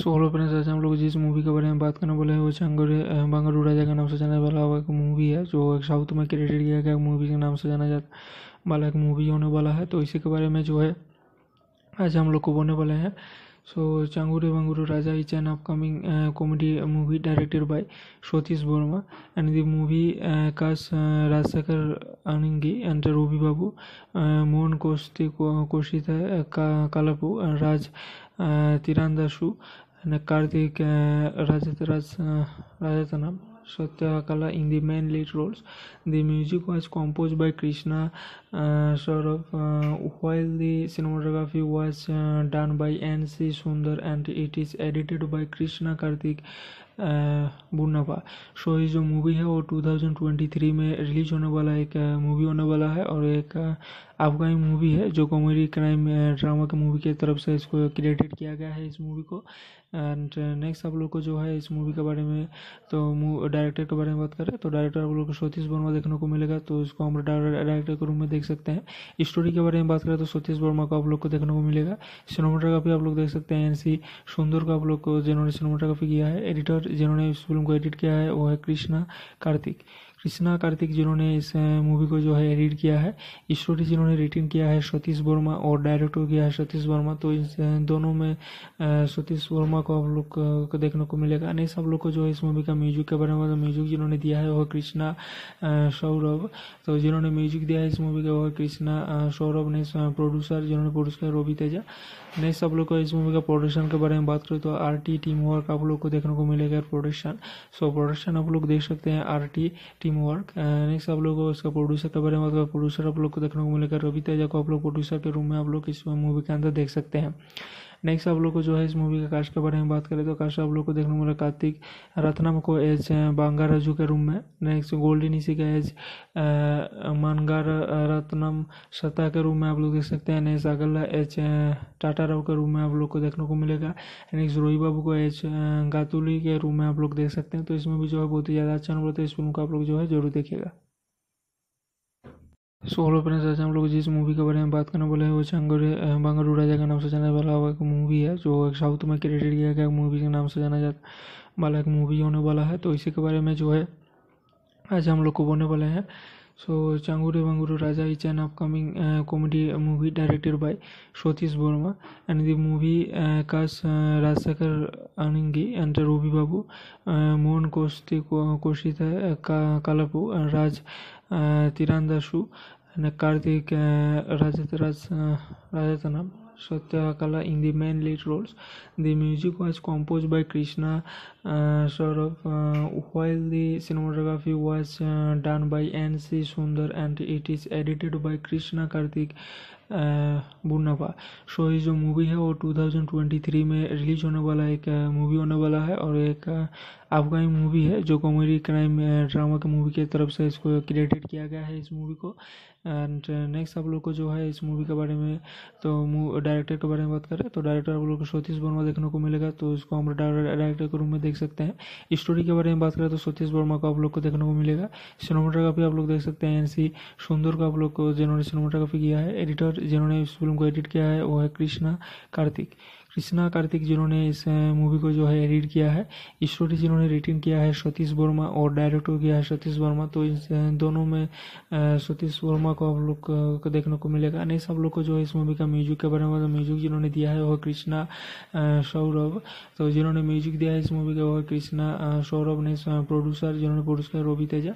Solo friends आज हम लोग जिस मूवी के बारे में बात करने वाले हैं वो चंगोरे बंगरू राजा के नाम से जाने वाला हुआ एक मूवी है जो एक साउथ में क्रिएटेड किया गया मूवी के नाम से जाना जाता वाला एक मूवी होने वाला है तो इसी के बारे में जो है आज हम लोग को बोलने वाले हैं so Changure Bangaru Raja is an upcoming comedy movie directed by Satish Varma and the movie cast Rajshekhar अनंगी and Ravi Babu Mohan कौशिता कालापू Raj तिरान दासू Karthik Rajaratnam Satyakala in the main lead roles. The music was composed by Krishna uh, Saurabh, uh, while the cinematography was uh, done by N.C. Sundar and it is edited by Krishna Karthik बुन्नापा so ये जो movie है वो 2023 में release होने वाला एक movie होने वाला है और एक अफगानी मूवी है जो कॉमेडी क्राइम ड्रामा की मूवी की तरफ से इसको क्रिएटेड किया गया है इस मूवी को एंड नेक्स्ट uh, आप लोग को जो है इस मूवी के बारे में तो डायरेक्टर के बारे में बात करें तो डायरेक्टर आप लोग को सतीश वर्मा देखने को मिलेगा तो इसको हम डायरेक्टर के रूम में देख सकते हैं स्टोरी के बारे में बात करें तो सतीश वर्मा को आप लोग को देखने को मिलेगा सिनेमाटोग्राफी आप लोग देख सकते हैं एन सी सुंदर को आप लोग को जिन्होंने सिनेमाटोग्राफी किया है एडिटर जिन्होंने इस फिल्म को एडिट किया है वो है कृष्णा कार्तिक कृष्णा कार्तिक जिन्होंने इस मूवी को जो है एडिट किया है स्टोरी जिन्होंने रिटिन किया है सतीश वर्मा और डायरेक्ट किया है सतीश वर्मा तो इस दोनों में सतीश वर्मा को आप लोग को देखने को मिलेगा अन्य सब लोग को जो है इस मूवी का म्यूजिक के बारे में म्यूजिक मतलब जिन्होंने दिया है वह कृष्णा सौरभ तो जिन्होंने म्यूजिक दिया है इस मूवी का वह कृष्णा सौरभ ने प्रोड्यूसर जिन्होंने प्रोड्यूस किया रोबी तेजा नहीं सब लोग को इस मूवी का प्रोडक्शन के बारे में बात करें तो आर टी टीम वर्क आप लोग को देखने को मिलेगा प्रोडक्शन सो प्रोडक्शन आप लोग देख सकते हैं R T team team work next आप लोग को इसका प्रोड्यूसर के बारे में प्रोड्यूसर आप लोग को देखने को मिलेगा रवि तेजा को आप लोग प्रोड्यूसर के रूम में आप लोग इस मूवी के अंदर देख सकते हैं नेक्स्ट आप लोग को जो है इस मूवी का कास्ट के बारे में बात करें तो कास्ट आप लोग को देखने को मिला कार्तिक रत्नम को एज राजू के रूम में नेक्स्ट गोल्डन इसी का एज मानगार रत्नम सत्ता के रूम में आप लोग देख सकते हैं नेक्स्ट अगला एच टाटा राव के रूम में आप लोग को देखने को मिलेगा नेक्स्ट रोही बाबू को एच गातुली के रूम में आप लोग देख सकते हैं तो इसमें भी जो है बहुत ही ज़्यादा अच्छा अनुभव तो इस फिल्म को आप लोग जो है जरूर देखेगा सो हेलो फ्रेंड्स आज हम लोग जिस मूवी के बारे में बात करने वाले हैं वो चंगर बंगरू राजा के नाम से जाना वाला एक मूवी है जो एक साउथ में क्रेडिट किया गया मूवी के नाम से जाना जाता वाला एक मूवी होने वाला है तो इसी के बारे में जो है आज हम लोग को बोलने वाले हैं so Changure Bangaru Raja is an upcoming comedy movie directed by Satish Varma and the movie cast Rajshekhar Aningi and Ravi Babu Mohan कोस्ती कोशित कालापू Raj তীরান্দাসু Karthik রাজাতনাম Satyakala in the main lead roles the music was compose by Krishna Saurabh while the cinematography was done by N C Sundar and it is edited by Krishna Karthik बुनावा so ये जो movie है वो 2023 में release होने वाला एक movie होने वाला है और एक अफगानी मूवी है जो कॉमेडी क्राइम ड्रामा की मूवी की तरफ से इसको क्रिएटेड किया गया है इस मूवी को एंड नेक्स्ट uh, आप लोग को जो है इस मूवी के बारे में तो डायरेक्टर के बारे में बात करें तो डायरेक्टर आप लोग को सतीश वर्मा देखने को मिलेगा तो इसको हम डायरेक्टर के रूम में देख सकते हैं स्टोरी के बारे में बात करें तो सतीश वर्मा को आप लोग को देखने को मिलेगा सिनेमाटोग्राफी आप लोग देख सकते हैं एन सी सुंदर को आप लोग को जिन्होंने सिनेमाटोग्राफी किया है एडिटर जिन्होंने इस फिल्म को एडिट किया है वो है कृष्णा कार्तिक कृष्णा कार्तिक जिन्होंने इस मूवी को जो है एडिट किया है स्टोरी जिन्होंने रिटर्न किया है सतीश वर्मा और डायरेक्टर किया है सतीश वर्मा तो इस दोनों में सतीश वर्मा को आप लोग को देखने को मिलेगा नहीं सब लोग को जो है इस मूवी का म्यूजिक के बारे में म्यूजिक जिन्होंने दिया है वह कृष्णा सौरभ तो जिन्होंने म्यूजिक दिया है इस मूवी का वह कृष्णा सौरभ ने प्रोड्यूसर जिन्होंने प्रोड्यूस किया रवि तेजा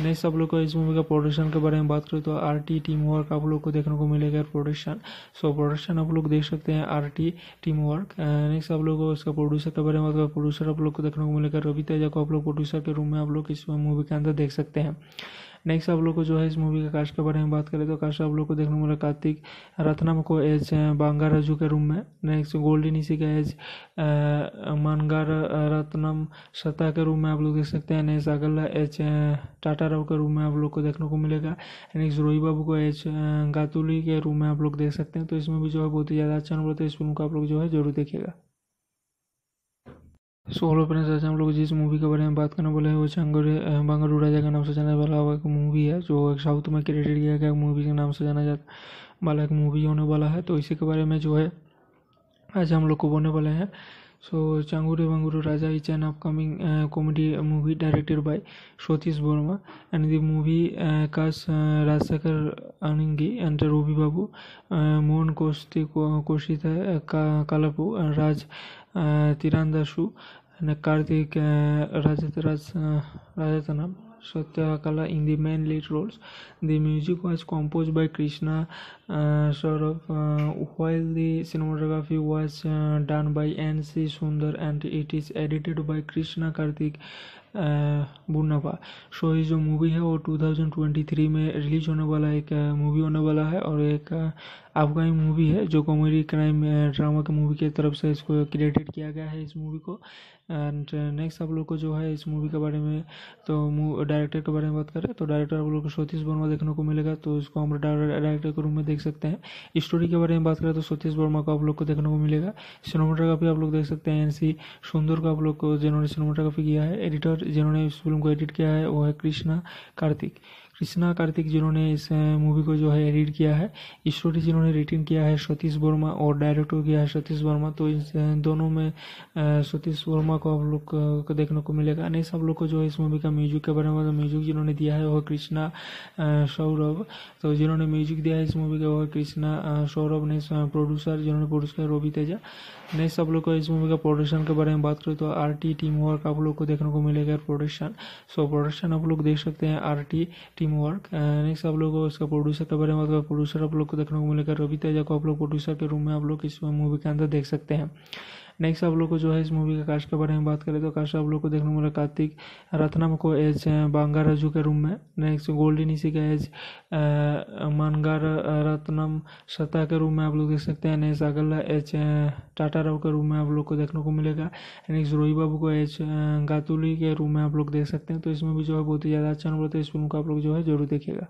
नेक्स्ट आप लोग को इस मूवी का प्रोडक्शन के बारे में बात करें तो आर टी टीम वर्क आप लोग को देखने को मिलेगा प्रोडक्शन सो प्रोडक्शन आप लोग देख सकते हैं R T team work next आप लोग को इसका प्रोड्यूसर के बारे में बात करें प्रोड्यूसर आप लोग को देखने को मिलेगा रवि तेजा को आप लोग प्रोड्यूसर के रूम में आप लोग इस मूवी के अंदर देख सकते हैं नेक्स्ट आप लोग को जो है इस मूवी का कास्ट के बारे में बात करें तो कास्ट आप लोग को देखने को मिला कार्तिक रत्नम को एज बांगाराजू के रूम में नेक्स्ट गोल्डन इसी का एज मानगार रत्नम सता के रूम में आप लोग देख सकते हैं नेक्स्ट अगला एच टाटा राव के रूम में आप लोग को देखने को मिलेगा नेक्स्ट रोही बाबू को एच गातुली के रूम में आप लोग देख सकते हैं तो इसमें भी जो है बहुत ही ज़्यादा अच्छा अनुभव है तो इस फिल्म को आप लोग जो है जरूर देखेगा सो हेलो फ्रेंड्स आज हम लोग जिस मूवी के बारे में बात करने वाले हैं वो चंगर बंगरू राजा के नाम से जाना वाला एक मूवी है जो साउथ में क्रेडिट किया गया मूवी के नाम से जाना जाता वाला एक मूवी होने वाला है तो इसी के बारे में जो है आज हम लोग को बोलने वाले हैं so Changure Bangaru Raja is an upcoming comedy movie directed by Satish Varma and the movie cast Rajshekhar Aningi and Ravi Babu Mohan कोस्ती कोशित है कालापू Raj তীরান্দাসু Karthik Raj রাজাতনাম Satyakala in the main lead roles the music was compose by Krishna Saurabh while the cinematography was done by N C Sundar and it is edited by Krishna Karthik बुनावा so ये जो movie है वो 2023 में release होने वाला एक movie होने वाला है और एक अफगानी मूवी है जो कॉमेडी क्राइम ड्रामा की मूवी की तरफ से इसको क्रिएटेड किया गया है इस मूवी को एंड नेक्स्ट uh, आप लोग को जो है इस मूवी के बारे में तो डायरेक्टर के बारे में बात करें तो डायरेक्टर आप लोग को सतीश वर्मा देखने को मिलेगा तो इसको हम डायरेक्टर के रूम में देख सकते हैं स्टोरी के बारे में बात करें तो सतीश वर्मा को आप लोग को देखने को मिलेगा सिनेमाटोग्राफी आप लोग देख सकते हैं एन सी सुंदर को आप लोग को जिन्होंने सिनेमाटोग्राफी किया है एडिटर जिन्होंने इस फिल्म को एडिट किया है वो है कृष्णा कार्तिक कृष्णा कार्तिक जिन्होंने इस मूवी को जो है एडिट किया है स्टोरी जिन्होंने रिटर्न किया है सतीश वर्मा और डायरेक्टर किया है सतीश वर्मा तो इस दोनों में सतीश वर्मा को आप लोग को देखने को मिलेगा नहीं सब लोग को जो है इस मूवी का म्यूजिक के बारे में तो मतलब म्यूजिक जिन्होंने दिया है वह कृष्णा सौरभ तो जिन्होंने म्यूजिक दिया है इस मूवी का वह कृष्णा सौरभ ने प्रोड्यूसर जिन्होंने प्रोड्यूस किया रोबी तेजा नेक्स्ट आप लोग को इस मूवी का प्रोडक्शन के बारे में बात करें तो आर टी टीम वर्क आप लोग को देखने को मिलेगा प्रोडक्शन सो प्रोडक्शन आप लोग देख सकते हैं R T team work next आप लोग को इसका प्रोड्यूसर के बारे में बात करें प्रोड्यूसर आप लोग को देखने को मिलेगा रवि तेजा को आप लोग प्रोड्यूसर के रूम में आप लोग इस मूवी के अंदर देख सकते हैं नेक्स्ट आप लोग को जो है इस मूवी के कास्ट के बारे में बात करें तो कास्ट आप लोग को देखने को मिला कार्तिक रत्नम को एज बांगाराजू के रूम में नेक्स्ट गोल्डन इसी का एज मानगार रत्नम सता के रूम में आप लोग देख सकते हैं नेक्स्ट अगला एच टाटा राव के रूम में आप लोग को देखने को मिलेगा नेक्स्ट रोही बाबू को एच गातुली के रूम में आप लोग देख सकते हैं तो इसमें भी जो है बहुत ही ज़्यादा अच्छा अनुभव तो इस फिल्म को आप लोग जो है जरूर देखेगा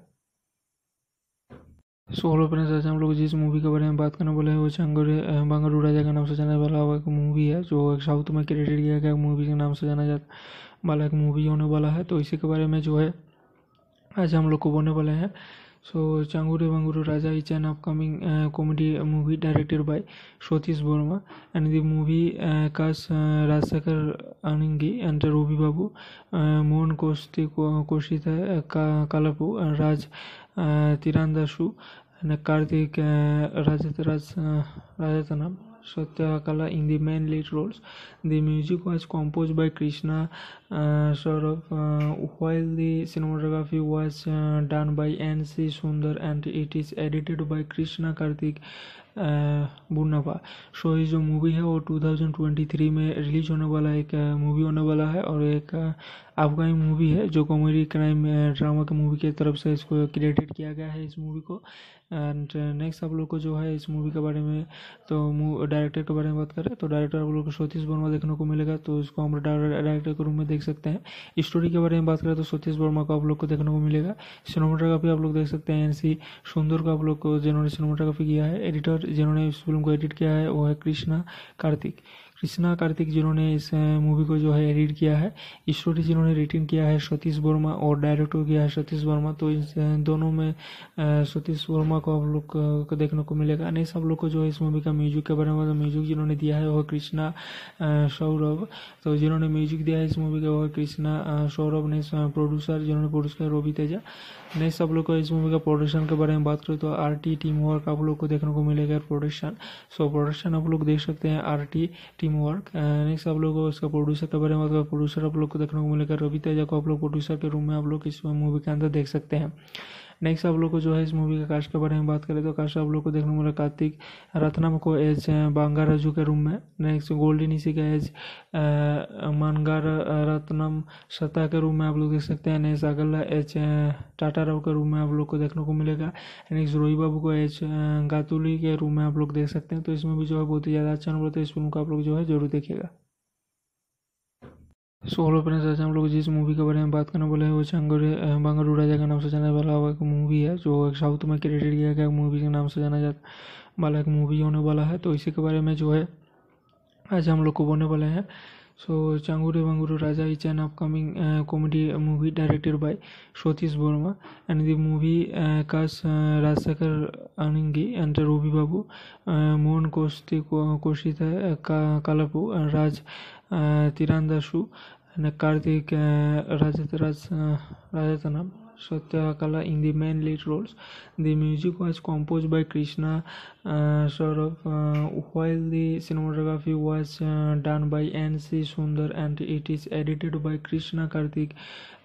सोलो फ्रेंड्स आज हम लोग जिस मूवी के बारे में बात करने वाले हैं वो चंगरे बंगरू राजा के नाम से जाना वाला हुआ एक मूवी है जो एक साउथ में क्रेडिट किया गया मूवी के नाम से जाना जाता वाला एक मूवी होने वाला है तो इसी के बारे में जो है आज हम लोग को बोलने वाले हैं so Changure Bangaru Raja is an upcoming comedy movie directed by Satish Varma and the movie cast Rajshekhar Aningi and Ravi Babu Mohan Kaushik कौशित Kalapu Raj तिरान दासू Karthik Rajathanam Satyakala in the main lead roles. The music was composed by Krishna uh, Saurabh, uh, while the cinematography was uh, done by N. C. Sundar and it is edited by Krishna Karthik Bunapa so ये जो movie है वो 2023 में release होने वाला एक movie होने वाला है और एक अफगानी मूवी है जो कॉमेडी क्राइम ड्रामा की मूवी की तरफ से इसको क्रिएटेड किया गया है इस मूवी को एंड नेक्स्ट आप लोग को जो है इस मूवी के बारे में तो डायरेक्टर के बारे में बात करें तो डायरेक्टर आप लोग को सतीश वर्मा देखने को मिलेगा तो इसको हम डायरेक्टर के रूम में देख सकते हैं स्टोरी के बारे में बात करें तो सतीश वर्मा को आप लोग को देखने को मिलेगा सिनेमाटोग्राफी आप लोग देख सकते हैं एन सी सुंदर को आप लोग को जिन्होंने सिनेमाटोग्राफी किया है एडिटर जिन्होंने इस फिल्म को एडिट किया है वो है कृष्णा कार्तिक कृष्णा कार्तिक जिन्होंने इस मूवी को जो है एडिट किया है स्टोरी जिन्होंने रिटर्न किया है सतीश वर्मा और डायरेक्टर किया है सतीश वर्मा तो इस दोनों में सतीश वर्मा को आप लोग को देखने को मिलेगा नेक्स्ट सब लोग को जो है इस मूवी का म्यूजिक के बारे में तो म्यूजिक जिन्होंने दिया है वह कृष्णा सौरभ तो जिन्होंने म्यूजिक दिया है इस मूवी का वह कृष्णा सौरभ ने प्रोड्यूसर जिन्होंने प्रोड्यूस किया रोबी तेजा नेक्स्ट आप लोग को इस मूवी का प्रोडक्शन के बारे में बात करें तो आर टी टीम वर्क आप लोग को देखने को मिलेगा प्रोडक्शन सो प्रोडक्शन आप लोग देख सकते हैं R T team work next आप लोग को इसका प्रोड्यूसर के बारे में बात करें प्रोड्यूसर आप लोग को देखने को मिलेगा रवि तेजा को आप लोग प्रोड्यूसर के रूम में आप लोग इस मूवी के अंदर देख सकते हैं नेक्स्ट आप लोग को जो है इस मूवी के कास्ट के बारे में बात करें तो कास्ट आप लोग को देखने को मिला कार्तिक रत्नम को एज राजू के रूम में नेक्स्ट गोल्डन इसी का एज मानगार रत्नम सत्ता के रूम में आप लोग देख सकते हैं नेक्स्ट अगला एच टाटा राव के रूम में आप लोग को देखने को मिलेगा नेक्स्ट रोही बाबू को एच गातुली के रूम में आप लोग देख सकते हैं तो इसमें भी जो है बहुत ही ज़्यादा अच्छा अनुभव तो इस फिल्म को आप लोग जो है जरूर देखेगा सो हेलो फ्रेंड्स आज हम लोग जिस मूवी के बारे में बात करने वाले हैं वो चंगर बंगरू राजा के नाम से जाना वाला एक मूवी है जो एक साउथ में क्रेडिट किया गया मूवी के नाम से जाना जाता वाला एक मूवी होने वाला है तो इसी के बारे में जो है आज हम लोग को बोलने वाले हैं so चांगुरू Bangaru Raja is an upcoming comedy movie directed by Satish Varma and the movie cast Rajshekhar Aningi and Ravi Babu Mohan कोस्ती कोशित कालापू Raj তীরান্দাসু Karthik Rajat Raj Satyakala in the main lead roles the music was compose by Krishna Saurabh while the cinematography was done by N C Sundar and it is edited by Krishna Karthik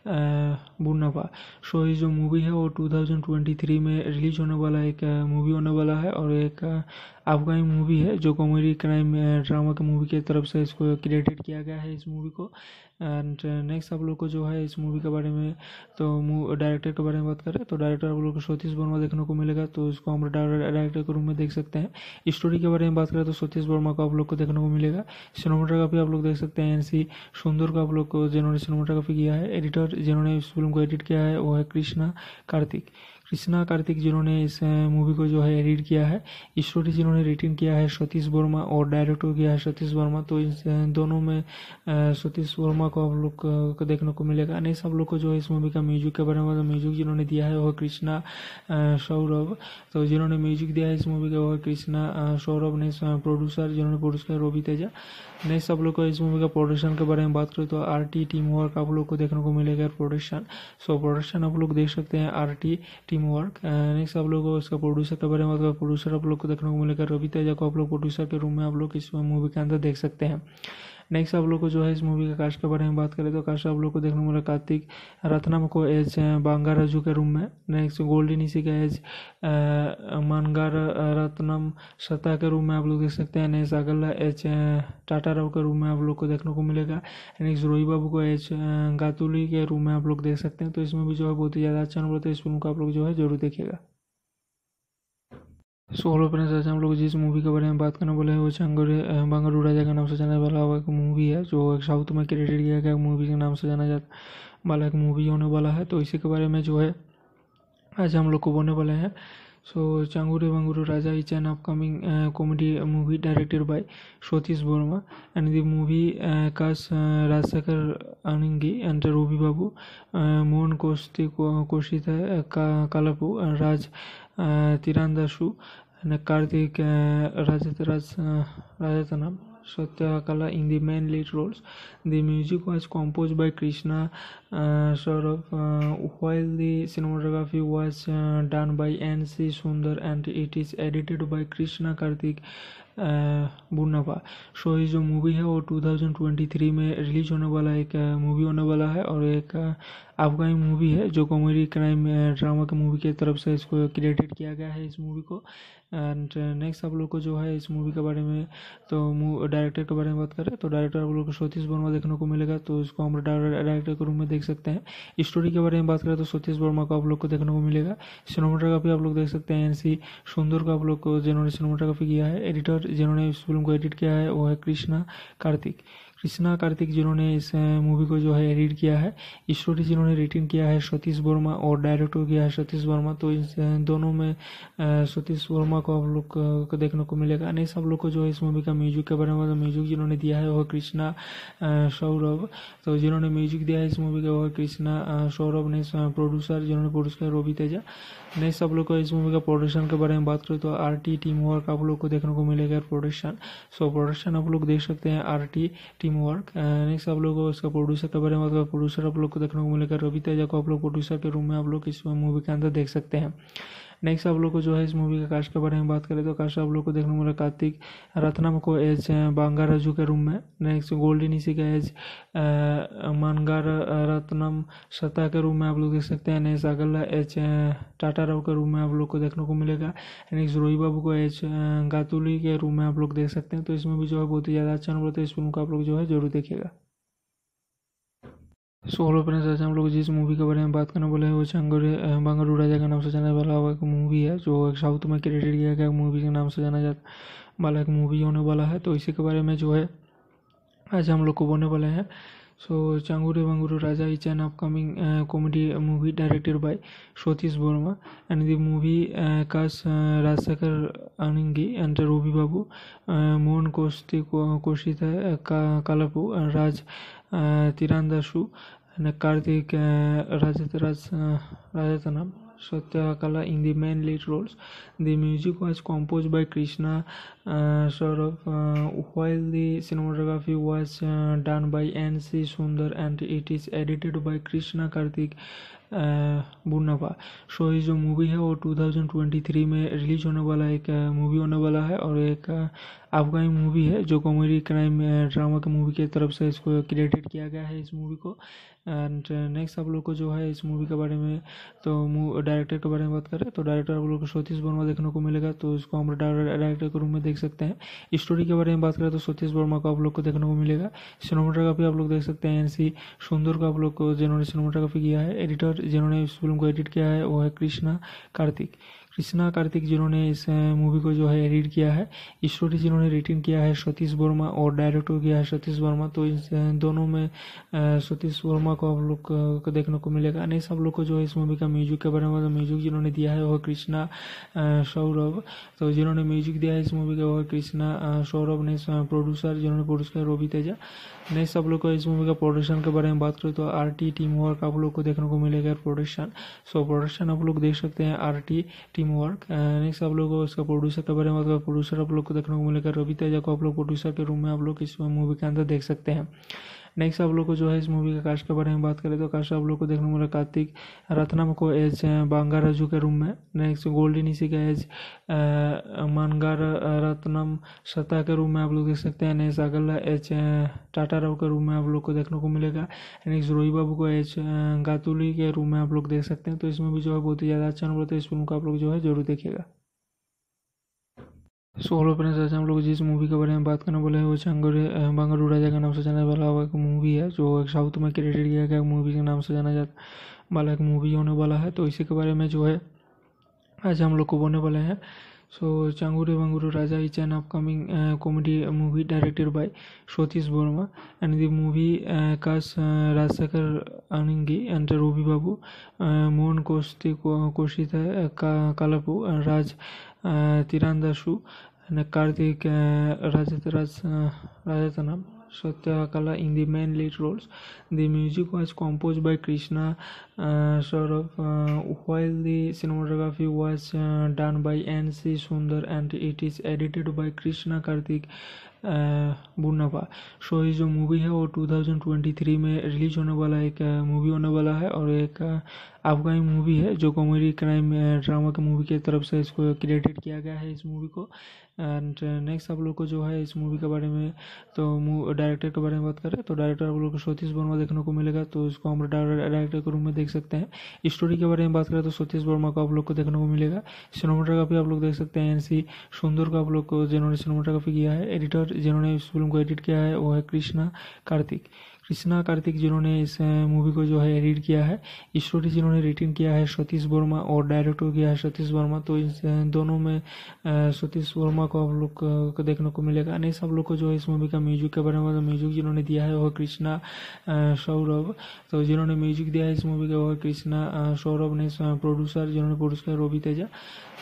पा so ये जो movie है वो 2023 में release होने वाला एक movie होने वाला है और एक अफगानी मूवी है जो कॉमेडी क्राइम ड्रामा की मूवी की तरफ से इसको क्रिएटेड किया गया है इस मूवी को एंड नेक्स्ट uh, आप लोग को जो है इस मूवी के बारे में तो डायरेक्टर के बारे में बात करें तो डायरेक्टर आप लोग को सतीश वर्मा देखने को मिलेगा तो इसको हम डायरेक्टर के रूम में देख सकते हैं स्टोरी के बारे में बात करें तो सतीश वर्मा को आप लोग को देखने को मिलेगा सिनेमाटोग्राफी आप लोग देख सकते हैं एन सी सुंदर को आप लोग को जिन्होंने सिनेमाटोग्राफी किया है एडिटर जिन्होंने इस फिल्म को एडिट किया है वो है कृष्णा कार्तिक कृष्णा कार्तिक जिन्होंने इस मूवी को जो है एडिट किया है स्टोरी जिन्होंने रिटर्न किया है सतीश वर्मा और डायरेक्टर किया है सतीश वर्मा तो इस दोनों में सतीश वर्मा को आप लोग को देखने को मिलेगा नहीं सब लोग को जो है इस मूवी का म्यूजिक के बारे में म्यूजिक जिन्होंने दिया है वह कृष्णा सौरभ तो जिन्होंने म्यूजिक दिया है इस मूवी का वह कृष्णा सौरभ ने प्रोड्यूसर जिन्होंने प्रोड्यूस किया रवि तेजा नेक्स्ट आप लोग को इस मूवी का प्रोडक्शन के बारे में बात करें तो आर टी टीम वर्क आप लोग को देखने को मिलेगा प्रोडक्शन सो प्रोडक्शन आप लोग देख सकते हैं R T team work next आप लोग को इसका प्रोड्यूसर के बारे में बात करें प्रोड्यूसर आप लोग को देखने को मिलेगा रवि तेजा को आप लोग प्रोड्यूसर के रूम में आप लोग इस मूवी के अंदर देख सकते हैं नेक्स्ट आप लोग को जो है इस मूवी का कास्ट के बारे में बात करें तो कास्ट आप लोग को देखने को मिला कार्तिक रत्नम को एज बांगाराजू के रूम में नेक्स्ट गोल्डन निशी का एज मानगार रत्नम सता के रूम में आप लोग देख सकते हैं नेक्स्ट अगला एच टाटा राव के रूम में आप लोग को देखने को मिलेगा नेक्स्ट रोही बाबू को एच गातुली के रूम में आप लोग देख सकते हैं तो इसमें भी जो है बहुत ही ज़्यादा अच्छा अनुभव तो इस फिल्म को आप लोग जो है जरूर देखेगा सो हेलो फ्रेंड्स आज हम लोग जिस मूवी के बारे में बात करने वाले हैं वो चंगर बंगर राजा के नाम से जाना वाला एक मूवी है जो एक साउथ में क्रेडिट किया गया मूवी के नाम से जाना जाता वाला एक मूवी होने वाला है तो इसी के बारे में जो है आज हम लोग को बोलने वाले हैं so Changure Bangaru Raja is an upcoming comedy movie directed by Satish Varma and the movie cast Rajshekhar Aningi and Ravi Babu Mohan कोस्ती कोशिता कालापू Raj ತೀರಂದಾಜು Karthik Rajaratnam Satyakala in the main lead roles. The music was composed by Krishna uh, Saurabh, uh, while the cinematography was uh, done by N.C. Sundar and it is edited by Krishna Karthik Bunapa so so, ये जो movie है वो 2023 में release होने वाला एक movie होने वाला है और एक अफगानी मूवी है जो कॉमेडी क्राइम ड्रामा की मूवी के तरफ से इसको क्रिएटेड किया गया है इस मूवी को एंड नेक्स्ट uh, आप लोग को जो है इस मूवी के बारे में तो डायरेक्टर के बारे में बात करें तो डायरेक्टर आप लोग को सतीश वर्मा देखने को मिलेगा तो इसको हम डायरेक्टर के रूम में देख सकते हैं स्टोरी के बारे में बात करें तो सतीश वर्मा को आप लोग को देखने को मिलेगा सिनेमाटोग्राफी आप लोग देख सकते हैं एन सी सुंदर को आप लोग को जिन्होंने सिनेमाटोग्राफी किया है एडिटर जिन्होंने इस फिल्म को एडिट किया है वो है कृष्णा कार्तिक कृष्णा कार्तिक जिन्होंने इस मूवी को जो है एडिट किया है स्टोरी जिन्होंने रिटर्न किया है सतीश वर्मा और डायरेक्टर किया है सतीश वर्मा तो इस दोनों में सतीश वर्मा को आप लोग को देखने को मिलेगा नहीं सब लोग को जो है इस मूवी का म्यूजिक के बारे में म्यूजिक जिन्होंने दिया है वह कृष्णा सौरभ तो जिन्होंने म्यूजिक दिया है इस मूवी का वह कृष्णा सौरभ ने प्रोड्यूसर जिन्होंने प्रोड्यूस किया रोबी तेजा नेक्स्ट आप लोग को इस मूवी का प्रोडक्शन के बारे में बात करें तो आर टी टीम वर्क आप लोग को देखने को मिलेगा प्रोडक्शन सो प्रोडक्शन आप लोग देख सकते हैं R T team work next आप लोग को इसका प्रोड्यूसर के बारे में बात करें प्रोड्यूसर आप लोग को देखने को मिलेगा रवि तेजा को आप लोग प्रोड्यूसर के रूम में आप लोग इस मूवी के अंदर देख सकते हैं नेक्स्ट आप लोग को जो है इस मूवी के कास्ट के बारे में बात करें तो कास्ट आप लोग को देखने को मिला कार्तिक रत्नम को एज बांगाराजू के रूम में नेक्स्ट गोल्डी निशी का एज मानगार रत्नम सता के रूम में आप लोग देख सकते हैं नेक्स्ट अगला एच टाटा राव के रूम में आप लोग को देखने को मिलेगा नेक्स्ट रोही बाबू को एच गातुली के रूम में आप लोग देख सकते हैं तो इसमें भी जो है बहुत ही ज़्यादा अच्छा अनुभव तो इस फिल्म को आप लोग जो है जरूर देखेगा सोलो फ्रेंड्स आज हम लोग जिस मूवी के बारे में बात करने वाले हैं वो चंगरे बंगरू राजा के नाम से जाना वाला हुआ एक मूवी है जो एक साउथ में क्रेडिट किया गया मूवी के नाम से जाना जाता वाला एक मूवी होने वाला है तो इसी के बारे में जो है आज हम लोग को बोलने वाले हैं so Changure Bangaru Raja is an upcoming comedy movie directed by Satish Varma and the movie cast Rajshekhar Aningi and Ravi Babu Mohan Kaushik कौशित Kalapu Raj तिरान Tirandasu and Karthik uh, Rajataraj, uh, Rajathanam Satyakala in the main lead roles. The music was composed by Krishna uh, Saurabh, uh, while the cinematography was uh, done by N.C. Sundar and it is edited by Krishna Karthik बुन्नापा so ये जो movie है वो 2023 में release होने वाला एक movie होने वाला है और एक अफगानी मूवी है जो कॉमेडी क्राइम ड्रामा की मूवी की तरफ से इसको क्रिएटेड किया गया है इस मूवी को एंड नेक्स्ट uh, आप लोग को जो है इस मूवी के बारे में तो डायरेक्टर के बारे में बात करें तो डायरेक्टर आप लोग को सतीश वर्मा देखने को मिलेगा तो इसको हम डायरेक्टर के रूम में देख सकते हैं स्टोरी के बारे में बात करें तो सतीश वर्मा को आप लोग को देखने को मिलेगा सिनेमाटोग्राफी आप लोग देख सकते हैं एन सी सुंदर को आप लोग को जिन्होंने सिनेमाटोग्राफी किया है एडिटर जिन्होंने इस फिल्म को एडिट किया है वो है कृष्णा कार्तिक कृष्णा कार्तिक जिन्होंने इस मूवी को जो है एडिट किया है स्टोरी जिन्होंने रिटर्न किया है सतीश वर्मा और डायरेक्टर किया है सतीश वर्मा तो इस दोनों में सतीश वर्मा को आप लोग को देखने को मिलेगा नहीं सब लोग को जो है इस मूवी का म्यूजिक के बारे में तो म्यूजिक जिन्होंने दिया है वह कृष्णा सौरभ तो जिन्होंने म्यूजिक दिया है इस मूवी का वह कृष्णा सौरभ ने प्रोड्यूसर जिन्होंने प्रोड्यूस किया रोबी तेजा नेक्स्ट आप लोग को इस मूवी का प्रोडक्शन के बारे में बात करें तो आर टी टीम वर्क आप लोग को देखने को मिलेगा प्रोडक्शन सो प्रोडक्शन आप लोग देख सकते हैं R T team work next आप लोग को इसका प्रोड्यूसर के बारे में बात करें प्रोड्यूसर आप लोग को देखने को मिलेगा रवि तेजा को आप लोग प्रोड्यूसर के रूम में आप लोग इस मूवी के अंदर देख सकते हैं नेक्स्ट आप लोग को जो है इस मूवी के कास्ट के बारे में बात करें तो कास्ट आप लोग को देखने को मिला कार्तिक रत्नम को एज राजू के रूम में नेक्स्ट गोल्डन इसी का एज मानगार रत्नम सत्ता के रूम में आप लोग देख सकते हैं नेक्स्ट अगला एच टाटा राव के रूम में आप लोग को देखने को मिलेगा नेक्स्ट रोही बाबू को एच गातुली के रूम में आप लोग देख सकते हैं तो इसमें भी जो है बहुत ही ज़्यादा अच्छा अनुभव तो इस फिल्म को आप लोग जो है जरूर देखेगा हेलो फ्रेंड्स आज हम लोग जिस मूवी के बारे में बात करने वाले हैं वो चंगोरे बंगरू राजा के नाम से जाने वाला एक मूवी है जो एक साउथ में क्रिएटेड किया गया मूवी के नाम से जाना जाता वाला एक मूवी होने वाला है तो इसी के बारे में जो है आज हम लोग को बोलने वाले हैं so Changure Bangaru Raja is an upcoming comedy movie directed by Satish Varma and the movie cast Rajshekhar अनंगी and Ravi Babu Mohan कौशिता कालापू Raj तीरंदाजों ने Karthik Rajarathnam Satyakala in the main lead roles. The music was composed by Krishna uh, Saurabh, uh, while the cinematography was uh, done by N.C. Sundar and it is edited by Krishna Karthik बुन्नापा so ये जो movie है वो 2023 में release होने वाला एक movie होने वाला है और एक अफगानी मूवी है जो कॉमेडी क्राइम ड्रामा की मूवी की तरफ से इसको क्रिएटेड किया गया है इस मूवी को एंड नेक्स्ट uh, आप लोग को जो है इस मूवी के बारे में तो डायरेक्टर के बारे में बात करें तो डायरेक्टर आप लोग को सतीश वर्मा देखने को मिलेगा तो इसको हम डायरेक्टर के रूम में देख सकते हैं स्टोरी के बारे में बात करें तो सतीश वर्मा को आप लोग को देखने को मिलेगा सिनेमाटोग्राफी आप लोग देख सकते हैं एन सी सुंदर को आप लोग को जिन्होंने सिनेमाटोग्राफी किया है एडिटर जिन्होंने इस फिल्म को एडिट किया है वो है कृष्णा कार्तिक कृष्णा कार्तिक जिन्होंने इस मूवी को जो है एडिट किया है स्टोरी जिन्होंने रिटिन किया है सतीश वर्मा और डायरेक्ट हो गया है सतीश वर्मा तो इस दोनों में सतीश वर्मा को आप लोग को देखने को मिलेगा अन्य सब लोग को जो है इस मूवी का म्यूजिक के बारे में म्यूजिक मतलब जिन्होंने दिया है वह कृष्णा सौरभ तो जिन्होंने म्यूजिक दिया है इस मूवी का वह कृष्णा सौरभ ने प्रोड्यूसर जिन्होंने प्रोड्यूस किया रोबी तेजा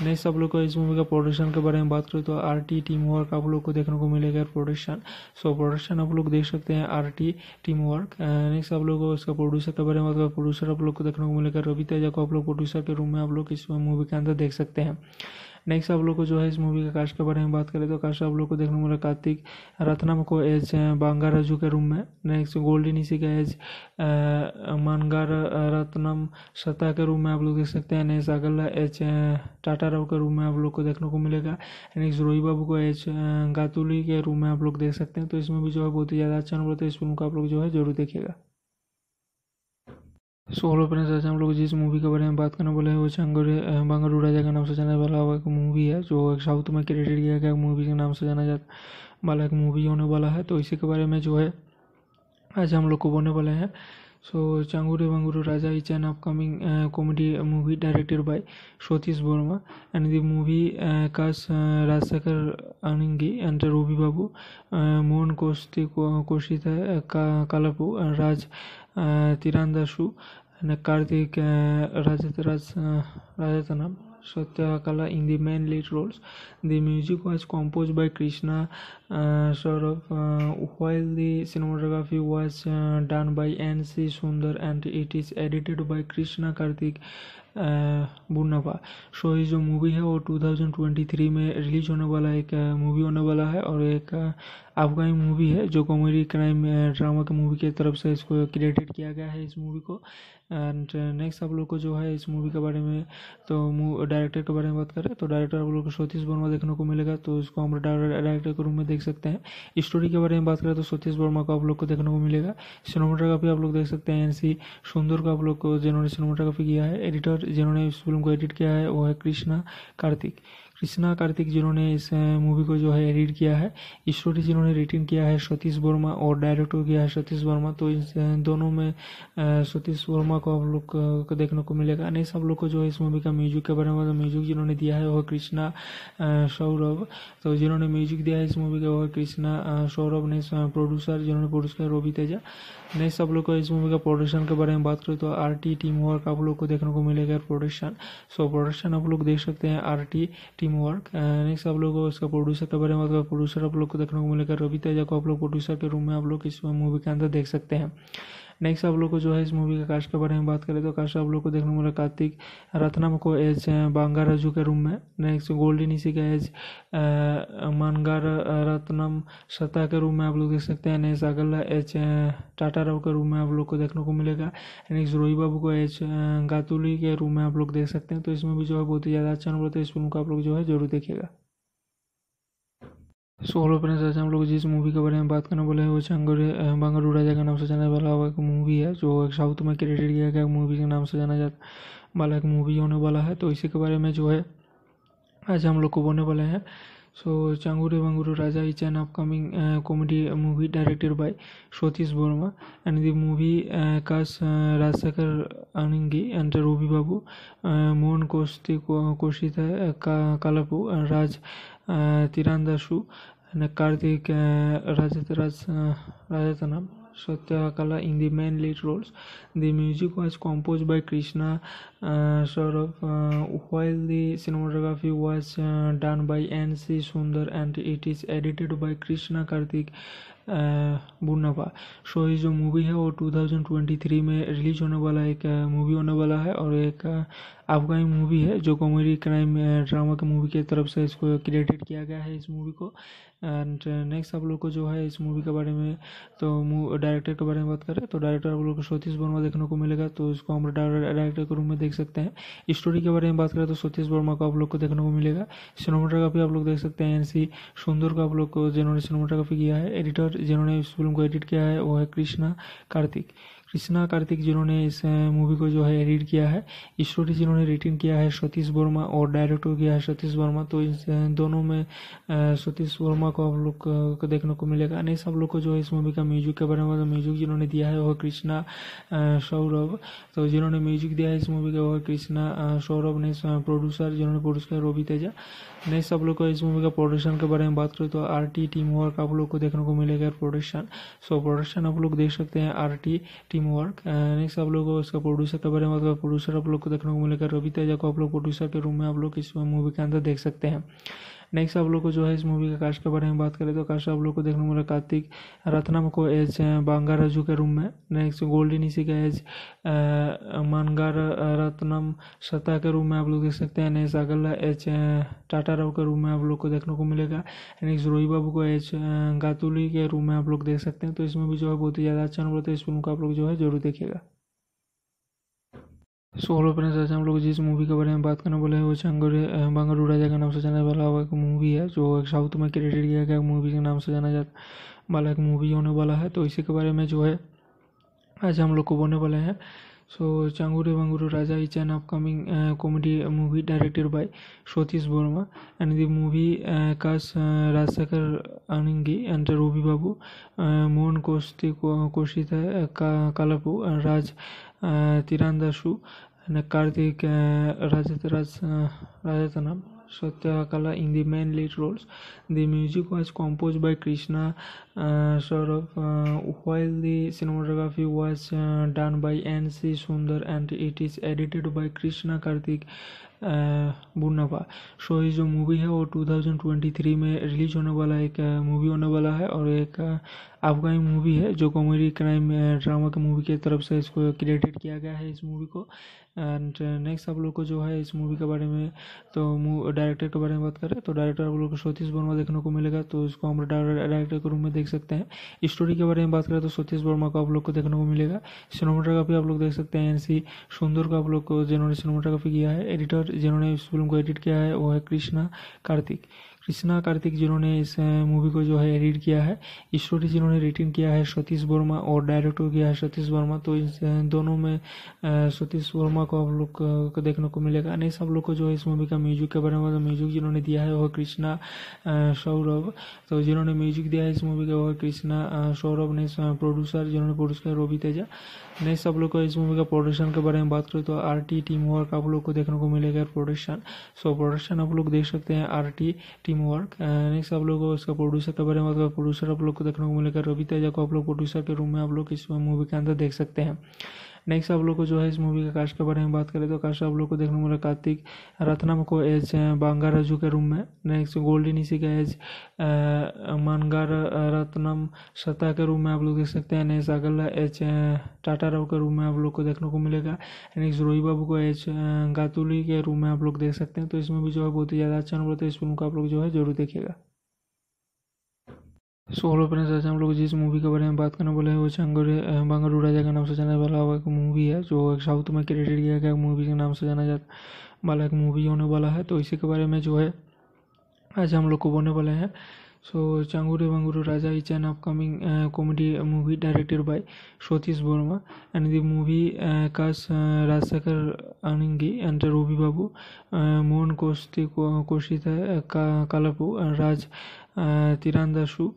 नेक्स्ट आप लोग को इस मूवी का प्रोडक्शन के बारे में बात करें तो आर टी टीम वर्क आप लोग को देखने को मिलेगा प्रोडक्शन सो प्रोडक्शन आप लोग देख सकते हैं R T team work next आप लोग को इसका प्रोड्यूसर के बारे में बात करें प्रोड्यूसर आप लोग को देखने को मिलेगा रवि तेजा को आप लोग प्रोड्यूसर के रूम में आप लोग इस मूवी के अंदर देख सकते हैं नेक्स्ट आप लोग को जो है इस मूवी के कास्ट के बारे में बात करें तो कास्ट आप लोग को देखने को मिला कार्तिक रत्नम को एज राजू के रूम में नेक्स्ट गोल्डन इसी का एज मानगार रत्नम सत्ता के रूम में आप लोग देख सकते हैं नेक्स्ट अगला एच टाटा राव के रूम में आप लोग को देखने को मिलेगा नेक्स्ट रोही बाबू को एच गातुली के रूम में आप लोग देख सकते हैं तो इस मूवी जो है बहुत ही ज़्यादा अच्छा अनुभव है इस फिल्म को आप लोग जो है जरूर देखेगा सोलो हेलो फ्रेंड्स आज हम लोग जिस मूवी के बारे में बात करने वाले हैं वो चंगर बंगरू राजा के नाम से जाना वाला एक मूवी है जो एक साउथ में क्रेडिट किया गया मूवी के नाम से जाना जाता वाला एक मूवी होने वाला है तो इसी के बारे में जो है आज हम लोग को बोलने वाले हैं so Changure Bangaru Raja is an upcoming comedy movie directed by Satish Varma and the movie cast Rajshekhar Aningi and Ravi Babu Mohan कोस्ती कोशित कालापू Raj ತೀರಂದಾಜು Karthik Rajaratnam Satyakala in the main lead roles. The music was composed by Krishna uh, Saurabh, uh, while the cinematography was uh, done by N.C. Sundar and it is edited by Krishna Karthik बुन्नापा so ये जो movie है वो 2023 में release होने वाला एक movie होने वाला है और एक अफगानी मूवी है जो कॉमेडी क्राइम ड्रामा की मूवी की तरफ से इसको क्रिएटेड किया गया है इस मूवी को एंड नेक्स्ट uh, आप लोग को जो है इस मूवी के बारे में तो डायरेक्टर के बारे में बात करें तो डायरेक्टर आप लोग को सतीश वर्मा देखने को मिलेगा तो इसको हम डायरेक्टर के रूम में देख सकते हैं स्टोरी के बारे में बात करें तो सतीश वर्मा को आप लोग को देखने को मिलेगा सिनेमाटोग्राफी आप लोग देख सकते हैं एन सी सुंदर को आप लोग को जिन्होंने सिनेमाटोग्राफी किया है एडिटर जिन्होंने इस फिल्म को एडिट किया है वो है कृष्णा कार्तिक कृष्णा कार्तिक जिन्होंने इस मूवी को जो है एडिट किया है स्टोरी जिन्होंने रिटर्न किया है सतीश वर्मा और डायरेक्टर किया है सतीश वर्मा तो इस दोनों में सतीश वर्मा को आप लोग को देखने को मिलेगा नहीं सब लोग को जो है इस मूवी का म्यूजिक के बारे में म्यूजिक जिन्होंने दिया है वह कृष्णा सौरभ तो जिन्होंने म्यूजिक दिया है इस मूवी का वह कृष्णा सौरभ ने प्रोड्यूसर जिन्होंने प्रोड्यूस किया रोबी तेजा नेक्स्ट आप लोग को इस मूवी का प्रोडक्शन के बारे में बात करें तो आर टी टीम वर्क आप लोग को देखने को मिलेगा प्रोडक्शन सो प्रोडक्शन आप लोग देख सकते हैं R T team work next आप लोग को इसका प्रोड्यूसर के बारे में बात करें प्रोड्यूसर आप लोग को देखने को मिलेगा रवि तेजा को आप लोग प्रोड्यूसर के रूम में आप लोग इस मूवी के अंदर देख सकते हैं नेक्स्ट आप लोग को जो है इस मूवी का कास्ट के बारे में बात करें तो कास्ट आप लोग को देखने को मिला कार्तिक रत्नम को एज बांगाराजू के रूम में नेक्स्ट गोल्डी निशी का एज मानगार रत्नम सता के रूम में आप लोग देख सकते हैं नेक्स्ट अगला एच टाटा राव के रूम में आप लोग को देखने को मिलेगा नेक्स्ट रोही बाबू को एच गातुली के रूम में आप लोग देख सकते हैं तो इसमें भी जो है बहुत ही ज़्यादा अच्छा अनुभव तो इस फिल्म को आप लोग जो है जरूर देखेगा सो हेलो फ्रेंड्स आज हम लोग जिस मूवी के बारे में बात करने वाले हैं वो चंगर बंगरू राजा के नाम से जाना वाला एक मूवी है जो एक साउथ में क्रेडिट किया गया मूवी के नाम से जाना जाता वाला एक मूवी होने वाला है तो इसी के बारे में जो है आज हम लोग को बोलने वाले हैं so Changure Bangaru Raja is an upcoming comedy movie directed by Satish Varma and the movie cast Rajshekhar Aningi and Ravi Babu Mohan कोस्ती कोशित है कालापू Raj Tirandasu Karthik uh, Rajatraj, uh, Rajatanam Satyakala in the main lead roles. The music was composed by Krishna uh, Saurabh, uh, while the cinematography was uh, done by N.C. Sundar and it is edited by Krishna Karthik बुनावा so ये जो movie है वो 2023 में release होने वाला एक movie होने वाला है और एक अफगानी मूवी है जो कॉमेडी क्राइम ड्रामा की मूवी के तरफ से इसको क्रिएटेड किया गया है इस मूवी को एंड नेक्स्ट uh, आप लोग को जो है इस मूवी के बारे में तो डायरेक्टर के बारे में बात करें तो डायरेक्टर आप लोग को सतीश वर्मा देखने को मिलेगा तो इसको हम डायरेक्टर के रूम में देख सकते हैं स्टोरी के बारे में बात करें तो सतीश वर्मा को आप लोग को देखने को मिलेगा सिनेमाटोग्राफी आप लोग देख सकते हैं एन सी सुंदर को आप लोग को जिन्होंने सिनेमाटोग्राफी किया है एडिटर जिन्होंने इस फिल्म को एडिट किया है वो है कृष्णा कार्तिक कृष्णा कार्तिक जिन्होंने इस मूवी को जो है एडिट किया है स्टोरी जिन्होंने रिटर्न किया है सतीश वर्मा और डायरेक्टर किया है सतीश वर्मा तो इस दोनों में सतीश वर्मा को आप लोग को देखने को मिलेगा नहीं सब लोग को जो है इस मूवी का म्यूजिक के बारे में तो मतलब म्यूजिक जिन्होंने दिया है वह कृष्णा सौरभ तो जिन्होंने म्यूजिक दिया है इस मूवी का वह कृष्णा सौरभ ने प्रोड्यूसर जिन्होंने प्रोड्यूस किया रोबी तेजा नेक्स्ट आप लोग को इस मूवी का प्रोडक्शन के बारे में बात करें तो आर टी टीम वर्क आप लोग को देखने को मिलेगा प्रोडक्शन सो प्रोडक्शन आप लोग देख सकते हैं R T team work next आप लोग को इसका प्रोड्यूसर के बारे में बात करें प्रोड्यूसर आप लोग को देखने को मिलेगा रवि तेजा को आप लोग प्रोड्यूसर के रूम में आप लोग इस मूवी के अंदर देख सकते हैं नेक्स्ट आप लोग को जो है इस मूवी के कास्ट के बारे में बात करें तो कास्ट आप लोग को देखने को मिला कार्तिक रत्नम को एज राजू के रूम में नेक्स्ट गोल्डन इसी का एज मानगार रत्नम सता के रूम में आप लोग देख सकते हैं नेक्स्ट अगला एच टाटा राव के रूम में आप लोग को देखने को मिलेगा नेक्स्ट रोही बाबू को एच गातुली के रूम में आप लोग देख सकते हैं तो इसमें भी जो है बहुत ही ज़्यादा अच्छा अनुभव तो इस फिल्म को आप लोग जो है जरूर देखेगा सोलो फ्रेंड्स आज हम लोग जिस मूवी के बारे में बात करने वाले हैं वो चंगोरे बंगरू राजा के नाम से जाने वाला एक मूवी है जो एक साउथ में क्रिएटेड किया गया मूवी के नाम से जाना जाता वाला एक मूवी होने वाला है तो इसी के बारे में जो है आज हम लोग को बोलने वाले हैं so Changure Bangaru Raja is an upcoming comedy movie directed by Satish Varma and the movie cast Rajshekhar अनंगी and Ravi Babu Mohan कोस्ती कोशिता कालापू Raj তীরান্দাসু Karthik রাজাতনাম Satyakala in the main lead roles the music was compose by Krishna Saurabh while the cinematography was done by N C Sundar and it is edited by Krishna Karthik बुनावा so ये जो movie है वो 2023 में release होने वाला एक movie होने वाला है और एक अफगानी मूवी है जो कॉमेडी क्राइम ड्रामा की मूवी की तरफ से इसको क्रिएटेड किया गया है इस मूवी को एंड नेक्स्ट uh, आप लोग को जो है इस मूवी के बारे में तो डायरेक्टर के बारे में बात करें तो डायरेक्टर आप लोग को सतीश वर्मा देखने को मिलेगा तो उसको हम डायरेक्टर के रूम में देख सकते हैं स्टोरी के बारे में बात करें तो सतीश वर्मा को आप लोग को देखने को मिलेगा सिनेमाटोग्राफी आप लोग देख सकते हैं एन सी सुंदर को आप लोग को जिन्होंने सिनेमाटोग्राफी किया है एडिटर जिन्होंने इस फिल्म को एडिट किया है वो है कृष्णा कार्तिक कृष्णा कार्तिक जिन्होंने इस मूवी को जो है एडिट किया है स्टोरी जिन्होंने रिटिन किया है सतीश वर्मा और डायरेक्टर किया है सतीश वर्मा तो इस दोनों में सतीश वर्मा को आप लोग को देखने को मिलेगा अन्य सब लोग को जो है इस मूवी का म्यूजिक के बारे में म्यूजिक मतलब जिन्होंने दिया है वह कृष्णा सौरभ तो जिन्होंने म्यूजिक दिया है इस मूवी का वह कृष्णा सौरभ ने प्रोड्यूसर जिन्होंने प्रोड्यूस किया रोबी तेजा नहीं सब लोग को इस मूवी का प्रोडक्शन के बारे में बात करें तो आर टी टीम वर्क आप लोग को देखने को मिलेगा प्रोडक्शन सो प्रोडक्शन आप लोग देख सकते हैं R T team team work next आप लोग को इसका प्रोड्यूसर के बारे में प्रोड्यूसर आप लोग को देखने को मिलेगा रवि तेजा को आप लोग प्रोड्यूसर के रूम में आप लोग इस मूवी के अंदर देख सकते हैं नेक्स्ट आप लोग को जो है इस मूवी का कास्ट के बारे में बात करें तो कास्ट आप लोग को देखने को मिला कार्तिक रत्नम को एज राजू के रूम में नेक्स्ट गोल्डन इसी का एज मानगार रत्नम सता के रूम में आप लोग देख सकते हैं नेक्स्ट अगला एच टाटा राव के रूम में आप लोग को देखने को मिलेगा नेक्स्ट रोही बाबू को एच गातुली के रूम में आप लोग देख सकते हैं तो इसमें भी जो है बहुत ही ज़्यादा अच्छा अनुभव है इस फिल्म को आप लोग जो है जरूर देखेगा सो हेलो फ्रेंड्स आज हम लोग जिस मूवी के बारे में बात करने वाले हैं वो चंगर बंगरू राजा के नाम से जाना वाला एक मूवी है जो एक साउथ में क्रेडिट किया गया मूवी के नाम से जाना जाता वाला एक मूवी होने वाला है तो इसी के बारे में जो है आज हम लोग को बोलने वाले हैं so Changure Bangaru Raja is an upcoming comedy movie directed by Satish Varma and the movie cast Rajshekhar Aningi and Ravi Babu Mohan Kaushik कौशित है कालापू Raj ತೀರಂದಾಜು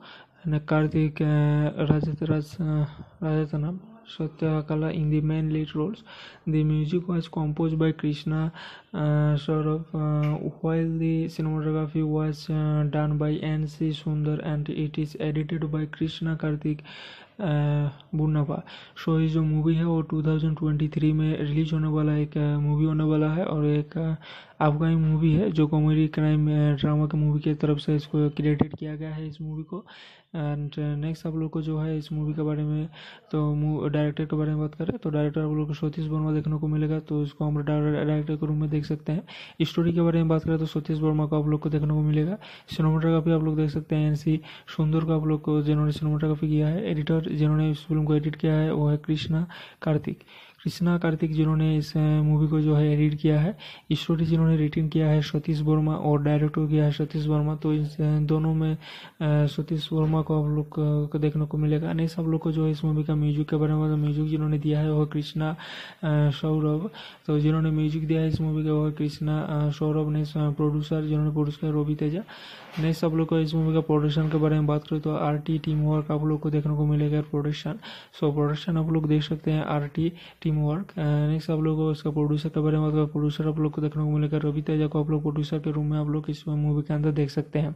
Karthik Rajaratnam Satyakala in the main lead roles. The music was composed by Krishna uh, Saurabh, uh, while the cinematography was uh, done by N.C. Sundar and it is edited by Krishna Karthik Bunapa so ये जो movie है वो 2023 में release होने वाला एक movie होने वाला है और एक अफगानी मूवी है जो कॉमेडी क्राइम ड्रामा की मूवी की तरफ से इसको क्रिएटेड किया गया है इस मूवी को एंड नेक्स्ट uh, आप लोग को जो है इस मूवी के बारे में तो डायरेक्टर के बारे में बात करें तो डायरेक्टर आप लोग को सतीश वर्मा देखने को मिलेगा तो इसको हम डायरेक्टर के रूम में देख सकते हैं स्टोरी के बारे में बात करें तो सतीश वर्मा को आप लोग को देखने को मिलेगा सिनेमाटोग्राफी आप लोग देख सकते हैं एन सी सुंदर को आप लोग को जिन्होंने सिनेमाटोग्राफी किया है एडिटर जिन्होंने इस फिल्म को एडिट किया है वो है कृष्णा कार्तिक कृष्णा कार्तिक जिन्होंने इस मूवी को जो है एडिट किया है स्टोरी जिन्होंने रिटर्न किया है सतीश वर्मा और डायरेक्टर किया है सतीश वर्मा तो इस दोनों में सतीश वर्मा को आप लोग को देखने को मिलेगा नहीं सब लोग को जो है इस मूवी का म्यूजिक के बारे में म्यूजिक जिन्होंने दिया है वह कृष्णा सौरभ तो जिन्होंने म्यूजिक दिया है इस मूवी का वह कृष्णा सौरभ ने प्रोड्यूसर जिन्होंने प्रोड्यूस किया रोबी तेजा नेक्स्ट आप लोग को इस मूवी का प्रोडक्शन के बारे में बात करें तो आर टी टीम वर्क आप लोग को देखने को मिलेगा प्रोडक्शन सो प्रोडक्शन आप लोग देख सकते हैं R T team work next आप लोग को इसका प्रोड्यूसर के बारे में बात करें प्रोड्यूसर आप लोग को देखने को मिलेगा रवि तेजा को आप लोग प्रोड्यूसर के रूम में आप लोग इस मूवी के अंदर देख सकते हैं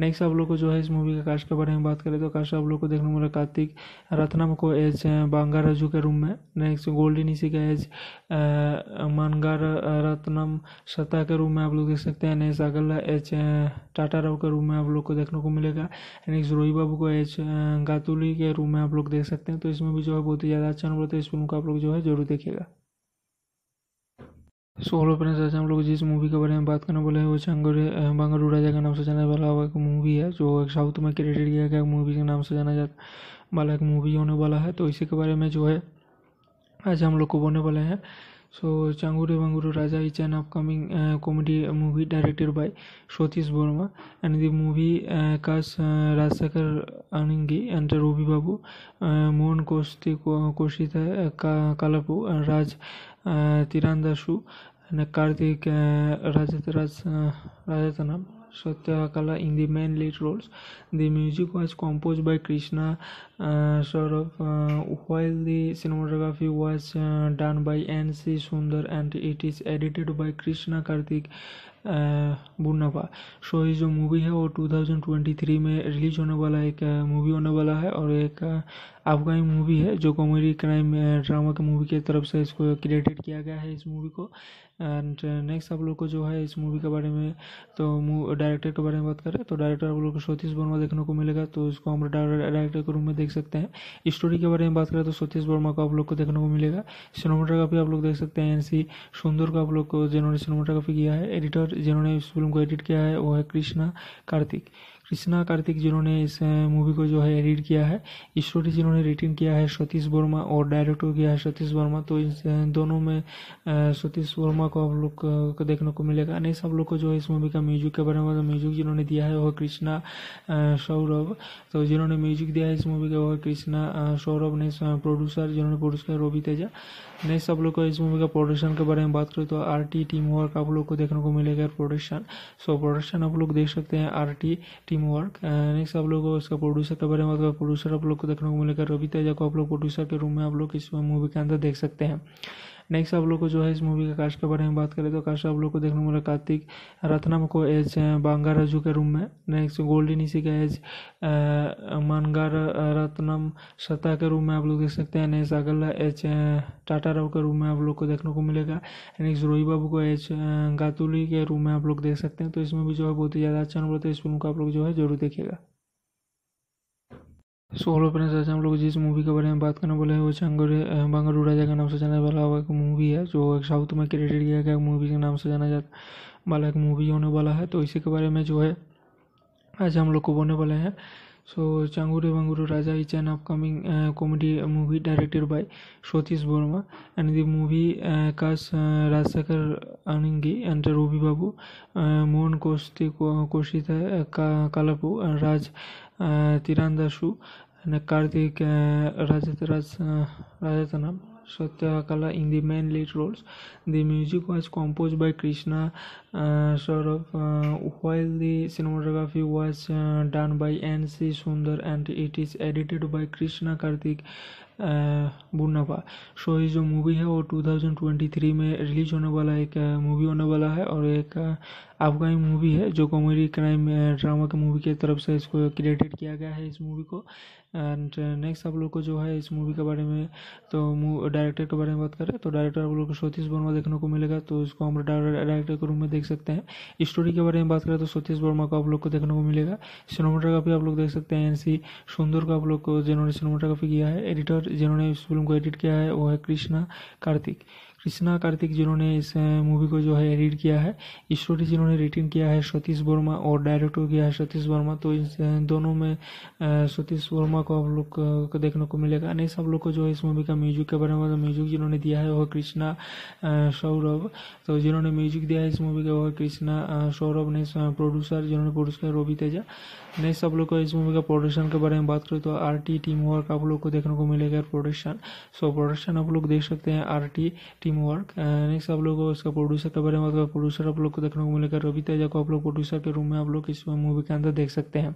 नेक्स्ट आप लोग को जो है इस मूवी के कास्ट के बारे में बात करें तो कास्ट आप लोग को देखने को मिला कार्तिक रत्नम को एज बांगाराजू के रूम में नेक्स्ट गोल्डन निशी का एज मानगार रत्नम सत्ता के रूम में आप लोग देख सकते हैं नेक्स्ट अगला एच टाटा राव के रूम में आप लोग को देखने को मिलेगा नेक्स्ट रोही बाबू को एच गातुली के रूम में आप लोग देख सकते हैं तो इसमें भी जो है बहुत ही ज़्यादा अच्छा नंबर तो इस फिल्म को आप लोग जो है जरूर देखेगा सो हेलो फ्रेंड्स आज हम लोग जिस मूवी के बारे में बात करने वाले हैं वो चंगर बंगरू राजा के नाम से जाना वाला एक मूवी है जो एक साउथ में क्रेडिट किया गया मूवी के नाम से जाना जाता वाला एक मूवी होने वाला है तो इसी के बारे में जो है आज हम लोग को बोलने वाले हैं so Changure Bangaru Raja is an upcoming comedy movie directed by Satish Varma and the movie cast Rajshekhar Aningi and Ravi Babu Mohan Kaushik कौशित है कालापू Raj Tirandasu Karthik uh, Rajatraj, uh, Rajatanam Satyakala in the main lead roles. The music was composed by Krishna uh, Saurabh, uh, while the cinematography was uh, done by N.C. Sundar and it is edited by Krishna Karthik बुनावा so ये जो movie है वो 2023 में release होने वाला एक movie होने वाला है और एक अफगानी मूवी है जो कॉमेडी क्राइम ड्रामा की मूवी की तरफ से इसको क्रिएटेड किया गया है इस मूवी को एंड नेक्स्ट uh, आप लोग को जो है इस मूवी के बारे में तो डायरेक्टर के बारे में बात करें तो डायरेक्टर आप लोग को सतीश वर्मा देखने को मिलेगा तो इसको हम डायरेक्टर के रूम में देख सकते हैं स्टोरी के बारे में बात करें तो सतीश वर्मा को आप लोग को देखने को मिलेगा सिनेमाटोग्राफी आप लोग देख सकते हैं एन सी सुंदर को आप लोग को जिन्होंने सिनेमाटोग्राफी किया है एडिटर जिन्होंने इस फिल्म को एडिट किया है वो है कृष्णा कार्तिक कृष्णा कार्तिक जिन्होंने इस मूवी को जो है एडिट किया है स्टोरी जिन्होंने रिटर्न किया है सतीश वर्मा और डायरेक्टर किया है सतीश वर्मा तो इस दोनों में सतीश वर्मा को आप लोग को देखने को मिलेगा नहीं सब लोग को जो है इस मूवी का म्यूजिक के बारे में म्यूजिक मतलब जिन्होंने दिया है वह कृष्णा सौरभ तो जिन्होंने म्यूजिक दिया है इस मूवी का वह कृष्णा सौरभ ने प्रोड्यूसर जिन्होंने प्रोड्यूस किया रोबी तेजा नहीं सब लोग को इस मूवी का प्रोडक्शन के बारे में बात करें तो आर टी टीम वर्क आप लोग को देखने को मिलेगा प्रोडक्शन सो प्रोडक्शन आप लोग देख सकते हैं R T team team work next आप लोग को इसका प्रोड्यूसर के बारे में मतलब प्रोड्यूसर आप लोग को देखने को मिलेगा रवि तेजा को आप लोग प्रोड्यूसर के रूम में आप लोग इस मूवी के अंदर देख सकते हैं नेक्स्ट आप लोग को जो है इस मूवी के कास्ट के बारे में बात करें तो कास्ट आप लोग को देखने को मिला कार्तिक रत्नम को एज राजू के रूम में नेक्स्ट गोल्डन इसी का एज मानगार रत्नम सता के रूम में आप लोग देख सकते हैं नेक्स्ट अगला एच टाटा राव के रूम में आप लोग को देखने को मिलेगा नेक्स्ट रोही बाबू को एच गातुली के रूम में आप लोग देख सकते हैं तो इसमें भी जो है बहुत ही ज़्यादा अच्छा अनुभव तो इस फिल्म को आप लोग जो है जरूर देखेगा सो हेलो फ्रेंड्स आज हम लोग जिस मूवी के बारे में बात करने वाले हैं वो चंगोरे बंगरू राजा के नाम से जाना वाला एक मूवी है जो एक साउथ में क्रेडिट किया गया मूवी के नाम से जाना जाता वाला एक मूवी होने वाला है तो इसी के बारे में जो है आज हम लोग को बोलने वाले हैं so Changure Bangaru Raja is an upcoming comedy movie directed by Satish Varma and the movie cast Rajshekhar Aningi and Ravi Babu Mohan कोस्ती कोशिता कालापू Raj তীরান্দাসু Karthik রাজাতনাম Satyakala in the main lead roles the music was compose by Krishna Saurabh while the cinematography was done by N C Sundar and it is edited by Krishna Karthik बुनावा so ये जो movie है वो 2023 में release होने वाला एक movie होने वाला है और एक अफगानी मूवी है जो कॉमेडी क्राइम ड्रामा की मूवी की तरफ से इसको क्रिएटेड किया गया है इस मूवी को एंड नेक्स्ट uh, आप लोग को जो है इस मूवी के बारे में तो डायरेक्टर के बारे में बात करें तो डायरेक्टर आप लोग को सतीश वर्मा देखने को मिलेगा तो इसको हम डायरेक्टर के रूम में देख सकते हैं स्टोरी के बारे में बात करें तो सतीश वर्मा को आप लोग को देखने को मिलेगा सिनेमाटोग्राफी आप लोग देख सकते हैं एन सी सुंदर को आप लोग को जिन्होंने सिनेमाटोग्राफी किया है एडिटर जिन्होंने इस फिल्म को एडिट किया है वो है कृष्णा कार्तिक कृष्णा कार्तिक जिन्होंने इस मूवी को जो है एडिट किया है स्टोरी जिन्होंने रिटर्न किया है सतीश वर्मा और डायरेक्टर किया है सतीश वर्मा तो इस दोनों में सतीश वर्मा को आप लोग को देखने को मिलेगा अन्य सब लोग को जो है इस मूवी का म्यूजिक के बारे में म्यूजिक मतलब जिन्होंने दिया है वह कृष्णा सौरभ तो जिन्होंने म्यूजिक दिया है इस मूवी का वह कृष्णा सौरभ ने प्रोड्यूसर जिन्होंने प्रोड्यूस किया रोबी तेजा नेक्स्ट आप लोग को इस मूवी का प्रोडक्शन के बारे में बात करें तो आर टी टीम वर्क आप लोग को देखने को मिलेगा प्रोडक्शन सो प्रोडक्शन आप लोग देख सकते हैं R T team work next आप लोग को इसका प्रोड्यूसर के बारे में बात करें प्रोड्यूसर आप लोग को देखने को मिलेगा रवि तेजा को आप लोग प्रोड्यूसर के रूम में आप लोग इस मूवी के अंदर देख सकते हैं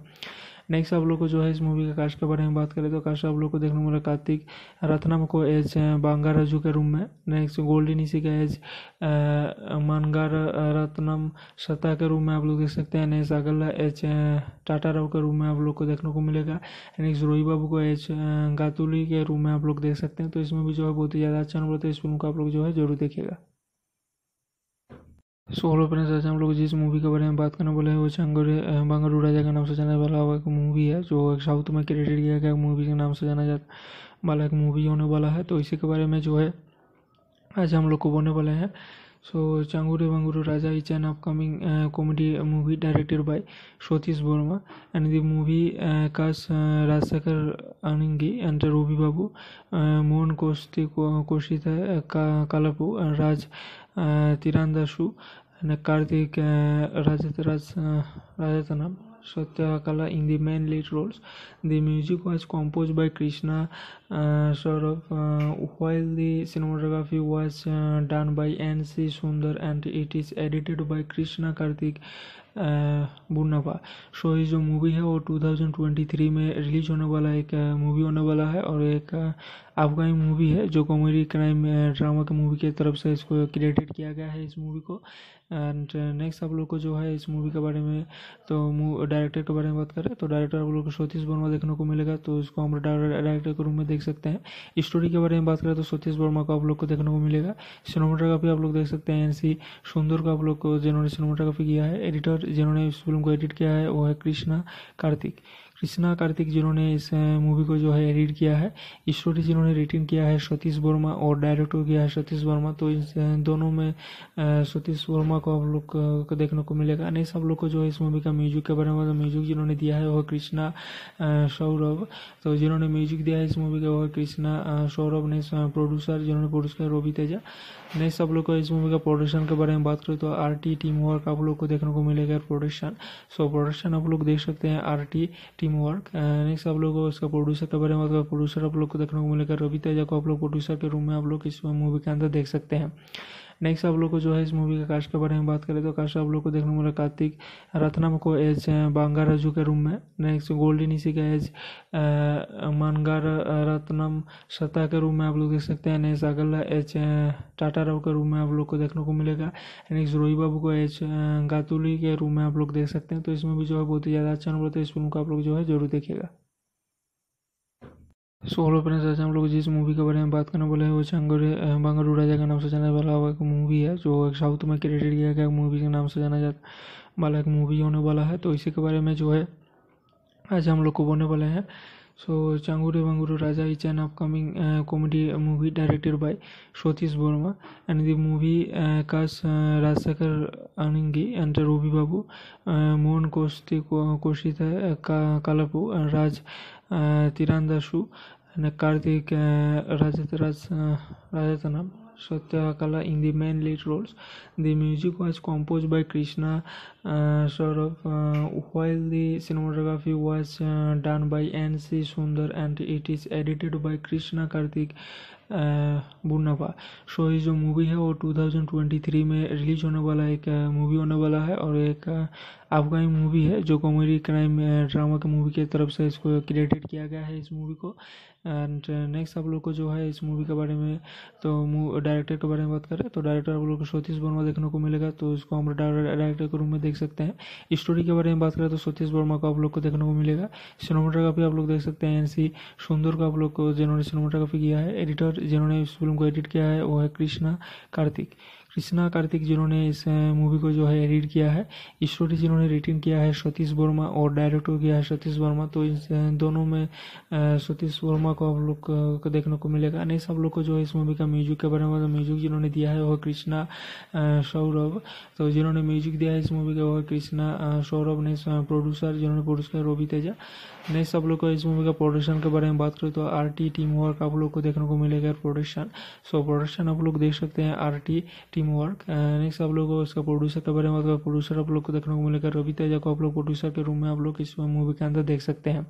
नेक्स्ट आप लोग को जो है इस मूवी का कास्ट के बारे में बात करें तो कास्ट आप लोग को देखने को मिला कार्तिक रत्नम को एज बांगाराजू के रूम में नेक्स्ट गोल्डन इसी का एज मानगार रत्नम सता के रूम में आप लोग देख सकते हैं नेक्स्ट अगला एच टाटा राव के रूम में आप लोग को देखने को मिलेगा नेक्स्ट रोही बाबू को एच गातुली के रूम में आप लोग देख सकते हैं तो इसमें भी जो है बहुत ही ज़्यादा अच्छा अनुभव है इस फिल्म को आप लोग जो है जरूर देखेगा सो हेलो फ्रेंड्स आज हम लोग जिस मूवी के बारे में बात करने वाले हैं वो चंगोरे बंगरू राजा के नाम से जाना वाला एक मूवी है जो एक साउथ में क्रेडिट किया गया मूवी के नाम से जाना जा वाला एक मूवी होने वाला है तो इसी के बारे में जो है आज हम लोग को बोलने वाले हैं so Changure Bangaru Raja is an upcoming comedy movie directed by Satish Varma and the movie cast Rajshekhar Aningi and Ravi Babu Mohan कोस्ती कोशिता कालापू Raj তীরান্দাসু Karthik Rajat Raj Satyakala in the main lead roles the music was compose by Krishna Saurabh while the cinematography was done by N C Sundar and it is edited by Krishna Karthik বুনাবা so is movie হ্যাঁ ও two thousand twenty three মে release হোনে বলা এক movie হোনে বলা হয় ওর এক अफगानी मूवी है जो कॉमेडी क्राइम ड्रामा की मूवी की तरफ से इसको क्रिएटेड किया गया है इस मूवी को एंड नेक्स्ट आप लोग को जो है इस मूवी के बारे में तो डायरेक्टर के बारे में बात करें तो डायरेक्टर आप लोग को सतीश वर्मा देखने को मिलेगा तो इसको हम डायरेक्टर के रूम में देख सकते हैं स्टोरी के बारे में बात करें तो सतीश वर्मा को आप लोग को देखने को मिलेगा सिनेमाटोग्राफी आप लोग देख सकते हैं एन सी सुंदर को आप लोग को जिन्होंने सिनेमाटोग्राफी किया है एडिटर जिन्होंने इस फिल्म को एडिट किया है वो है कृष्णा कार्तिक कृष्णा कार्तिक जिन्होंने इस मूवी को जो है एडिट किया है स्टोरी जिन्होंने रिटर्न किया है सतीश वर्मा और डायरेक्टर किया है सतीश वर्मा तो इस दोनों में सतीश वर्मा को आप लोग को देखने को मिलेगा नहीं सब लोग को जो है इस मूवी का म्यूजिक के बारे में म्यूजिक जिन्होंने दिया है वह कृष्णा सौरभ तो जिन्होंने म्यूजिक दिया है इस मूवी का वह कृष्णा सौरभ ने प्रोड्यूसर जिन्होंने प्रोड्यूस किया रोबी तेजा नहीं सब लोग को इस मूवी का प्रोडक्शन के बारे में बात करें तो आर टी टीम वर्क आप लोग को देखने को मिलेगा प्रोडक्शन सो प्रोडक्शन आप लोग देख सकते हैं R T team work next आप लोग को इसका प्रोड्यूसर के बारे में मतलब प्रोड्यूसर आप लोग को देखने को मिलेगा रवि तेजा को आप लोग प्रोड्यूसर के रूम में आप लोग इस मूवी के अंदर देख सकते हैं नेक्स्ट आप लोग को जो है इस मूवी का कास्ट के बारे में बात करें तो कास्ट आप लोग को देखने को मिला कार्तिक रत्नम को एज बांगाराजू के रूम में नेक्स्ट गोल्डन निशी का एज मानगार रत्नम सता के रूम में आप लोग देख सकते हैं नेक्स्ट अगला एच टाटा राव के रूम में आप लोग को देखने को मिलेगा नेक्स्ट रोही बाबू को एच गातुली के रूम में आप लोग देख सकते हैं तो इसमें भी जो है बहुत ही ज़्यादा अच्छा अनुभव तो इस फिल्म को आप लोग जो है जरूर देखेगा सो हेलो फ्रेंड्स आज हम लोग जिस मूवी के बारे में बात करने वाले हैं वो चंगर बंगरू राजा के नाम से जाना वाला एक मूवी है जो साउथ में क्रेडिट किया गया मूवी के नाम से जाना जाता वाला एक मूवी होने वाला है तो इसी के बारे में जो है आज हम लोग को बोलने वाले हैं so Changure Bangaru Raja is an upcoming comedy movie directed by Satish Varma and the movie cast Rajshekhar Aningi and Ravi Babu Mohan Kaushik कोशित कालापू Raj তীরান্দাসু Karthik রাজাতনাম Satyakala in the main lead roles the music was compose by Krishna Saurabh while the cinematography was done by N C Sundar and it is edited by Krishna Karthik बुनावा so ये जो movie है वो 2023 में release होने वाला एक movie होने वाला है और एक अफगानी मूवी है जो कॉमेडी क्राइम ड्रामा की मूवी के तरफ से इसको क्रिएटेड किया गया है इस मूवी को एंड नेक्स्ट uh, आप लोग को जो है इस मूवी के बारे में तो डायरेक्टर के बारे में बात करें तो डायरेक्टर आप लोग को सतीश वर्मा देखने को मिलेगा तो इसको हम डायरेक्टर के रूम में देख सकते हैं स्टोरी के बारे में बात करें तो सतीश वर्मा को आप लोग को देखने को मिलेगा सिनेमाटोग्राफी आप लोग देख सकते हैं एन सी सुंदर को आप लोग को जिन्होंने सिनेमाटोग्राफी किया है एडिटर जिन्होंने इस फिल्म को एडिट किया है वो है कृष्णा कार्तिक कृष्णा कार्तिक जिन्होंने इस मूवी को जो है एडिट किया है स्टोरी जिन्होंने रिटर्न किया है सतीश वर्मा और डायरेक्टर किया है सतीश वर्मा तो इस दोनों में सतीश वर्मा को आप लोग को देखने को मिलेगा नहीं सब लोग को जो है इस मूवी का म्यूजिक के बारे में म्यूजिक मतलब जिन्होंने दिया है वह कृष्णा सौरभ तो जिन्होंने म्यूजिक दिया है इस मूवी का वह कृष्णा सौरभ ने प्रोड्यूसर जिन्होंने प्रोड्यूस किया रोबी तेजा नेक्स्ट आप लोग को इस मूवी का प्रोडक्शन के बारे में बात करें तो आर टी टीम वर्क आप लोग को देखने को मिलेगा प्रोडक्शन सो प्रोडक्शन आप लोग देख सकते हैं R T team work next आप लोग को इसका प्रोड्यूसर के बारे में बात करें प्रोड्यूसर आप लोग को देखने को मिलेगा रवि तेजा को आप लोग प्रोड्यूसर के रूम में आप लोग इस मूवी के अंदर देख सकते हैं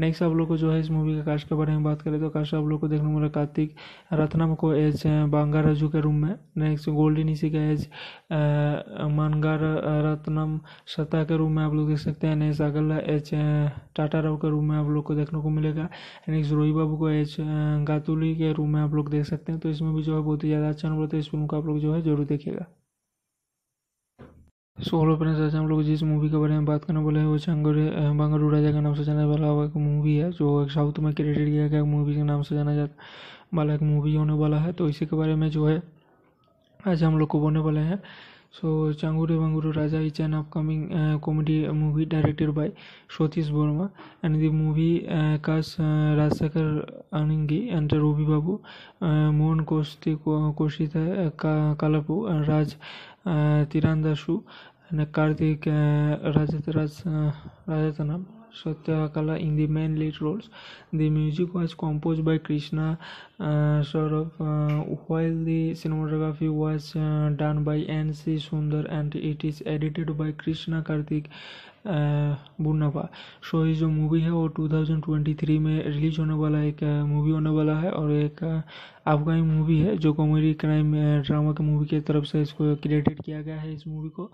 नेक्स्ट आप लोग को जो है इस मूवी के कास्ट के बारे में बात करें तो कास्ट आप लोग को देखने को मिला कार्तिक रत्नम को एज राजू के रूम में नेक्स्ट गोल्डन इसी का एज मानगार रत्नम सत्ता के रूम में आप लोग देख सकते हैं नेक्स्ट अगला एच टाटा राव के रूम में आप लोग को देखने को मिलेगा नेक्स्ट रोही बाबू को एच गातुली के रूम में आप लोग देख सकते हैं तो इसमें भी जो है बहुत ही ज़्यादा अच्छा अनुभव तो इस फिल्म को आप लोग जो है जरूर देखेगा सोहरा फ्रेंड्स आज हम लोग जिस मूवी के बारे में बात करने वाले हैं वो चंगरे बंगरू राजा के नाम से जाना वाला एक मूवी है जो साउथ में क्रेडिट किया गया मूवी के नाम से जाना जाता वाला एक मूवी होने वाला है तो इसी के बारे में जो है आज हम लोग को बोलने वाले हैं so Changure Bangaru Raja is an upcoming comedy movie directed by Satish Varma and the movie cast Rajshekhar Aningi and Ravi Babu Mohan Kaushik कौशिता कालापू Raj Tirandasu মানে কার্তিক রাজাত রাজ রাজাতনাম Satyakala in the main lead roles the music was compose by Krishna Saurabh while the cinematography was done by N C Sundar and it is edited by Krishna Karthik बुनावा so ये जो movie है वो 2023 में release होने वाला एक movie होने वाला है और एक अफगानी मूवी है जो कॉमेडी क्राइम ड्रामा की मूवी के तरफ से इसको क्रिएटेड किया गया है इस मूवी को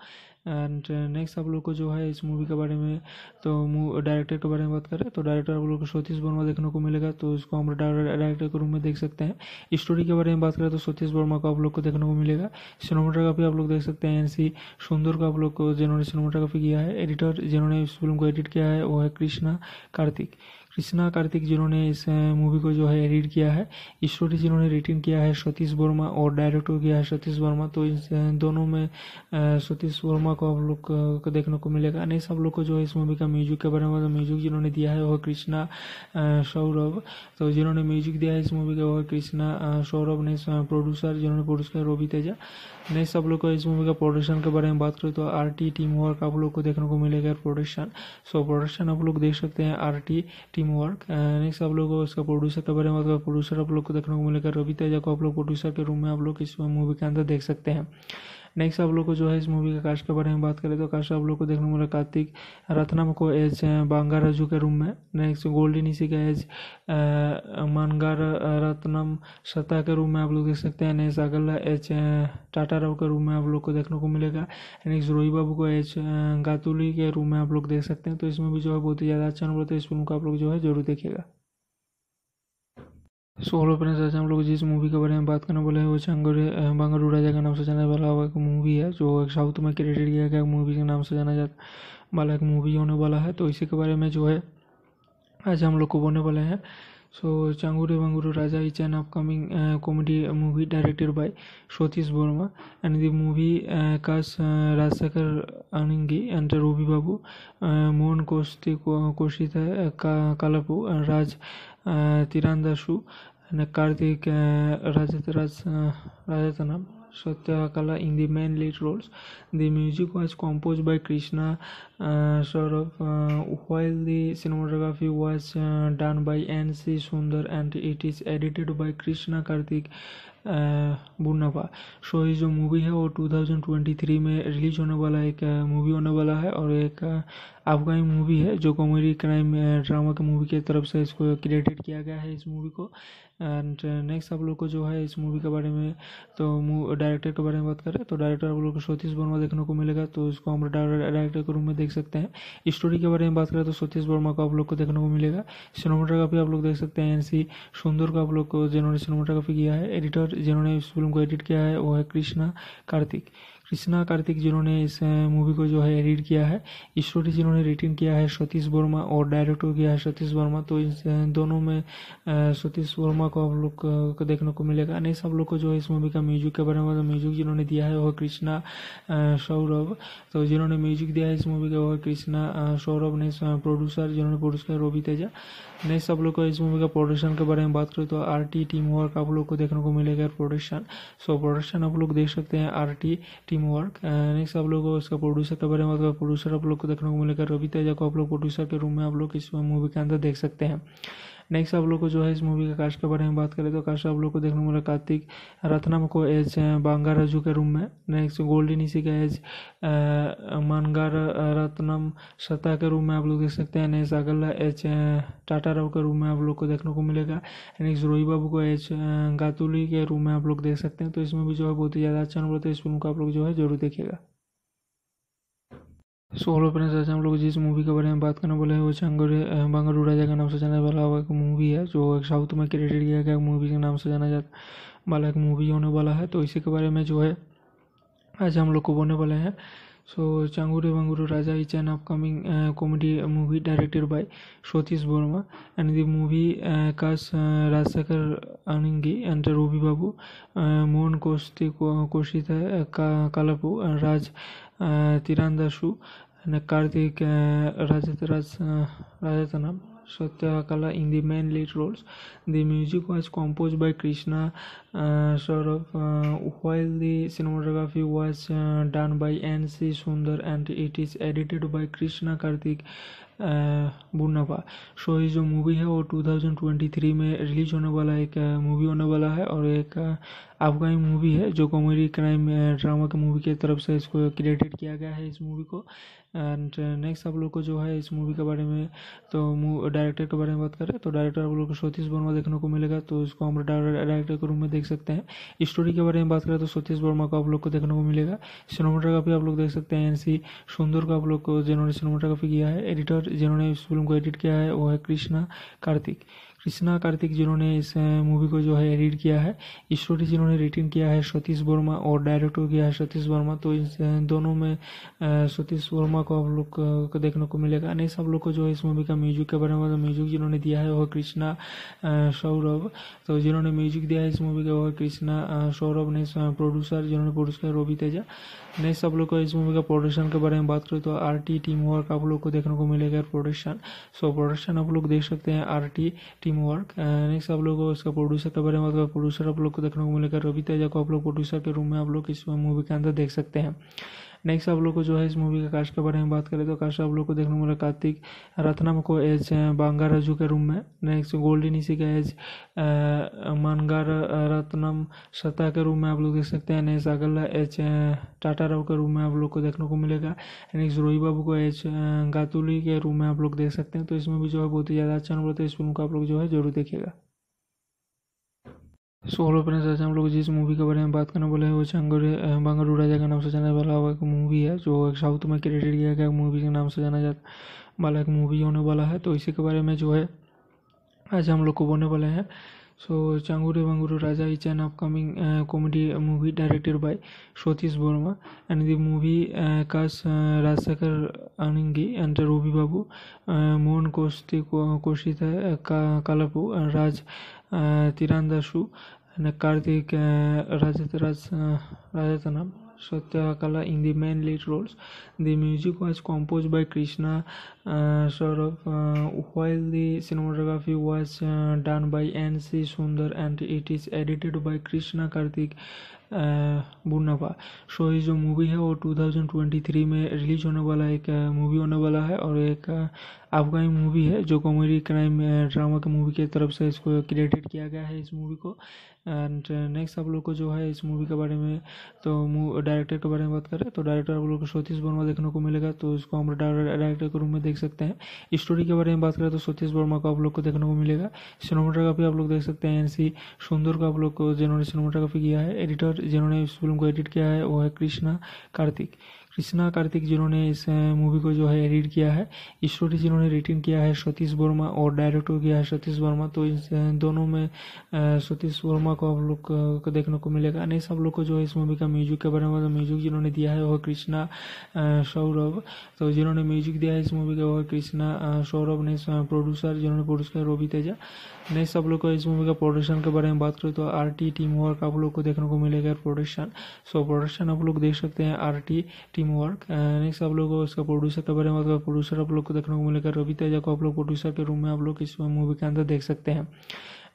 एंड नेक्स्ट uh, आप लोग को जो है इस मूवी के बारे में तो डायरेक्टर के बारे में बात करें तो डायरेक्टर आप लोग को सतीश वर्मा देखने को मिलेगा तो इसको हम डायरेक्टर के रूम में देख सकते हैं स्टोरी के बारे में बात करें तो सतीश वर्मा को आप लोग को देखने को मिलेगा सिनेमाटोग्राफी आप लोग देख सकते हैं एन सी सुंदर को आप लोग को जिन्होंने सिनेमाटोग्राफी किया है एडिटर जिन्होंने इस फिल्म को एडिट किया है वो है कृष्णा कार्तिक कृष्णा कार्तिक जिन्होंने इस मूवी को जो है एडिट किया है स्टोरी जिन्होंने रिटर्न किया है सतीश वर्मा और डायरेक्टर किया है सतीश वर्मा तो इस दोनों में सतीश वर्मा को आप लोग को देखने को मिलेगा नहीं सब लोग को जो है इस मूवी का म्यूजिक के बारे में म्यूजिक तो जिन्होंने दिया है वह कृष्णा सौरभ तो जिन्होंने म्यूजिक दिया है इस मूवी का वह कृष्णा सौरभ ने प्रोड्यूसर जिन्होंने प्रोड्यूस किया रोबी तेजा नेक्स्ट आप लोग को इस मूवी का प्रोडक्शन के बारे में बात करें तो आर टी टीम वर्क आप लोग को देखने को मिलेगा प्रोडक्शन सो प्रोडक्शन आप लोग देख सकते हैं R T team work next आप लोग को इसका प्रोड्यूसर के बारे में बात करें प्रोड्यूसर आप लोग को देखने को मिलेगा रवि तेजा को आप लोग प्रोड्यूसर के रूम में आप लोग इस मूवी के अंदर देख सकते हैं नेक्स्ट आप लोग को जो है इस मूवी के कास्ट के बारे में बात करें तो कास्ट आप लोग को देखने को मिला कार्तिक रत्नम को एज राजू के रूम में नेक्स्ट गोल्डन इसी का एज मानगार रत्नम सत्ता के रूम में आप लोग देख सकते हैं नेक्स्ट अगला एच टाटा राव के रूम में आप लोग को देखने को मिलेगा नेक्स्ट रोही बाबू को एच गातुली के रूम में आप लोग देख सकते हैं तो इसमें भी जो है बहुत ही ज़्यादा अच्छा अनुभव तो इस फिल्म को आप लोग जो है जरूर देखेगा सो हेलो फ्रेंड्स आज हम लोग जिस मूवी के बारे में बात करने वाले हैं वो चंगोरे बंगर उड़ाजा के नाम से जाना वाला एक मूवी है जो एक साउथ में क्रेडिट किया गया मूवी के नाम से जाना जाता वाला एक मूवी होने वाला है तो इसी के बारे में जो है आज हम लोग को बोलने वाले हैं so Changure Bangaru Raja is an upcoming comedy movie directed by Satish Varma and the movie cast Rajshekhar Aningi and Ravi Babu Mohan Kaushik कोशित कालापू राज તીરાંદાસુ અને Karthik Rajat Rajathanam Satyakala in the main lead roles. The music was composed by Krishna uh, Saurabh, uh, while the cinematography was uh, done by N.C. Sundar and it is edited by Krishna Karthik Bunapa so ये जो movie है वो 2023 में release होने वाला एक movie होने वाला है और एक अफगानी मूवी है जो कॉमेडी क्राइम ड्रामा के मूवी की तरफ से इसको क्रिएटेड किया गया है इस मूवी को एंड नेक्स्ट uh, आप लोग को जो है इस मूवी के बारे में तो डायरेक्टर के बारे में बात करें तो डायरेक्टर आप लोग को सतीश वर्मा देखने को मिलेगा तो इसको हम डायरेक्टर के रूम में देख सकते हैं स्टोरी के बारे में बात करें तो सतीश वर्मा को आप लोग को देखने को मिलेगा सिनेमाटोग्राफी आप लोग देख सकते हैं एन सी सुंदर को आप लोग को जिन्होंने सिनेमाटोग्राफी किया है एडिटर जिन्होंने इस फिल्म को एडिट किया है वो है कृष्णा कार्तिक कृष्णा कार्तिक जिन्होंने इस मूवी को जो है एडिट किया है स्टोरी जिन्होंने रिटर्न किया है सतीश वर्मा और डायरेक्टर किया है सतीश वर्मा तो इस दोनों में सतीश वर्मा को आप लोग को देखने को मिलेगा नहीं सब लोग को जो है इस मूवी का म्यूजिक के बारे में म्यूजिक जिन्होंने दिया है वह कृष्णा सौरभ तो जिन्होंने म्यूजिक दिया है इस मूवी का वह कृष्णा सौरभ ने प्रोड्यूसर जिन्होंने प्रोड्यूस किया रोबी तेजा नेक्स्ट आप लोग को इस मूवी का प्रोडक्शन के बारे में बात करें तो आर टी टीम वर्क आप लोग को देखने को मिलेगा प्रोडक्शन सो प्रोडक्शन आप लोग देख सकते हैं R T team work next आप लोग को इसका प्रोड्यूसर के बारे में बात करें प्रोड्यूसर आप लोग को देखने को मिलेगा रवि तेजा को आप लोग प्रोड्यूसर के रूम में आप लोग इस मूवी के अंदर देख सकते हैं नेक्स्ट आप लोग को जो है इस मूवी का कास्ट के बारे में बात करें तो कास्ट आप लोग को देखने को मिला कार्तिक रत्नम को एज राजू के रूम में नेक्स्ट गोल्डन निशी का एज मानगार रत्नम सता के रूम में आप लोग देख सकते हैं नेक्स्ट अगला एच टाटा राव के रूम में आप लोग को देखने को मिलेगा नेक्स्ट रोही बाबू को एच गातुली के रूम में आप लोग देख सकते हैं तो इसमें भी जो है बहुत ही ज़्यादा अच्छा नंबर तो इस फिल्म को आप लोग जो है जरूर देखेगा सो हेलो फ्रेंड्स आज हम लोग जिस मूवी के बारे में बात करने वाले हैं वो चंगरे बंगरू राजा के नाम से जाना वाला एक मूवी है जो एक साउथ में क्रिएटेड किया गया मूवी के नाम से जाना जा वाला एक मूवी होने वाला है तो इसी के बारे में जो है आज हम लोग को बोलने वाले हैं so Changure Bangaru Raja is an upcoming comedy movie directed by Satish Varma and the movie cast Rajshekhar Aningi and Ravi Babu Mohan कोस्ती कोशित कालापू Raj তীরান্দাসু Karthik রাজাতনাম Satyakala in the main lead roles the music was compose by Krishna Saurabh while the cinematography was done by N C Sundar and it is edited by Krishna Karthik बुनावा so ये जो movie है वो 2023 में release होने वाला एक movie होने वाला है और एक अफगानी मूवी है जो कॉमेडी क्राइम ड्रामा की मूवी के तरफ से इसको क्रिएटेड किया गया है इस मूवी को एंड नेक्स्ट uh, आप लोग को जो है इस मूवी के बारे में तो डायरेक्टर के बारे में बात करें तो डायरेक्टर आप लोग को सतीश वर्मा देखने को मिलेगा तो इसको हम डायरेक्टर के रूम में देख सकते हैं स्टोरी के बारे में बात करें तो सतीश वर्मा को आप लोग को देखने को मिलेगा सिनेमाटोग्राफी आप लोग देख सकते हैं एन सी सुंदर को आप लोग को जिन्होंने सिनेमाटोग्राफी किया है एडिटर जिन्होंने इस फिल्म को एडिट किया है वो है कृष्णा कार्तिक कृष्णा कार्तिक जिन्होंने इस मूवी को जो है एडिट किया है स्टोरी जिन्होंने रिटर्न किया है सतीश वर्मा और डायरेक्टर किया है सतीश वर्मा तो इस दोनों में सतीश वर्मा को आप लोग को देखने को मिलेगा नहीं सब लोग को जो है इस मूवी का म्यूजिक के बारे में म्यूजिक मतलब जिन्होंने दिया है वह कृष्णा सौरभ तो जिन्होंने म्यूजिक दिया है इस मूवी का वह कृष्णा सौरभ ने प्रोड्यूसर जिन्होंने प्रोड्यूस किया रोबी तेजा नहीं सब लोग को इस मूवी का प्रोडक्शन के बारे में बात करें तो आर टी टीम वर्क आप लोग को देखने को मिलेगा प्रोडक्शन सो प्रोडक्शन आप लोग देख सकते हैं R T team team work next आप लोग को इसका प्रोड्यूसर के बारे में प्रोड्यूसर आप लोग को देखने को मिलेगा रवि तेजा को आप लोग प्रोड्यूसर के रूम में आप लोग इस मूवी के अंदर देख सकते हैं नेक्स्ट आप लोग को जो है इस मूवी के कास्ट के बारे में बात करें तो कास्ट आप लोग को देखने को मिला कार्तिक रत्नम को एज राजू के रूम में नेक्स्ट गोल्डन इसी का एज मानगार रत्नम सत्ता के रूम में आप लोग देख सकते हैं नेक्स्ट अगला एच टाटा राव के रूम में आप लोग को देखने को मिलेगा नेक्स्ट रोही बाबू को एच गातुली के रूम में आप लोग देख सकते हैं तो इसमें भी जो है बहुत ही ज़्यादा अच्छा अनुभव है इस फिल्म को आप लोग जो है जरूर देखेगा सोलो अपने आज हम लोग जिस मूवी के बारे में बात करने वाले हैं वो चंगोरे बंगरू राजा के नाम से जाना वाला हुआ एक मूवी है जो एक साउथ में क्रिएटेड किया गया मूवी के नाम से जाना जाता वाला एक मूवी होने वाला है तो इसी के बारे में जो है आज हम लोग को बोलने वाले हैं so Changure Bangaru Raja is an upcoming comedy movie directed by Satish Varma and the movie cast Rajshekhar अनंगी and Ravi Babu Mohan कोस्ती कोशिता कालापू Raj तिरान दासू Karthik Rajaratnam Satyakala in the main lead roles. The music was composed by Krishna uh, Saurabh, uh, while the cinematography was uh, done by N.C. Sundar and it is edited by Krishna Karthik बुन्नापा so ये जो movie है वो 2023 में release होने वाला एक movie होने वाला है और एक अफगानी मूवी है जो कॉमेडी क्राइम ड्रामा की मूवी की तरफ से इसको क्रिएटेड किया गया है इस मूवी को एंड नेक्स्ट uh, आप लोग को जो है इस मूवी के बारे में तो डायरेक्टर के बारे में बात करें तो डायरेक्टर आप लोग को सतीश वर्मा देखने को मिलेगा तो इसको हम डायरेक्टर के रूम में देख सकते हैं स्टोरी के बारे में बात करें तो सतीश वर्मा को आप लोग को देखने को मिलेगा सिनेमाटोग्राफी आप लोग देख सकते हैं एन सी सुंदर को आप लोग को जिन्होंने सिनेमाटोग्राफी किया है एडिटर जिन्होंने इस फिल्म को एडिट किया है वो है कृष्णा कार्तिक कृष्णा कार्तिक जिन्होंने इस मूवी को जो है एडिट किया है स्टोरी जिन्होंने रिटर्न किया है सतीश वर्मा और डायरेक्टर किया है सतीश वर्मा तो इस दोनों में सतीश वर्मा को आप लोग को देखने को मिलेगा अन्य सब लोग को जो है इस मूवी का म्यूजिक के बारे में तो म्यूजिक जिन्होंने दिया है वह कृष्णा सौरभ तो जिन्होंने म्यूजिक दिया है इस मूवी का वह कृष्णा सौरभ ने प्रोड्यूसर जिन्होंने प्रोड्यूस किया रोबी तेजा नए सब लोग को इस मूवी का प्रोडक्शन के बारे में बात करें तो आर टी टीम वर्क आप लोग को देखने को मिलेगा प्रोडक्शन सो प्रोडक्शन आप लोग देख सकते हैं R T team team work next आप लोग को इसका प्रोड्यूसर के बारे में उसका प्रोड्यूसर आप लोग को देखने को मिलेगा रवि तेजा को आप लोग प्रोड्यूसर के रूम में आप लोग इस मूवी के अंदर देख सकते हैं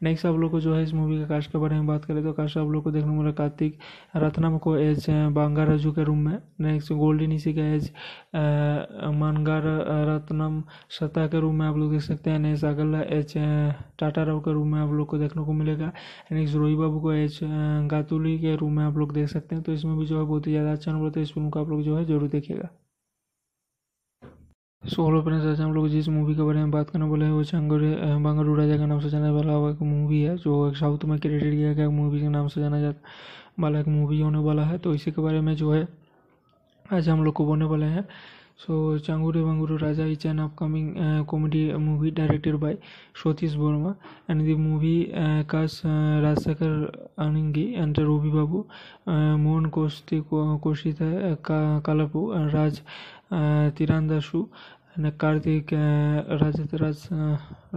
नेक्स्ट आप लोग को जो है इस मूवी के कास्ट के बारे में बात करें तो कास्ट आप लोग को देखने को मिला कार्तिक रत्नम को एज राजू के रूम में नेक्स्ट गोल्डन इसी का एज मानगार रत्नम सत्ता के रूम में आप लोग देख सकते हैं नेक्स्ट अगला एच टाटा राव के रूम में आप लोग को देखने को मिलेगा नेक्स्ट रोही बाबू को एच गातुली के रूम में आप लोग देख सकते हैं तो इसमें भी जो है बहुत ही ज़्यादा अच्छा अनुभव तो इस फिल्म को आप लोग जो है जरूर देखेगा सो हेलो फ्रेंड्स आज हम लोग जिस मूवी के बारे में बात करने वाले हैं वो चंगर बंगरू राजा के नाम से जाना वाला एक मूवी है जो एक साउथ में क्रेडिट किया गया मूवी के नाम से जाना जाता वाला एक मूवी होने वाला है तो इसी के बारे में जो है आज हम लोग को बोलने वाले हैं so Changure Bangaru Raja is an upcoming comedy movie directed by Satish Varma and the movie cast Rajshekhar Aningi and Ravi Babu Mohan Kaushik कोशिता है कालापू राज તીરાંદાસુ અને Kartik રાજતરાજ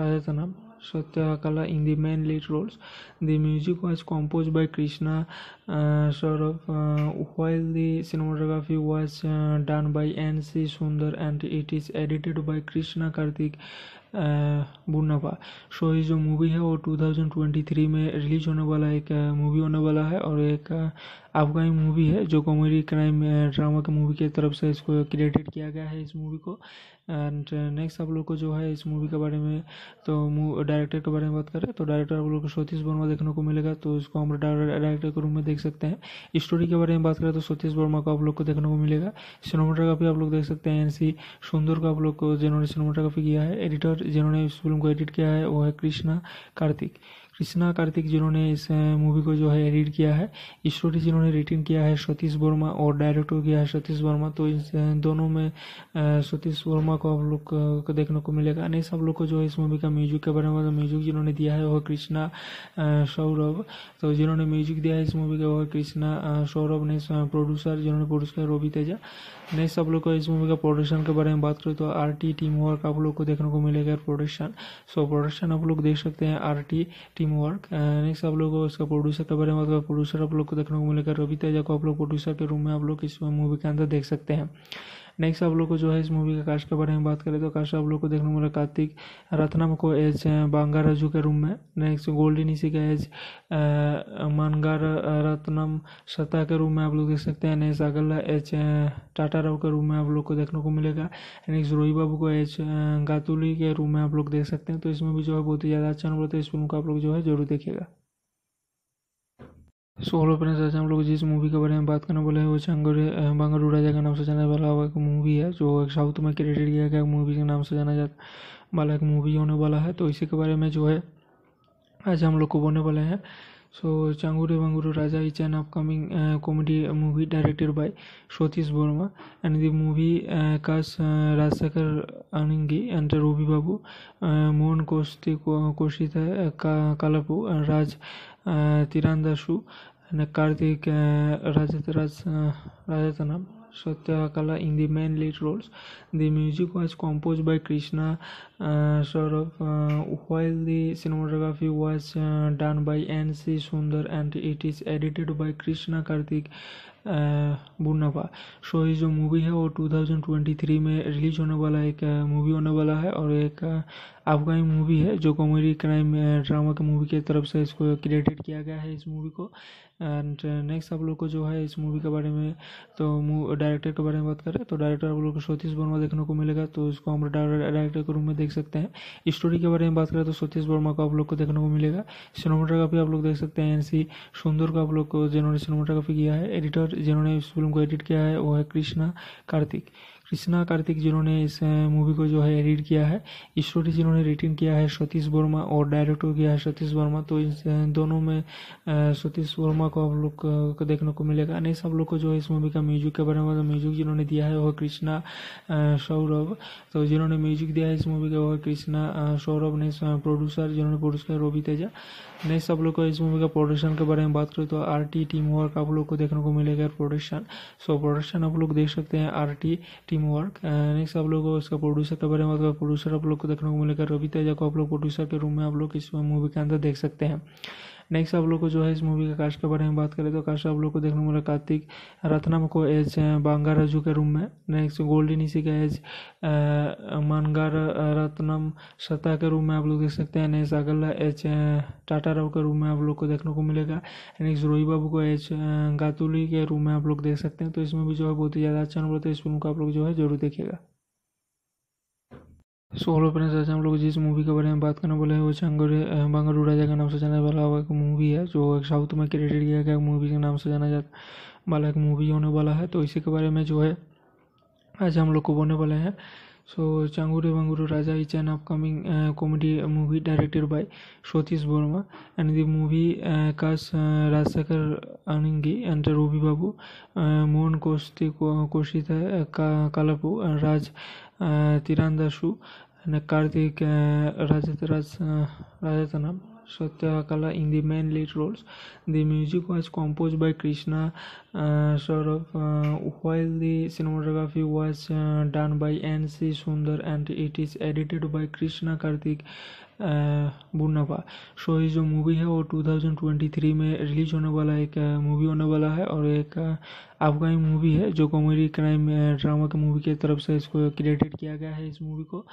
રાજતનમ Satyakala in the main lead roles. The music was composed by Krishna uh, Saurabh, uh, while the cinematography was uh, done by N.C. Sundar and it is edited by Krishna Karthik बुनवा सो ये जो movie है वो 2023 में release होने वाला एक movie होने वाला है और एक अफगानी मूवी है जो कॉमेडी क्राइम ड्रामा के मूवी की तरफ से इसको क्रिएटेड किया गया है इस मूवी को एंड नेक्स्ट uh, आप लोग को जो है इस मूवी के बारे में तो डायरेक्टर के बारे में बात करें तो डायरेक्टर आप लोग को सतीश वर्मा देखने को मिलेगा तो इसको हम डायरेक्टर के रूम में देख सकते हैं स्टोरी के बारे में बात करें तो सतीश वर्मा को आप लोग को देखने को मिलेगा सिनेमाटोग्राफी आप लोग देख सकते हैं एन सी सुंदर को आप लोग को जिन्होंने सिनेमाटोग्राफी किया है एडिटर जिन्होंने इस फिल्म को एडिट किया है वो है कृष्णा कार्तिक कृष्णा कार्तिक जिन्होंने इस मूवी को जो है एडिट किया है स्टोरी जिन्होंने रिटर्न किया है सतीश वर्मा और डायरेक्टर किया है सतीश वर्मा तो इस दोनों में सतीश वर्मा को आप लोग को देखने को मिलेगा नहीं सब लोग को जो है इस मूवी का म्यूजिक के बारे में म्यूजिक जिन्होंने दिया है वह कृष्णा सौरभ तो जिन्होंने म्यूजिक दिया है इस मूवी का वह कृष्णा सौरभ ने प्रोड्यूसर जिन्होंने प्रोड्यूस किया रोबी तेजा नेक्स्ट आप लोग को इस मूवी का प्रोडक्शन के बारे में बात करें तो आर टी टीम वर्क आप लोग को देखने को मिलेगा प्रोडक्शन सो प्रोडक्शन आप लोग देख सकते हैं R T team work next आप लोग को इसका प्रोड्यूसर के बारे में बात करें प्रोड्यूसर आप लोग को देखने को मिलेगा रवि तेजा को आप लोग प्रोड्यूसर के रूम में आप लोग इस मूवी के अंदर देख सकते हैं नेक्स्ट आप लोग को जो है इस मूवी के कास्ट के बारे में बात करें तो कास्ट आप लोग को देखने को मिला कार्तिक रत्नम को एज बांगाराजू के रूम में नेक्स्ट गोल्डन निशी का एज मानगार रत्नम सता के रूम में आप लोग देख सकते हैं नेक्स्ट अगला एच टाटा राव के रूम में आप लोग को देखने को मिलेगा नेक्स्ट रोही बाबू को एच गातुली के रूम में आप लोग देख सकते हैं तो इसमें भी जो है बहुत ही ज़्यादा अच्छा अनुभव तो इस फिल्म को आप लोग जो है जरूर देखेगा सो हेलो फ्रेंड्स आज हम लोग जिस मूवी के बारे में बात करने वाले हैं वो चंगर बंगरू राजा के नाम से जाना वाला एक मूवी है जो साउथ में क्रेडिट किया गया मूवी के नाम से जाना जाता वाला एक मूवी होने वाला है तो इसी के बारे में जो है आज हम लोग को बोलने वाले हैं so Changure Bangaru Raja is an upcoming comedy movie directed by Satish Varma and the movie cast Rajshekhar Aningi and Ravi Babu Mohan Kaushik कौशित है कालापू राज તીરાંદાસુ અને Kartik રાજતરાજ રાજતનમ Satyakala in the main lead roles. The music was composed by Krishna uh, Saurabh, uh, while the cinematography was uh, done by N.C. Sundar and it is edited by Krishna Karthik Bunapa so ये जो movie है वो 2023 में release होने वाला एक movie होने वाला है और एक अफगानी मूवी है जो कॉमेडी क्राइम ड्रामा की मूवी की तरफ से इसको क्रिएटेड किया गया है इस मूवी को एंड नेक्स्ट uh, आप लोग को जो है इस मूवी के बारे में तो डायरेक्टर के बारे में बात करें तो डायरेक्टर आप लोग को सतीश वर्मा देखने को मिलेगा तो इसको हम डायरेक्टर के रूम में देख सकते हैं स्टोरी के बारे में बात करें तो सतीश वर्मा को आप लोग को देखने को मिलेगा सिनेमाटोग्राफी आप लोग देख सकते हैं एनसी सुंदर को आप लोग को जिन्होंने सिनेमाटोग्राफी किया है एडिटर जिन्होंने इस फिल्म को एडिट किया है वो है कृष्णा कार्तिक कृष्णा कार्तिक जिन्होंने इस मूवी को जो है एडिट किया है स्टोरी जिन्होंने रिटर्न किया है सतीश वर्मा और डायरेक्टर किया है सतीश वर्मा तो इस दोनों में सतीश वर्मा को आप लोग को देखने को मिलेगा नेक्स्ट सब लोग को जो है इस मूवी का म्यूजिक के बारे में म्यूजिक जिन्होंने दिया है वह कृष्णा सौरभ तो जिन्होंने म्यूजिक दिया है इस मूवी का वह कृष्णा सौरभ ने प्रोड्यूसर जिन्होंने प्रोड्यूस किया रोबी तेजा नए सब लोग को इस मूवी का प्रोडक्शन के बारे में बात करें तो आर टी टीम वर्क आप लोग को देखने को मिलेगा प्रोडक्शन सो प्रोडक्शन आप लोग देख सकते हैं R T team work next uh, आप लोग को इसका प्रोड्यूसर के बारे में मतलब प्रोड्यूसर आप लोग को देखने को मिलेगा रवि तेजा को आप लोग प्रोड्यूसर के रूम में आप लोग इस मूवी के अंदर देख सकते हैं नेक्स्ट आप लोग को जो है इस मूवी के कास्ट के बारे में बात करें तो कास्ट आप लोग को देखने को मिला कार्तिक रत्नम को एज राजू के रूम में नेक्स्ट गोल्डी निशी का एज मानगार रत्नम सता के रूम में आप लोग देख सकते हैं नेक्स्ट अगला एच टाटा राव के रूम में आप लोग को देखने को मिलेगा नेक्स्ट रोही बाबू को एच गातुली के रूम में आप लोग देख सकते हैं तो इसमें भी जो है बहुत ही ज़्यादा अच्छा अनुभव तो इस फिल्म को आप लोग जो है जरूर देखेगा सोलो फ्रेंड्स आज हम लोग जिस मूवी के बारे में बात करने वाले हैं वो चंगर बंगरू राजा के नाम से जाना वाला हुआ एक मूवी है जो एक साउथ में क्रिएटेड किया गया मूवी के नाम से जाना जाता वाला एक मूवी होने वाला है तो इसी के बारे में जो है आज हम लोग को बोलने वाले हैं so Changure Bangaru Raja is an upcoming comedy movie directed by Satish Varma and the movie cast Rajshekhar अनंगी and Ravi Babu Mohan Kausti Koshita कालापू Raj तिरान दासू Karthik Rajaratnam Satyakala in the main lead roles. The music was composed by Krishna uh, Saurabh, uh, while the cinematography was uh, done by N.C. Sundar and it is edited by Krishna Karthik बुन्नापा so ये जो movie है वो 2023 में release होने वाला एक movie होने वाला है और एक अफगानी मूवी है जो कॉमेडी क्राइम ड्रामा की मूवी की तरफ से इसको क्रिएटेड किया गया है इस मूवी को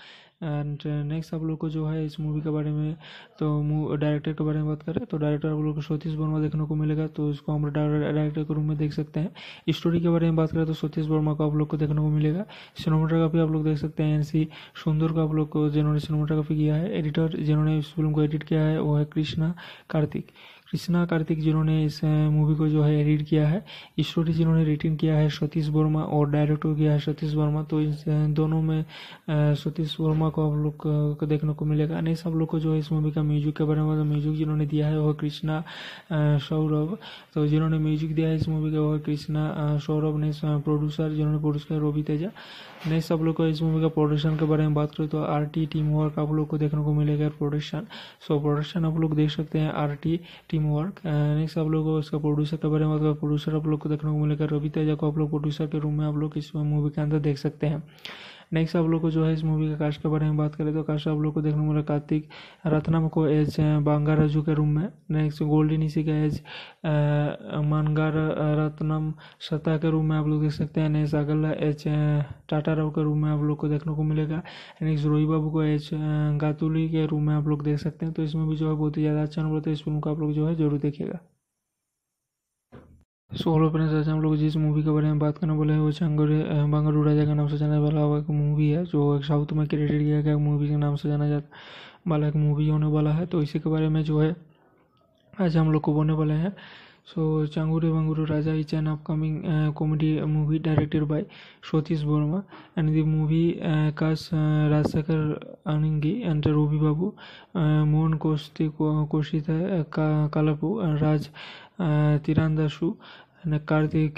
एंड नेक्स्ट uh, आप लोग को जो है इस मूवी के बारे में तो डायरेक्टर के बारे में बात करें तो डायरेक्टर आप लोग को सतीश वर्मा देखने को मिलेगा तो इसको हम डायरेक्टर के रूम में देख सकते हैं स्टोरी के बारे में बात करें तो सतीश वर्मा को आप लोग को देखने को मिलेगा सिनेमाटोग्राफी आप लोग देख सकते हैं एन सी सुंदर को आप लोग को जिन्होंने सिनेमाटोग्राफी किया है एडिटर जिन्होंने इस फिल्म को एडिट किया है वो है कृष्णा कार्तिक कृष्णा कार्तिक जिन्होंने इस मूवी को जो है एडिट किया है स्टोरी जिन्होंने रिटर्न किया है सतीश वर्मा और डायरेक्टर किया है सतीश वर्मा तो इस दोनों में सतीश वर्मा को आप लोग को देखने को मिलेगा अन्य सब लोग को जो है इस मूवी का म्यूजिक के बारे में म्यूजिक मतलब जिन्होंने दिया है वह कृष्णा सौरभ तो जिन्होंने म्यूजिक दिया है इस मूवी का वह कृष्णा सौरभ ने प्रोड्यूसर जिन्होंने प्रोड्यूस किया रोबी तेजा नेक्स्ट आप लोग को इस मूवी का प्रोडक्शन के बारे में बात करें तो आर टी टीम वर्क आप लोग को देखने को मिलेगा प्रोडक्शन सो प्रोडक्शन आप लोग देख सकते हैं R T team work next आप लोग को इसका प्रोड्यूसर के बारे में बात करें प्रोड्यूसर आप लोग को देखने को मिलेगा रवि तेजा को आप लोग प्रोड्यूसर के रूम में आप लोग इस मूवी के अंदर देख सकते हैं नेक्स्ट आप लोग को जो है इस मूवी के कास्ट के बारे में बात करें तो कास्ट आप लोग को देखने को मिला कार्तिक रत्नम को एज राजू के रूम में नेक्स्ट गोल्डन इसी का एज मानगार रत्नम सता के रूम में आप लोग देख सकते हैं नेक्स्ट अगला एच टाटा राव के रूम में आप लोग को देखने को मिलेगा नेक्स्ट रोही बाबू को एच गातुली के रूम में आप लोग देख सकते हैं तो इसमें भी जो है बहुत ही ज़्यादा अच्छा अनुभव है इस फिल्म को आप लोग जो है जरूर देखेगा सो हेलो फ्रेंड्स आज हम लोग जिस मूवी के बारे में बात करने वाले हैं वो चंगोरे बंगरू राजा के नाम से जाना वाला एक मूवी है जो एक साउथ में क्रेडिट किया गया मूवी के नाम से जाना जाता वाला एक मूवी होने वाला है तो इसी के बारे में जो है आज हम लोग को बोलने वाले हैं so Changure Bangaru Raja is an upcoming comedy movie directed by Satish Varma and the movie cast Rajshekhar Aningi and Ravi Babu Mohan Kaushik कोशिता कालापू Raj তীরান্দাসু Karthik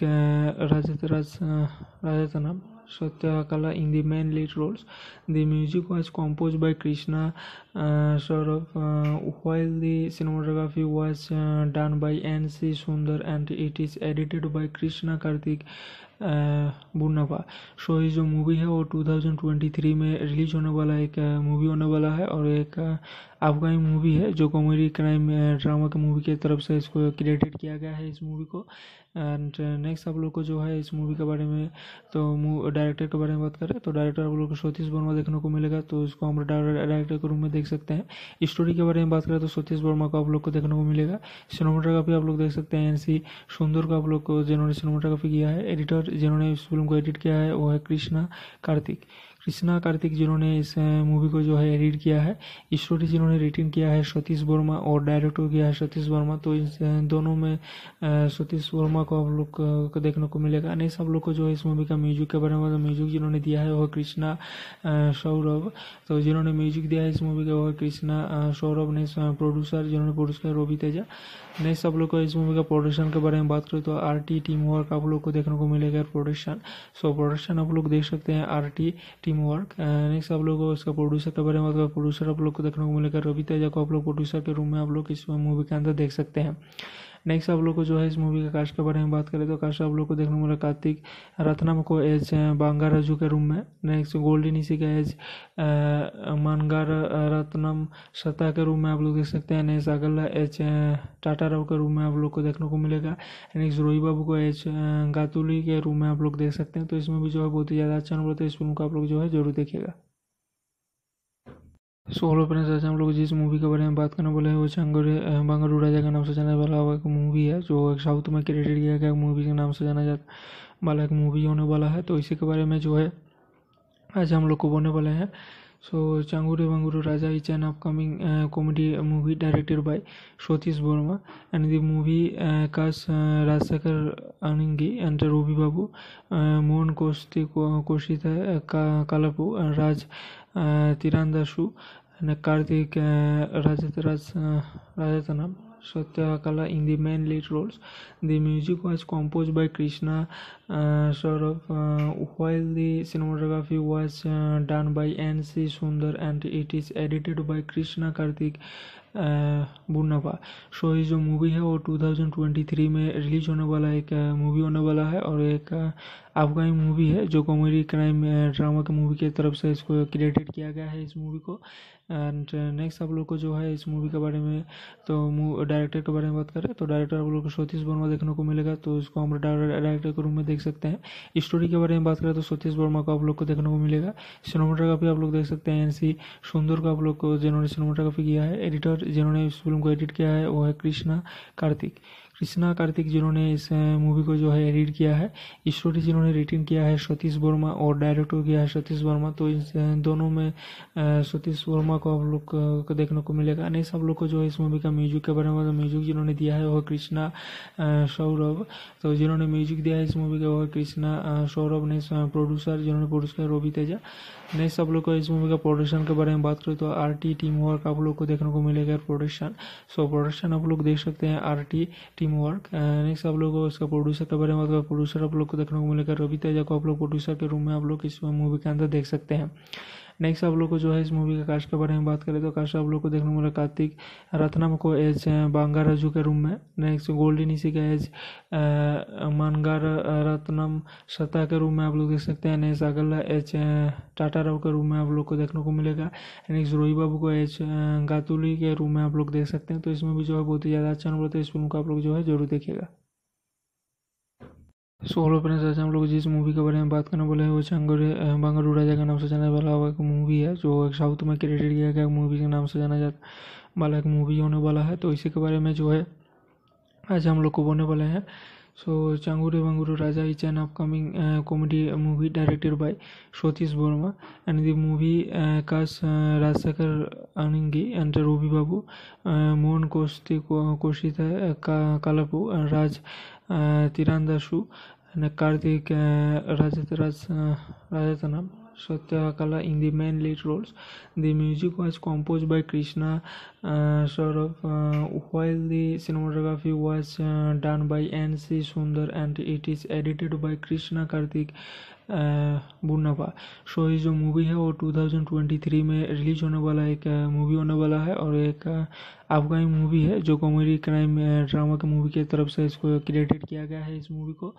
রাজাতনাম Satyakala in the main lead roles the music was compose by Krishna Saurabh while the cinematography was done by N C Sundar and it is edited by Krishna Karthik Bunapa so ये जो movie है वो 2023 में release होने वाला एक movie होने वाला है और एक अफगानी मूवी है जो कॉमेडी क्राइम ड्रामा की मूवी की तरफ से इसको क्रिएटेड किया गया है इस मूवी को एंड नेक्स्ट आप लोग को जो है इस मूवी के बारे में तो डायरेक्टर के बारे में बात करें तो डायरेक्टर आप लोग को सतीश वर्मा देखने को मिलेगा तो इसको हम डायरेक्टर के रूम में देख सकते हैं स्टोरी के बारे में बात करें तो सतीश वर्मा को आप लोग को देखने को मिलेगा सिनेमाटोग्राफी आप लोग देख सकते हैं एन सी सुंदर को आप लोग को जिन्होंने सिनेमाटोग्राफी किया है एडिटर जिन्होंने इस फिल्म को एडिट किया है वो है कृष्णा कार्तिक कृष्णा कार्तिक जिन्होंने इस मूवी को जो है एडिट किया है स्टोरी जिन्होंने रिटर्न किया है सतीश वर्मा और डायरेक्टर किया है सतीश वर्मा तो इस दोनों में सतीश वर्मा को आप लोग को देखने को मिलेगा अन्य सब लोग को जो है इस मूवी का म्यूजिक के बारे में म्यूजिक मतलब जिन्होंने दिया है वह कृष्णा सौरभ तो जिन्होंने म्यूजिक दिया है इस मूवी का वह कृष्णा सौरभ ने प्रोड्यूसर जिन्होंने प्रोड्यूस किया रोबी तेजा नहीं सब लोग को इस मूवी का प्रोडक्शन के बारे में बात करें तो आर टी टीम वर्क आप लोग को देखने को मिलेगा प्रोडक्शन सो प्रोडक्शन आप लोग देख सकते हैं R T team work next आप लोग को इसका प्रोड्यूसर के बारे में बताओ प्रोड्यूसर आप लोग को देखने को मिलेगा रवि तेजा को आप लोग प्रोड्यूसर के रूम में आप लोग इस मूवी के अंदर देख सकते हैं नेक्स्ट आप लोग को जो है इस मूवी का कास्ट के बारे में बात करें तो कास्ट आप लोग को देखने को मिला कार्तिक रत्नम को एज राजू के रूम में नेक्स्ट गोल्डन इसी का एज मानगार रत्नम सता के रूम में आप लोग देख सकते हैं नेक्स्ट अगला एच टाटा राव के रूम में आप लोग को देखने को मिलेगा नेक्स्ट रोही बाबू को एच गातुली के रूम में आप लोग देख सकते हैं तो इसमें भी जो है बहुत ही ज़्यादा अच्छा अनुभव है तो इस फिल्म को आप लोग जो है जरूर देखिएगा सो हेलो फ्रेंड्स आज हम लोग जिस मूवी के बारे में बात करने वाले हैं वो चंगर बंगरू राजा के नाम से जाना वाला एक मूवी है जो एक साउथ में क्रेडिट किया गया मूवी के नाम से जाना जाता वाला एक मूवी होने वाला है तो इसी के बारे में जो है आज हम लोग को बोलने वाले हैं so Changure Bangaru Raja is an upcoming comedy movie directed by Satish Varma and the movie cast Rajshekhar Aningi and Ravi Babu Mohan कोस्ती कोशित है कालापू Raj তীরান্দাসু Karthik Rajataraj Rajatnam Satyakala in the main lead roles the music was compose by Krishna Saurabh while the cinematography was done by N C Sundar and it is edited by Krishna Karthik बुनापा so ये जो movie है वो 2023 में release होने वाला एक movie होने वाला है और एक अफगानी मूवी है जो कॉमेडी क्राइम ड्रामा की मूवी की तरफ से इसको क्रिएटेड किया गया है इस मूवी को एंड नेक्स्ट uh, आप लोग को जो है इस मूवी के बारे में तो डायरेक्टर के बारे में बात करें तो डायरेक्टर आप लोग को सतीश वर्मा देखने को मिलेगा तो इसको हम डायरेक्टर के रूम में देख सकते हैं स्टोरी के बारे में बात करें तो सतीश वर्मा को आप लोग को देखने को मिलेगा सिनेमाटोग्राफी आप लोग देख सकते हैं एन सुंदर को आप लोग को जिन्होंने सिनेमाटोग्राफी किया है एडिटर जिन्होंने इस फिल्म को एडिट किया है वो है कृष्णा कार्तिक कृष्णा कार्तिक जिन्होंने इस मूवी को जो है एडिट किया है स्टोरी जिन्होंने रिटर्न किया है सतीश वर्मा और डायरेक्टर किया है सतीश वर्मा तो इस दोनों में सतीश वर्मा को आप लोग को देखने को मिलेगा नेक्स्ट सब लोग को जो है इस मूवी का म्यूजिक के बारे में म्यूजिक मतलब जिन्होंने दिया है वह कृष्णा सौरभ तो जिन्होंने म्यूजिक दिया है इस मूवी का वह कृष्णा सौरभ ने प्रोड्यूसर जिन्होंने प्रोड्यूस किया रोबी तेजा नेक्स्ट आप लोग को इस मूवी का प्रोडक्शन के बारे में बात करें तो आर टी टीम वर्क आप लोग को देखने को मिलेगा प्रोडक्शन सो प्रोडक्शन आप लोग देख सकते हैं R T team work next आप लोग को इसका प्रोड्यूसर के बारे में बात करें प्रोड्यूसर आप लोग को देखने को मिलेगा रवि तेजा को आप लोग प्रोड्यूसर के रूम में आप लोग इस मूवी के अंदर देख सकते हैं नेक्स्ट आप लोग को जो है इस मूवी के कास्ट के बारे में बात करें तो कास्ट आप लोग को देखने को मिला कार्तिक रत्नम को एज राजू के रूम में नेक्स्ट गोल्डी निशी का एज मानगार रत्नम सता के रूम में आप लोग देख सकते हैं नेक्स्ट अगला एच टाटा राव के रूम में आप लोग को देखने को मिलेगा नेक्स्ट रोही बाबू को एच गातुली के रूम में आप लोग देख सकते हैं तो इसमें भी जो है बहुत ही ज़्यादा अच्छा अनुभव है इस फिल्म को आप लोग जो है जरूर देखेगा सो हेलो फ्रेंड्स आज हम लोग जिस मूवी के बारे में बात करने वाले हैं वो चंगोरे बंगरू राजा के नाम से जाना वाला एक मूवी है जो एक साउथ में क्रिएटेड किया गया मूवी के नाम से जाना जाता वाला एक मूवी होने वाला है तो इसी के बारे में जो है आज हम लोग को बोलने वाले हैं so Changure Bangaru Raja is an upcoming comedy movie directed by Satish Varma and the movie cast Rajshekhar अनंगी and Ravi Babu Mohan कोस्ती कोशिता कालापू Raj तीरंदाजों ने Karthik Rajarathnam Satyakala in the main lead roles. The music was composed by Krishna uh, Saurabh, uh, while the cinematography was uh, done by N.C. Sundar and it is edited by Krishna Karthik बुन्नापा so ये जो movie है वो 2023 में release होने वाला एक movie होने वाला है और एक अफगानी मूवी है जो कॉमेडी क्राइम ड्रामा की मूवी की तरफ से इसको क्रिएटेड किया गया है इस मूवी को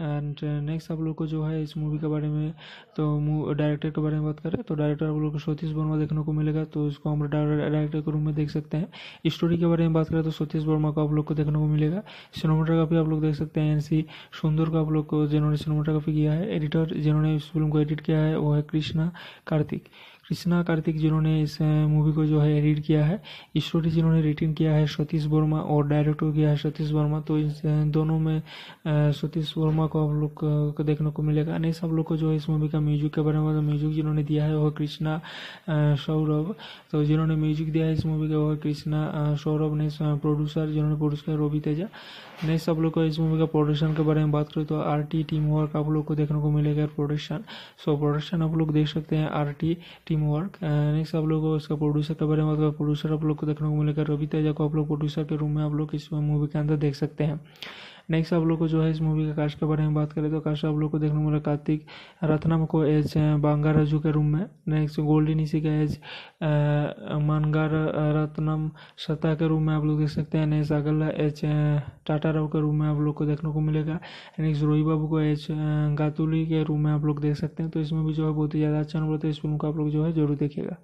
एंड नेक्स्ट uh, आप लोग को जो है इस मूवी के बारे में तो डायरेक्टर के बारे में बात करें तो डायरेक्टर आप लोग को सतीश वर्मा देखने को मिलेगा तो इसको हम डायरेक्टर के रूम में देख सकते हैं स्टोरी के बारे में बात करें तो सतीश वर्मा को आप लोग को देखने को मिलेगा सिनेमाटोग्राफी आप लोग देख सकते हैं एन सी सुंदर को आप लोग को जिन्होंने सिनेमाटोग्राफी किया है एडिटर जिन्होंने इस फिल्म को एडिट किया है वो है कृष्णा कार्तिक कृष्णा कार्तिक जिन्होंने इस मूवी को जो है एडिट किया है स्टोरी जिन्होंने रिटिन किया है सतीश वर्मा और डायरेक्ट किया है सतीश वर्मा तो इस दोनों में सतीश वर्मा को आप लोग को देखने को मिलेगा अन्य सब लोग को जो है इस मूवी का म्यूजिक के बारे में म्यूजिक मतलब जिन्होंने दिया है वह कृष्णा सौरभ तो जिन्होंने म्यूजिक दिया है इस मूवी का वह कृष्णा सौरभ ने प्रोड्यूसर जिन्होंने प्रोड्यूस किया रोबी तेजा नेक्स्ट आप लोग को इस मूवी का प्रोडक्शन के बारे में बात करें तो आर टी टीम वर्क आप लोग को देखने को मिलेगा प्रोडक्शन सो प्रोडक्शन आप लोग देख सकते हैं R T team work next आप लोग को इसका प्रोड्यूसर के बारे में बात करें प्रोड्यूसर आप लोग को देखने को मिलेगा रवि तेजा को आप लोग प्रोड्यूसर के रूम में आप लोग इस मूवी के अंदर देख सकते हैं नेक्स्ट आप लोग को जो है इस मूवी के कास्ट के बारे में बात करें तो कास्ट आप लोग को देखने को मिला कार्तिक रत्नम को एज राजू के रूम में नेक्स्ट गोल्डन इसी का एज मानगार रत्नम सत्ता के रूम में आप लोग देख सकते हैं नेक्स्ट अगला एच टाटा राव के रूम में आप लोग को देखने को मिलेगा नेक्स्ट रोही बाबू को एच गातुली के रूम में आप लोग देख सकते हैं तो इसमें भी जो है बहुत ही ज़्यादा अच्छा अनुभव है इस फिल्म को आप लोग जो है जरूर देखेगा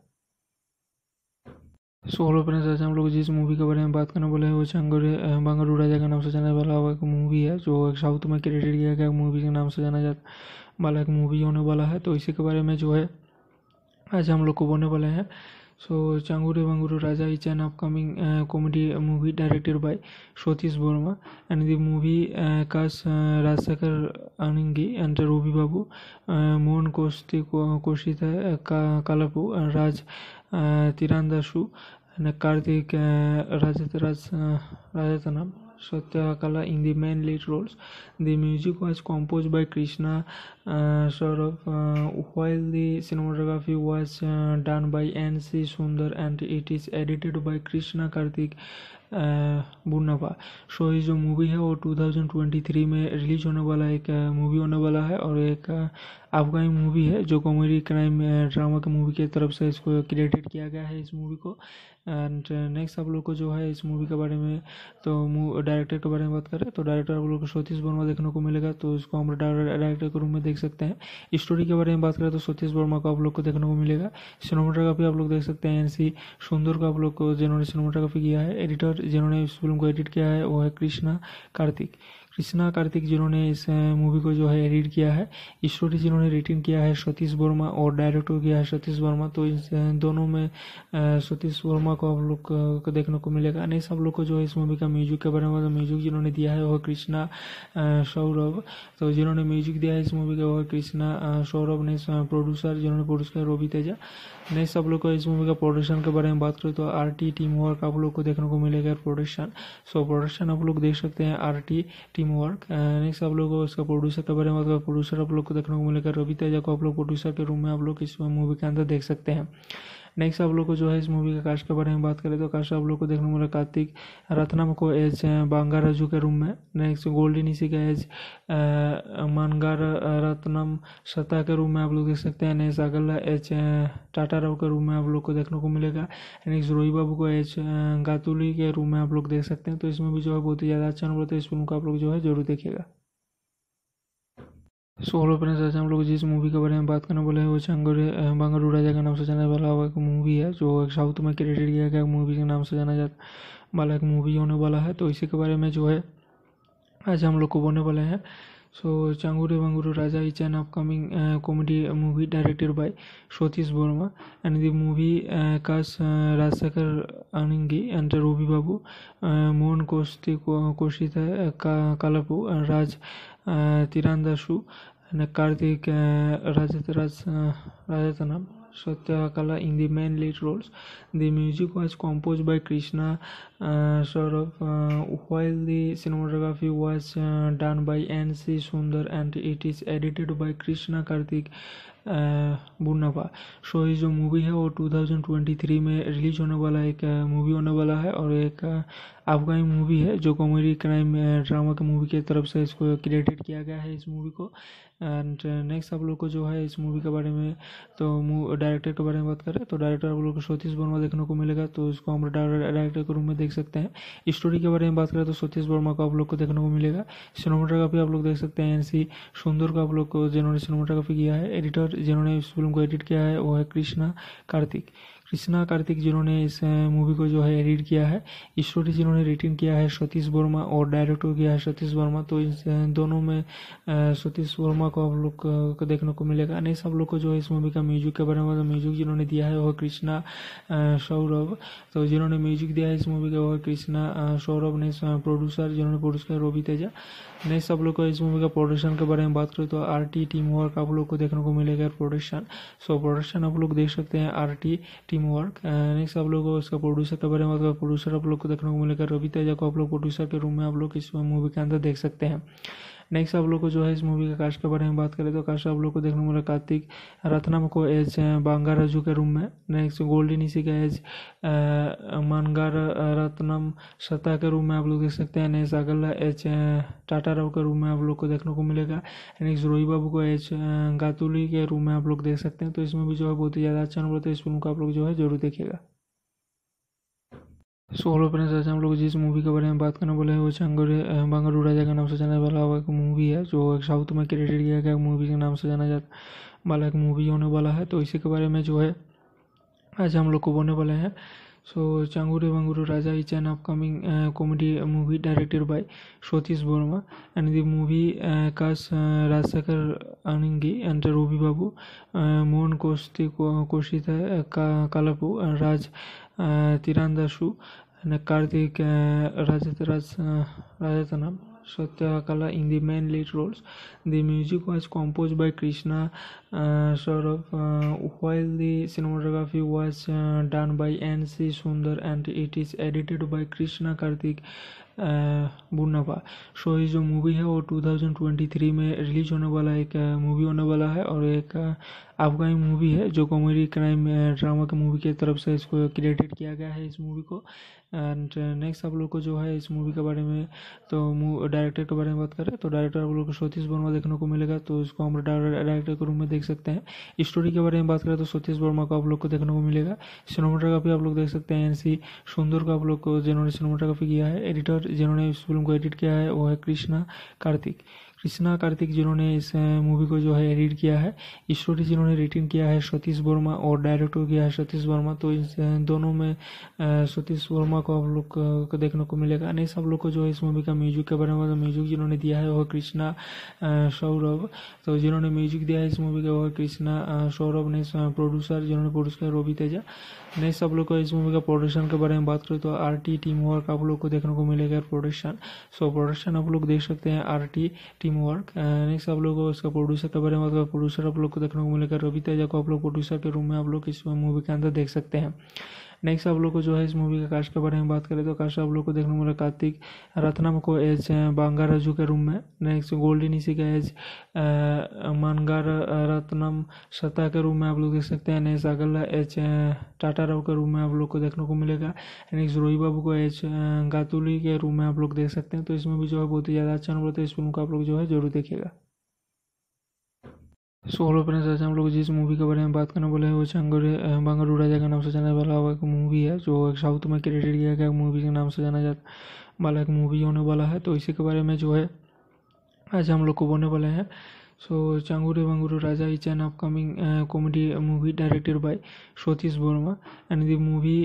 सो हेलो फ्रेंड्स आज हम लोग जिस मूवी के बारे में बात करने वाले हैं वो चंगोरे बंगरू राजा के नाम से जाना वाला एक मूवी है जो एक साउथ में क्रेडिट किया गया मूवी के नाम से जाना जाता वाला एक मूवी होने वाला है तो इसी के बारे में जो है आज हम लोग को बोलने वाले हैं so Changure Bangaru Raja is an upcoming comedy movie directed by Satish Varma and the movie cast Rajshekhar अनंगी and Ravi Babu Mohan कोस्ती कोशिता कालापू Raj তীরান্দাসু Karthik রাজাতনাম Satyakala in the main lead roles the music was compose by Krishna Saurabh while the cinematography was done by N C Sundar and it is edited by Krishna Karthik Bunapa so ये जो movie है वो 2023 में release होने वाला एक movie होने वाला है और एक अफगानी मूवी है जो कॉमेडी क्राइम ड्रामा की मूवी की तरफ से इसको क्रिएटेड किया गया है इस मूवी को एंड नेक्स्ट uh, आप लोग को जो है इस मूवी के बारे में तो डायरेक्टर के बारे में बात करें तो डायरेक्टर आप लोग को सतीश वर्मा देखने को मिलेगा तो इसको हम डायरेक्टर के रूम में देख सकते हैं स्टोरी के बारे में बात करें तो सतीश वर्मा को आप लोग को देखने को मिलेगा सिनेमाटोग्राफी आप लोग देख सकते हैं एन सी सुंदर को आप लोग को जिन्होंने सिनेमाटोग्राफी किया है एडिटर जिन्होंने इस फिल्म को एडिट किया है वो है कृष्णा कार्तिक कृष्णा कार्तिक जिन्होंने इस मूवी को जो है एडिट किया है स्टोरी जिन्होंने रिटर्न किया है सतीश वर्मा और डायरेक्टर किया है सतीश वर्मा तो इस दोनों में सतीश वर्मा को आप लोग को देखने को मिलेगा अन्य सब लोग को जो है इस मूवी का म्यूजिक के बारे में म्यूजिक मतलब जिन्होंने दिया है वह कृष्णा सौरभ तो जिन्होंने म्यूजिक दिया है इस मूवी का वह कृष्णा सौरभ ने प्रोड्यूसर जिन्होंने प्रोड्यूस किया रोबी तेजा नेक्स्ट आप लोग को इस मूवी का प्रोडक्शन के बारे में बात करें तो आर टी टीम वर्क आप लोग को देखने को मिलेगा प्रोडक्शन सो प्रोडक्शन आप लोग देख सकते हैं R T team work next आप लोग को इसका प्रोड्यूसर के बारे में बात करें प्रोड्यूसर आप लोग को देखने को मिलेगा रवि तेजा को आप लोग प्रोड्यूसर के रूम में आप लोग इस मूवी के अंदर देख सकते हैं नेक्स्ट आप लोग को जो है इस मूवी का कास्ट के बारे में बात करें तो कास्ट आप लोग को देखने को मिला कार्तिक रत्नम को एज बांगाराजू के रूम में नेक्स्ट गोल्डन इसी का एज मानगार रत्नम सता के रूम में आप लोग देख सकते हैं नेक्स्ट अगला एच टाटा राव के रूम में आप लोग को देखने को मिलेगा नेक्स्ट रोही बाबू को एच गातुली के रूम में आप लोग देख सकते हैं तो इसमें भी जो है बहुत ही ज़्यादा अच्छा अनुभव तो इस फिल्म को आप लोग जो है जरूर देखेगा सो हेलो फ्रेंड्स आज हम लोग जिस मूवी के बारे में बात करने वाले हैं वो चंगर बंगरू राजा के नाम से जाना वाला एक मूवी है जो साउथ में क्रिएटेड किया गया मूवी के नाम से जाना जा वाला एक मूवी होने वाला है तो इसी के बारे में जो है आज हम लोग को बोलने वाले हैं so Changure Bangaru Raja is an upcoming comedy movie directed by Satish Varma and the movie cast Rajshekhar Aningi and Ravi Babu Mohan Kaushik कौशित है कालापू Raj ತೀರಂದಾಜು Karthik Rajathanam Satyakala in the main lead roles. The music was composed by Krishna uh, Saurabh, uh, while the cinematography was uh, done by N.C. Sundar and it is edited by Krishna Karthik बुनावा so ये जो movie है वो 2023 में release होने वाला एक movie होने वाला है और एक अफगानी मूवी है जो कॉमेडी क्राइम ड्रामा की मूवी की तरफ से इसको क्रिएटेड किया गया है इस मूवी को एंड नेक्स्ट uh, आप लोग को जो है इस मूवी के बारे में तो डायरेक्टर के बारे में बात करें तो डायरेक्टर आप लोग को सतीश वर्मा देखने को मिलेगा तो इसको हम डायरेक्टर के रूम में देख सकते हैं स्टोरी के बारे में बात करें तो सतीश वर्मा को आप लोग को देखने को मिलेगा सिनेमाटोग्राफी आप लोग देख सकते हैं एन सी सुंदर को आप लोग को जिन्होंने सिनेमाटोग्राफी किया है एडिटर जिन्होंने इस फिल्म को एडिट किया है वो है कृष्णा कार्तिक कृष्णा कार्तिक जिन्होंने इस मूवी को जो है एडिट किया है स्टोरी जिन्होंने रिटर्न किया है सतीश वर्मा और डायरेक्टर किया है सतीश वर्मा तो इस दोनों में सतीश वर्मा को आप लोग को देखने को मिलेगा नेक्स्ट सब लोग को जो है इस मूवी का म्यूजिक के बारे में म्यूजिक मतलब जिन्होंने दिया है वह कृष्णा सौरभ तो जिन्होंने म्यूजिक दिया है इस मूवी का वह कृष्णा सौरभ ने प्रोड्यूसर जिन्होंने प्रोड्यूस किया रोबी तेजा नेक्स्ट आप लोग को इस मूवी का प्रोडक्शन के बारे में बात करें तो आर टी टीम वर्क आप लोग को देखने को मिलेगा प्रोडक्शन सो प्रोडक्शन आप लोग देख सकते हैं R T team work next आप लोग को इसका प्रोड्यूसर के बारे में बात करें प्रोड्यूसर आप लोग को देखने को मिलेगा रवि तेजा को आप लोग प्रोड्यूसर के रूम में आप लोग इस मूवी के अंदर देख सकते हैं नेक्स्ट आप लोग को जो है इस मूवी के कास्ट के बारे में बात करें तो कास्ट आप लोग को देखने को मिला कार्तिक रत्नम को एज बांगाराजू के रूम में नेक्स्ट गोल्डी निशी का एज मानगार रत्नम सता के रूम में आप लोग देख सकते हैं नेक्स्ट अगला एच टाटा राव के रूम में आप लोग को देखने को मिलेगा नेक्स्ट रोही बाबू को एच गातुली के रूम में आप लोग देख सकते हैं तो इसमें भी जो है बहुत ही ज़्यादा अच्छा अनुभव तो इस फिल्म को आप लोग जो है जरूर देखेगा सो हेलो फ्रेंड्स आज हम लोग जिस मूवी के बारे में बात करने वाले हैं वो चंगरे बंगरू राजा के नाम से जाना वाला एक मूवी है जो एक साउथ में क्रेडिट किया गया मूवी के नाम से जाना जा वाला एक मूवी होने वाला है तो इसी के बारे में जो है आज हम लोग को बोलने वाले हैं so Changure Bangaru Raja is an upcoming comedy movie directed by Satish Varma and the movie cast Rajshekhar Aningi and Ravi Babu Mohan Koshti Koshit कालापू Raj Tirandasu Karthik uh, Rajataraj, uh, Rajatanam Satyakala in the main lead roles. The music was composed by Krishna uh, Saurabh, uh, while the cinematography was uh, done by N.C. Sundar and it is edited by Krishna Karthik बुनावा so ये जो movie है वो 2023 में release होने वाला एक movie होने वाला है और एक अफगानी मूवी है जो कॉमेडी क्राइम ड्रामा की मूवी की तरफ से इसको क्रिएटेड किया गया है इस मूवी को एंड नेक्स्ट uh, आप लोग को जो है इस मूवी के बारे में तो डायरेक्टर के बारे में बात करें तो डायरेक्टर आप लोग को सतीश वर्मा देखने को मिलेगा तो इसको हम डायरेक्टर के रूम में देख सकते हैं स्टोरी के बारे में बात करें तो सतीश वर्मा को आप लोग को देखने को मिलेगा सिनेमाटोग्राफी आप लोग देख सकते हैं एन सी सुंदर को आप लोग को जिन्होंने सिनेमाटोग्राफी किया है एडिटर जिन्होंने इस फिल्म को एडिट किया है वो है कृष्णा कार्तिक कृष्णा कार्तिक जिन्होंने इस मूवी को जो है एडिट किया है स्टोरी जिन्होंने रिटर्न किया है सतीश वर्मा और डायरेक्टर किया है सतीश वर्मा तो इस दोनों में सतीश वर्मा को आप लोग को देखने को मिलेगा नहीं सब लोग को जो है इस मूवी का म्यूजिक के बारे में म्यूजिक मतलब जिन्होंने दिया है वह कृष्णा सौरभ तो जिन्होंने म्यूजिक दिया है इस मूवी का वह कृष्णा सौरभ ने प्रोड्यूसर जिन्होंने प्रोड्यूस किया रोबी तेजा नेक्स्ट आप लोग को इस मूवी का प्रोडक्शन के बारे में बात करें तो आर टी टीम वर्क आप लोग को देखने को मिलेगा प्रोडक्शन सो प्रोडक्शन आप लोग देख सकते हैं R T team work next आप लोग को इसका प्रोड्यूसर के बारे में बात करें प्रोड्यूसर आप लोग को देखने को मिलेगा रवि तेजा को आप लोग प्रोड्यूसर के रूम में आप लोग इस मूवी के अंदर देख सकते हैं नेक्स्ट आप लोग को जो है इस मूवी के कास्ट के बारे में बात करें तो कास्ट आप लोग को देखने को मिला कार्तिक रत्नम को एज राजू के रूम में नेक्स्ट गोल्डन इसी का एज मानगार रत्नम सत्ता के रूम में आप लोग देख सकते हैं नेक्स्ट अगला एच टाटा राव के रूम में आप लोग को देखने को मिलेगा नेक्स्ट रोही बाबू को एच गातुली के रूम में आप लोग देख सकते हैं तो इसमें भी जो है बहुत ही ज़्यादा अच्छा अनुभव तो इस फिल्म को आप लोग जो है जरूर देखेगा सो हेलो फ्रेंड्स आज हम लोग जिस मूवी के बारे में बात करने वाले हैं वो चंगोरे बंगरू राजा के नाम से जाना वाला एक मूवी है जो एक साउथ में क्रेडिट किया गया मूवी के नाम से जाना जाता वाला एक मूवी होने वाला है तो इसी के बारे में जो है आज हम लोग को बोलने वाले हैं so Changure Bangaru Raja is an upcoming comedy movie directed by Satish Varma and the movie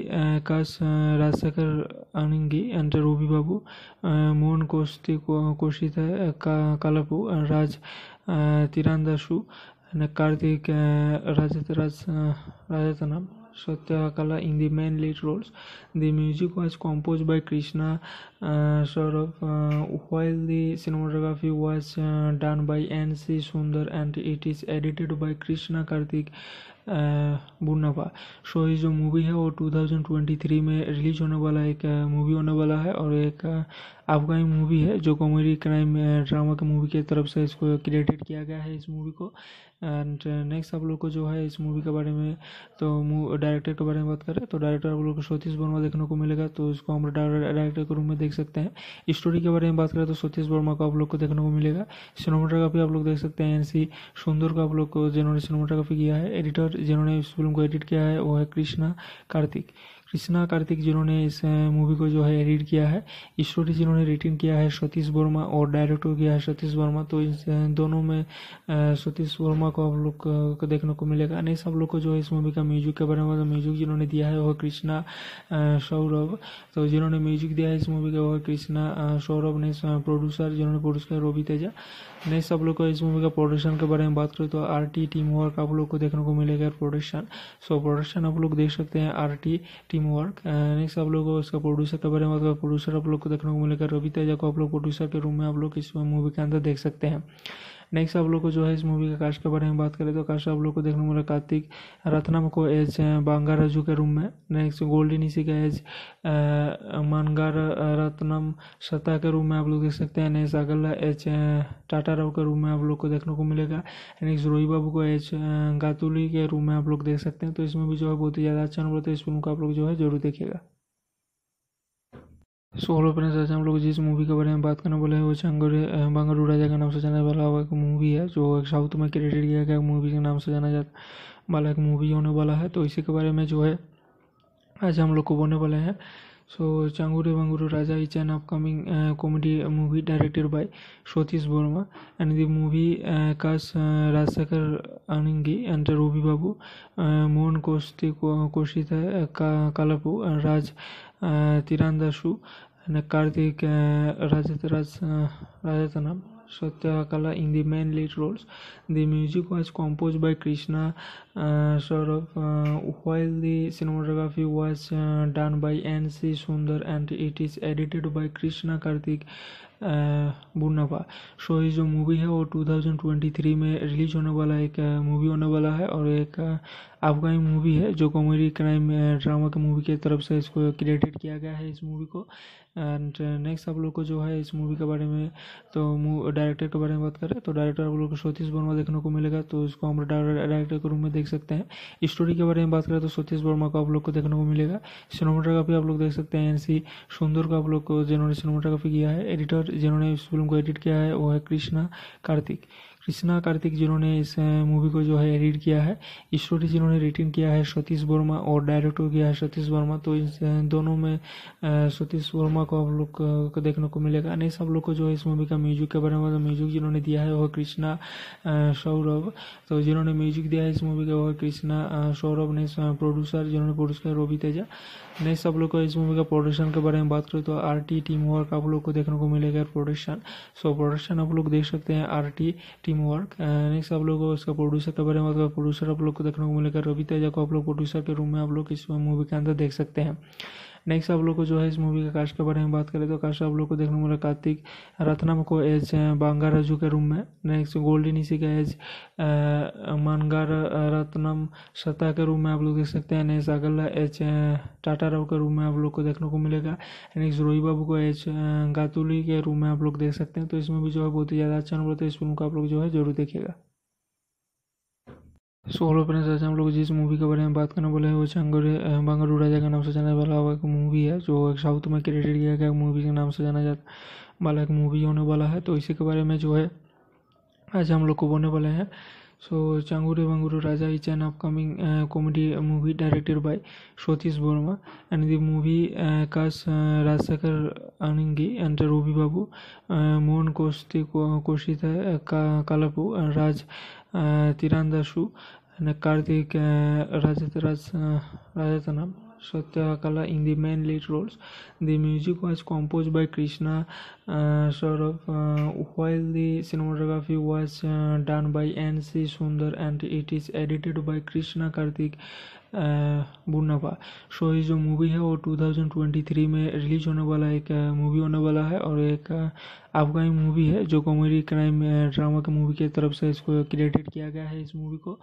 cast Rajasekhar Aningi and Ravi Babu Mohan Koshti Koshita कालापू Raj তীরান্দাসু Karthik রাজাতনাম Satyakala in the main lead roles the music was compose by Krishna Saurabh while the cinematography was done by N C Sundar and it is edited by Krishna Karthik बुनापा so ये जो movie है वो 2023 में release होने वाला एक movie होने वाला है और एक अफगानी मूवी है जो कॉमेडी क्राइम ड्रामा की मूवी की तरफ से इसको क्रिएटेड किया गया है इस मूवी को एंड नेक्स्ट uh, आप लोग को जो है इस मूवी के बारे में तो डायरेक्टर के बारे में बात करें तो डायरेक्टर आप लोग को सतीश वर्मा देखने को मिलेगा तो इसको हम डायरेक्टर के रूम में देख सकते हैं स्टोरी के बारे में बात करें तो सतीश वर्मा को आप लोग को देखने को मिलेगा सिनेमाटोग्राफी आप लोग देख सकते हैं एन सी सुंदर को आप लोग को जिन्होंने सिनेमाटोग्राफी किया है एडिटर जिन्होंने इस फिल्म को एडिट किया है वो है कृष्णा कार्तिक कृष्णा कार्तिक जिन्होंने इस मूवी को जो है एडिट किया है स्टोरी जिन्होंने रिटर्न किया है सतीश वर्मा और डायरेक्टर किया है सतीश वर्मा तो इस दोनों में सतीश वर्मा को आप लोग को देखने को मिलेगा नहीं सब लोग को जो है इस मूवी का म्यूजिक के बारे में म्यूजिक जिन्होंने दिया है वह कृष्णा सौरभ तो जिन्होंने म्यूजिक दिया है इस मूवी का वह कृष्णा सौरभ ने प्रोड्यूसर जिन्होंने प्रोड्यूस किया रोबी तेजा नेक्स्ट आप लोग को इस मूवी का प्रोडक्शन के बारे में बात करें तो आर टी टीम वर्क आप लोग को देखने को मिलेगा प्रोडक्शन सो प्रोडक्शन आप लोग देख सकते हैं R T team work next आप लोग को इसका प्रोड्यूसर के बारे में बात करें प्रोड्यूसर आप लोग को देखने को मिलेगा रवि तेजा को आप लोग प्रोड्यूसर के रूम में आप लोग इस मूवी के अंदर देख सकते हैं नेक्स्ट आप लोग को जो है इस मूवी का कास्ट के बारे में बात करें तो कास्ट आप लोग को देखने को मिला कार्तिक रत्नम को एज बांगाराजू के रूम में नेक्स्ट गोल्डन इसी का एज मानगार रत्नम सता के रूम में आप लोग देख सकते हैं नेक्स्ट अगला एच टाटा राव के रूम में आप लोग को देखने को मिलेगा नेक्स्ट रोही बाबू को एच गातुली के रूम में आप लोग देख सकते हैं तो इसमें भी जो है बहुत ही ज़्यादा अच्छा अनुभव है तो इस फिल्म को आप लोग जो है जरूर देखेगा सो हेलो फ्रेंड्स आज हम लोग जिस मूवी के बारे में बात करने वाले हैं वो चंगर बंगरू राजा के नाम से जाना वाला एक मूवी है जो एक साउथ में क्रेडिट किया गया मूवी के नाम से जाना जाता वाला एक मूवी होने वाला है तो इसी के बारे में जो है आज हम लोग को बोलने वाले हैं so so, Changure Raja is an upcoming comedy movie directed by Satish Varma and the movie cast Rajshekhar Aningi and Ravi Babu Mohan Kaushik कौशित है का, Kalapu Raj তীরান্দাসু Karthik রাজাতনাম Satyakala in the main lead roles the music was compose by Krishna Saurabh while the cinematography was done by N C Sundar and it is edited by Krishna Karthik बुनावा so ये जो movie है वो 2023 में release होने वाला एक मूवी होने वाला है और एक अफगानी मूवी है जो कॉमेडी क्राइम ड्रामा की मूवी के तरफ से इसको क्रिएटेड किया गया है इस मूवी को एंड नेक्स्ट uh, आप लोग को जो है इस मूवी के बारे में तो डायरेक्टर के बारे में बात करें तो डायरेक्टर आप लोग को सतीश वर्मा देखने को मिलेगा तो इसको हम डायरेक्टर के रूम में देख सकते हैं स्टोरी के बारे में बात करें तो सतीश वर्मा को आप लोग को देखने को मिलेगा सिनेमाटोग्राफी आप लोग देख सकते हैं एन सी सुंदर को आप लोग को जिन्होंने सिनेमाटोग्राफी किया है एडिटर जिन्होंने इस फिल्म को एडिट किया है वो है कृष्णा कार्तिक कृष्णा कार्तिक जिन्होंने इस मूवी को जो है एडिट किया है स्टोरी जिन्होंने रिटर्न किया है सतीश वर्मा और डायरेक्टर किया है सतीश वर्मा तो इस दोनों में सतीश वर्मा को आप लोग को देखने को मिलेगा नहीं सब लोग को जो है इस मूवी का म्यूजिक के बारे में तो मतलब म्यूजिक जिन्होंने दिया है वह कृष्णा सौरभ तो जिन्होंने म्यूजिक दिया है इस मूवी का वह कृष्णा सौरभ ने प्रोड्यूसर जिन्होंने प्रोड्यूस किया रोबी तेजा नए सब लोग को इस मूवी का प्रोडक्शन के बारे में बात करें तो आर टी टीम वर्क आप लोग को देखने को मिलेगा प्रोडक्शन सो प्रोडक्शन आप लोग देख सकते हैं R T team in work next आप लोगों को इसका प्रोड्यूसर के बारे में मतलब प्रोड्यूसर आप लोग को देखने को मिलेगा रवि तेजा को आप लोग प्रोड्यूसर के रूम में आप लोग इस मूवी के अंदर देख सकते हैं नेक्स्ट आप लोग को जो है इस मूवी के कास्ट के बारे में बात करें तो कास्ट आप लोग को देखने को मिला कार्तिक रत्नम को एज बांगाराजू के रूम में नेक्स्ट गोल्डी निशी का एज मानगार रत्नम सता के रूम में आप लोग देख सकते हैं नेक्स्ट अगला एच टाटा राव के रूम में आप लोग को देखने को मिलेगा नेक्स्ट रोही बाबू को एच गातुली के रूम में आप लोग देख सकते हैं तो इसमें भी जो है बहुत ही ज़्यादा अच्छा अनुभव तो इस फिल्म को आप लोग जो है जरूर देखेगा सो हेलो फ्रेंड्स आज हम लोग जिस मूवी के बारे में बात करने वाले हैं वो चंगरे बंगरू राजा के नाम से जाना वाला एक मूवी है जो एक साउथ में क्रेडिट किया गया मूवी के नाम से जाना जाता वाला एक मूवी होने वाला है तो इसी के बारे में जो है आज हम लोग को बोलने वाले हैं so Changure Bangaru Raja is an upcoming comedy movie directed by Satish Varma and the movie cast Rajshekhar अनंगी and Ravi Babu Mohan Kaushik कोशित है कालापू राज তিরান্দাসু মানে কার্তিক রাজাত রাজ রাজাতনাম Satyakala in the main lead roles the music was compose by Krishna Saurabh while the cinematography was done by N C Sundar and it is edited by Krishna Karthik बुनावा so ये जो movie है वो 2023 में release होने वाला एक मूवी होने वाला है और एक अफगानी मूवी है जो कॉमेडी क्राइम ड्रामा की मूवी की तरफ से इसको क्रिएटेड किया गया है इस मूवी को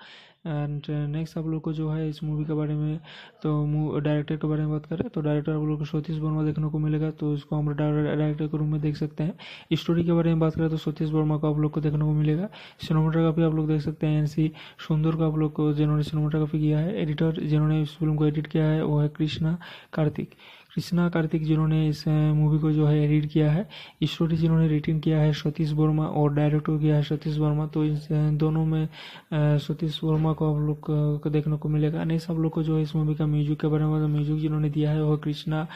एंड नेक्स्ट uh, आप लोग को जो है इस मूवी के बारे में तो डायरेक्टर के बारे में बात करें तो डायरेक्टर आप लोग को सतीश वर्मा देखने को मिलेगा तो इसको हम डायरेक्टर के रूम में देख सकते हैं स्टोरी के बारे में बात करें तो सतीश वर्मा को आप लोग को देखने को मिलेगा सिनेमाटोग्राफी आप लोग देख सकते हैं एन सी सुंदर को आप लोग को जिन्होंने सिनेमाटोग्राफी किया है एडिटर जिन्होंने इस फिल्म को एडिट किया है वो है कृष्णा कार्तिक कृष्णा कार्तिक जिन्होंने इस मूवी को जो है एडिट किया है स्टोरी जिन्होंने रिटर्न किया है सतीश वर्मा और डायरेक्टर किया है सतीश वर्मा तो इस दोनों में सतीश वर्मा को आप लोग को देखने को मिलेगा नहीं सब लोग को जो है इस मूवी का म्यूजिक के बारे में तो म्यूजिक जिन्होंने दिया है वह कृष्णा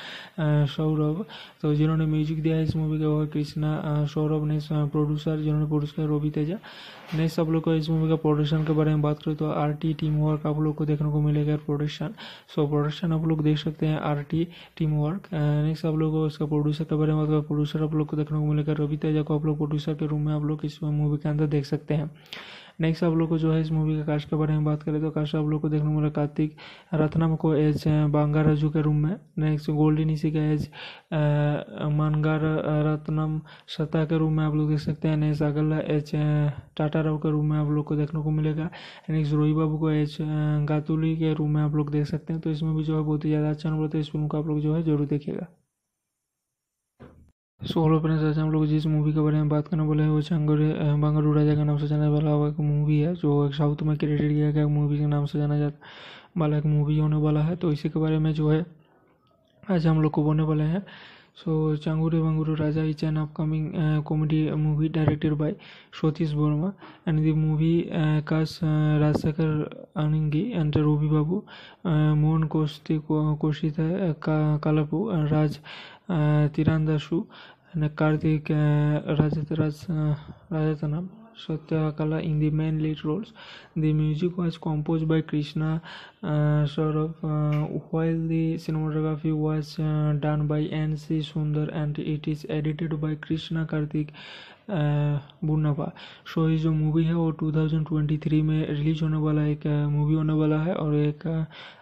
सौरभ तो जिन्होंने म्यूजिक दिया है इस मूवी का वह कृष्णा सौरभ ने प्रोड्यूसर जिन्होंने प्रोड्यूस किया रोबी तेजा नहीं सब लोग को इस मूवी का प्रोडक्शन के बारे में बात करें तो आर टी टीम वर्क आप लोग को देखने को मिलेगा प्रोडक्शन सो प्रोडक्शन आप लोग देख सकते हैं R T team team work next आप लोग को इसका प्रोड्यूसर के बारे में बताओ प्रोड्यूसर आप लोग को देखने को मिलेगा रवि तेजा को आप लोग प्रोड्यूसर के रूम में आप लोग इस मूवी के अंदर देख सकते हैं नेक्स्ट आप लोग को जो है इस मूवी के कास्ट के बारे में बात करें तो कास्ट आप लोग को देखने को मिला कार्तिक रत्नम को एज राजू के रूम में नेक्स्ट गोल्डन इसी का एज मानगार रत्नम सत्ता के रूम में आप लोग देख सकते हैं नेक्स्ट अगला एच टाटा राव के रूम में आप लोग को देखने को मिलेगा नेक्स्ट रोही बाबू को एच गातुली के रूम में आप लोग देख सकते हैं तो इसमें भी जो है बहुत ही ज़्यादा अच्छा अनुभव तो इस फिल्म को आप लोग जो है जरूर देखेगा सो हेलो फ्रेंड्स आज हम लोग जिस मूवी के बारे में बात करने वाले हैं वो चंगर बंगरू राजा के नाम से जाना वाला एक मूवी है जो एक साउथ में क्रेडिट किया गया मूवी के नाम से जाना जाता वाला एक मूवी होने वाला है तो इसी के बारे में जो है आज हम लोग को बोलने वाले हैं so चांगुरू Bangaru Raja is an upcoming comedy movie directed by Satish Varma and the movie cast Rajshekhar Aningi and Ravi Babu Mohan कोस्ती कोशित कालापू Raj ತೀರಂದಾಜು Karthik Rajathanam Satyakala in the main lead roles. The music was composed by Krishna uh, Saurabh, uh, while the cinematography was uh, done by N.C. Sundar and it is edited by Krishna Karthik बुन्नापा so ये जो movie है वो 2023 में release होने वाला एक movie होने वाला है और एक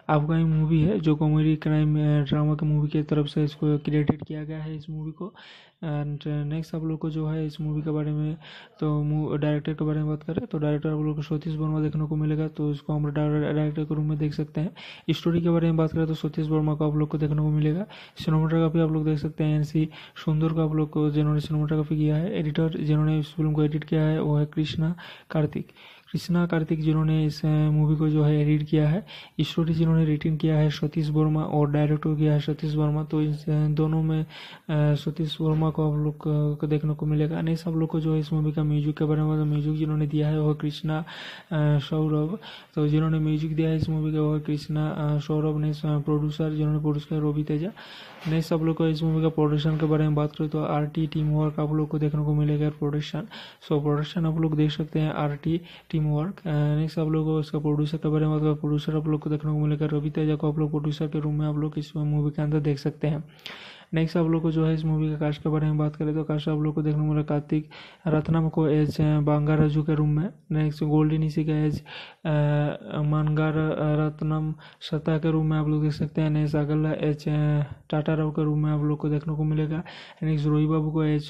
अफगानी मूवी है जो कॉमेडी क्राइम ड्रामा की मूवी की तरफ से इसको क्रिएटेड किया गया है इस मूवी को एंड नेक्स्ट uh, आप लोग को जो है इस मूवी के बारे में तो डायरेक्टर के बारे में बात करें तो डायरेक्टर आप लोग को सतीश वर्मा देखने को मिलेगा तो इसको हम डायरेक्टर के रूम में देख सकते हैं स्टोरी के बारे में बात करें तो सतीश वर्मा को आप लोग को देखने को मिलेगा सिनेमाटोग्राफी आप लोग देख सकते हैं एन सी सुंदर को आप लोग को जिन्होंने सिनेमाटोग्राफी किया है एडिटर जिन्होंने इस फिल्म को एडिट किया है वो है कृष्णा कार्तिक कृष्णा कार्तिक जिन्होंने इस मूवी को जो है एडिट किया है स्टोरी जिन्होंने रिटर्न किया है सतीश वर्मा और डायरेक्टर किया है सतीश वर्मा तो इस दोनों में सतीश वर्मा को आप लोग को देखने को मिलेगा नहीं सब लोग को जो है इस मूवी का म्यूजिक के बारे में म्यूजिक जिन्होंने दिया है वह कृष्णा सौरभ तो जिन्होंने म्यूजिक दिया है इस मूवी का वह कृष्णा सौरभ ने प्रोड्यूसर जिन्होंने प्रोड्यूस किया रोबी तेजा नहीं सब लोग को इस मूवी का प्रोडक्शन के बारे में बात करें तो आर टी टीम वर्क आप लोग को देखने को मिलेगा प्रोडक्शन सो प्रोडक्शन आप लोग देख सकते हैं R T team work next आप लोग को इसका प्रोड्यूसर के बारे में बताओ प्रोड्यूसर आप लोग को देखने को मिलेगा रवि तेजा को आप लोग प्रोड्यूसर के रूम में आप लोग इस मूवी के अंदर देख सकते हैं नेक्स्ट आप लोग को जो है इस मूवी का कास्ट के बारे में बात करें तो कास्ट आप लोग को देखने को मिला कार्तिक रत्नम को एज बांगाराजू के रूम में नेक्स्ट गोल्डन इसी का एज मानगार रत्नम सता के रूम में आप लोग देख सकते हैं नेक्स्ट अगला एच टाटा राव के रूम में आप लोग को देखने को मिलेगा नेक्स्ट रोही बाबू को एच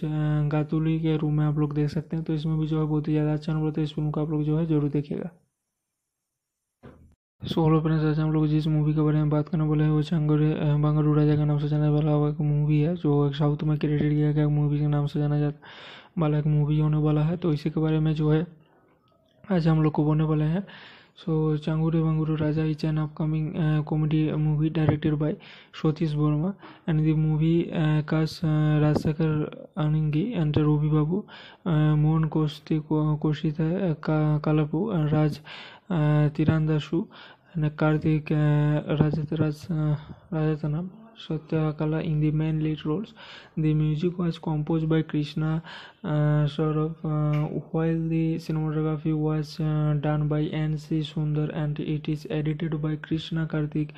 गातुली के रूम में आप लोग देख सकते हैं तो इसमें भी जो है बहुत ही ज़्यादा अच्छा अनुभव है तो इस फिल्म को आप लोग जो है जरूर देखेगा सो हेलो फ्रेंड्स आज हम लोग जिस मूवी के बारे में बात करने वाले हैं वो चंगर बंगरू राजा के नाम से जाना वाला एक मूवी है जो एक साउथ में क्रेडिट किया गया मूवी के नाम से जाना जाता वाला एक मूवी होने वाला है तो इसी के बारे में जो है आज हम लोग को बोलने वाले हैं so Changure Bangaru Raja is an upcoming comedy movie directed by Satish Varma and the movie cast Rajshekhar Aningi and Ravi Babu Mohan कोशती कोशिता Kalapu and Raj Tirandaju અને Karthik Rajat Rajathanam Satyakala in the main lead roles. The music was composed by Krishna uh, Saurabh, uh, while the cinematography was uh, done by N.C. Sundar and it is edited by Krishna Karthik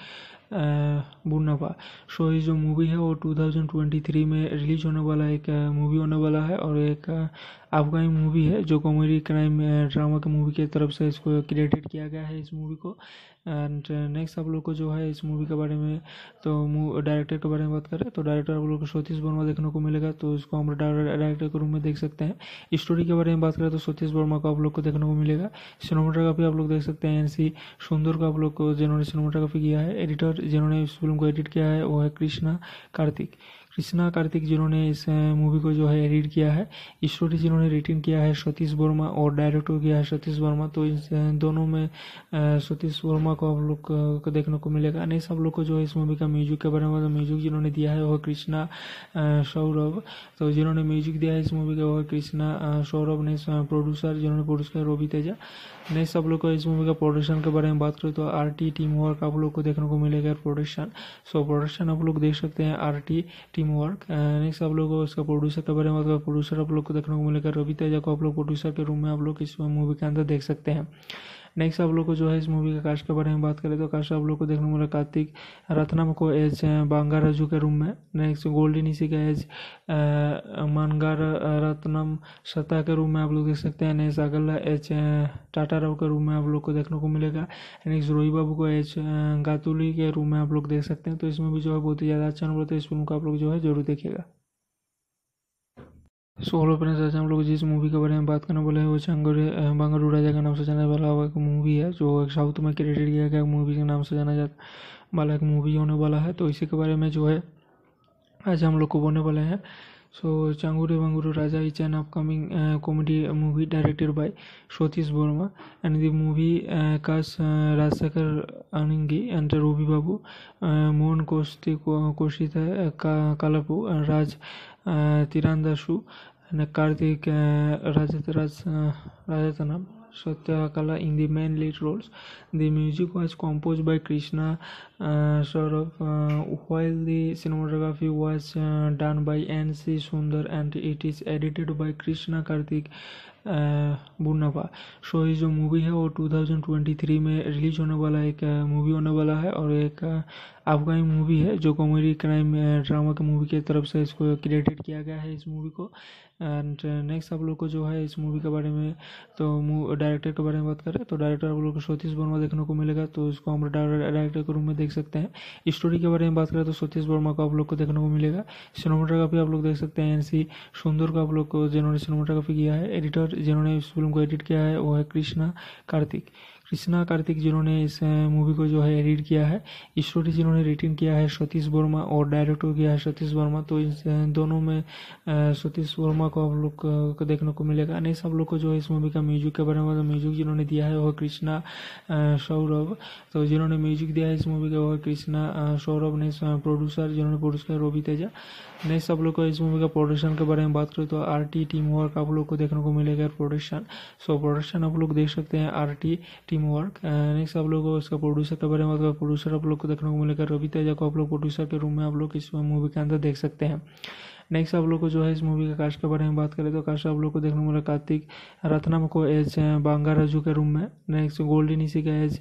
Bunapa so ये जो movie है वो 2023 में release होने वाला एक movie होने वाला है और एक अफगानी मूवी है जो कॉमेडी क्राइम ड्रामा के मूवी की तरफ से इसको क्रिएटेड किया गया है इस मूवी को एंड नेक्स्ट uh, आप लोग को जो है इस मूवी के बारे में तो डायरेक्टर के बारे में बात करें तो डायरेक्टर आप लोग को सतीश वर्मा देखने को मिलेगा तो इसको हम डायरेक्टर के रूम में देख सकते हैं स्टोरी के बारे में बात करें तो सतीश वर्मा को आप लोग को देखने को मिलेगा सिनेमाटोग्राफी आप लोग देख सकते हैं एन सी सुंदर को आप लोग को जिन्होंने सिनेमाटोग्राफी किया है एडिटर जिन्होंने इस फिल्म को एडिट किया है वो है कृष्णा कार्तिक कृष्णा कार्तिक जिन्होंने इस मूवी को जो है एडिट किया है स्टोरी जिन्होंने रिटर्न किया है सतीश वर्मा और डायरेक्टर किया है सतीश वर्मा तो इस दोनों में सतीश वर्मा को आप लोग को देखने को मिलेगा नहीं सब लोग को जो है इस मूवी का म्यूजिक के बारे में म्यूजिक जिन्होंने दिया है वह कृष्णा सौरभ तो जिन्होंने म्यूजिक दिया है इस मूवी का वह कृष्णा सौरभ ने प्रोड्यूसर जिन्होंने प्रोड्यूस किया रोबी तेजा नेक्स्ट आप लोग को इस मूवी का प्रोडक्शन के बारे में बात करें तो आर टी टीम वर्क आप लोग को देखने को मिलेगा प्रोडक्शन सो प्रोडक्शन आप लोग देख सकते हैं R T team work next आप लोग को इसका प्रोड्यूसर के बारे में बात करें प्रोड्यूसर आप लोग को देखने को मिलेगा रवि तेजा को आप लोग प्रोड्यूसर के रूम में आप लोग इस मूवी के अंदर देख सकते हैं नेक्स्ट आप लोग को जो है इस मूवी का कास्ट के बारे में बात करें तो कास्ट आप लोग को देखने को मिला कार्तिक रत्नम को एज राजू के रूम में नेक्स्ट गोल्डन निशी का एज मानगार रत्नम सता के रूम में आप लोग देख सकते हैं नेक्स्ट अगला एच टाटा राव के रूम में आप लोग को देखने को मिलेगा नेक्स्ट रोही बाबू को एच गातुली के रूम में आप लोग देख सकते हैं तो इसमें भी जो है बहुत ही ज़्यादा अच्छा अनुभव तो इस फिल्म को आप लोग जो है जरूर देखेगा सोलो फ्रेंड्स आज हम लोग जिस मूवी के बारे में बात करने वाले हैं वो चंगरे बंगरू राजा के नाम से जाना वाला एक मूवी है जो साउथ में क्रिएटेड किया गया मूवी के नाम से जाना जाता वाला एक मूवी होने वाला है तो इसी के बारे में जो है आज हम लोग को बोलने वाले हैं so Changure Bangaru Raja is an upcoming comedy movie directed by Satish Varma and the movie cast Rajshekhar Aningi and Ravi Babu Mohan Kaushik कौशित है कालापू Raj ತೀರಂದಾಜು Karthik Rajaratnam Rajaratnam Satyakala in the main lead roles. The music was composed by Krishna uh, Saurabh, uh, while the cinematography was uh, done by N.C. Sundar and it is edited by Krishna Karthik बुनावा so ये जो movie है वो 2023 में release होने वाला एक movie होने वाला है और एक अफगानी मूवी है जो कॉमेडी क्राइम ड्रामा की मूवी के तरफ से इसको क्रिएटेड किया गया है इस मूवी को एंड नेक्स्ट uh, आप लोग को जो है इस मूवी के बारे में तो डायरेक्टर के बारे में बात करें तो डायरेक्टर आप लोग को सतीश वर्मा देखने को मिलेगा तो इसको हम डायरेक्टर के रूम में देख सकते हैं स्टोरी के बारे में बात करें तो सतीश वर्मा को आप लोग को देखने को मिलेगा सिनेमाटोग्राफी आप लोग देख सकते हैं एन सी सुंदर को आप लोग को जिन्होंने सिनेमाटोग्राफी किया है एडिटर जिन्होंने इस फिल्म को एडिट किया है वो है कृष्णा कार्तिक कृष्णा कार्तिक जिन्होंने इस मूवी को जो है एडिट किया है स्टोरी जिन्होंने रिटर्न किया है सतीश वर्मा और डायरेक्टर किया है सतीश वर्मा तो इस दोनों में सतीश वर्मा को आप लोग को देखने को मिलेगा नहीं सब लोग को जो है इस मूवी का म्यूजिक के बारे में तो मतलब म्यूजिक जिन्होंने दिया है वह कृष्णा सौरभ तो जिन्होंने म्यूजिक दिया है इस मूवी का वह कृष्णा सौरभ ने प्रोड्यूसर जिन्होंने प्रोड्यूस किया रोबी तेजा नहीं सब लोग को इस मूवी का प्रोडक्शन के बारे में बात करें तो आर टी टीम वर्क आप लोग को देखने को मिलेगा प्रोडक्शन सो प्रोडक्शन आप लोग देख सकते हैं R T team team work next आप लोग को इसका प्रोड्यूसर के बारे में मतलब प्रोड्यूसर आप लोग को देखने को मिलेगा रवि तेजा को आप लोग प्रोड्यूसर के रूम में आप लोग इस मूवी के अंदर देख सकते हैं नेक्स्ट आप लोग को जो है इस मूवी के कास्ट के बारे में बात करें तो कास्ट आप लोग को देखने को मिला कार्तिक रत्नम को एज राजू के रूम में नेक्स्ट गोल्डन इसी का एज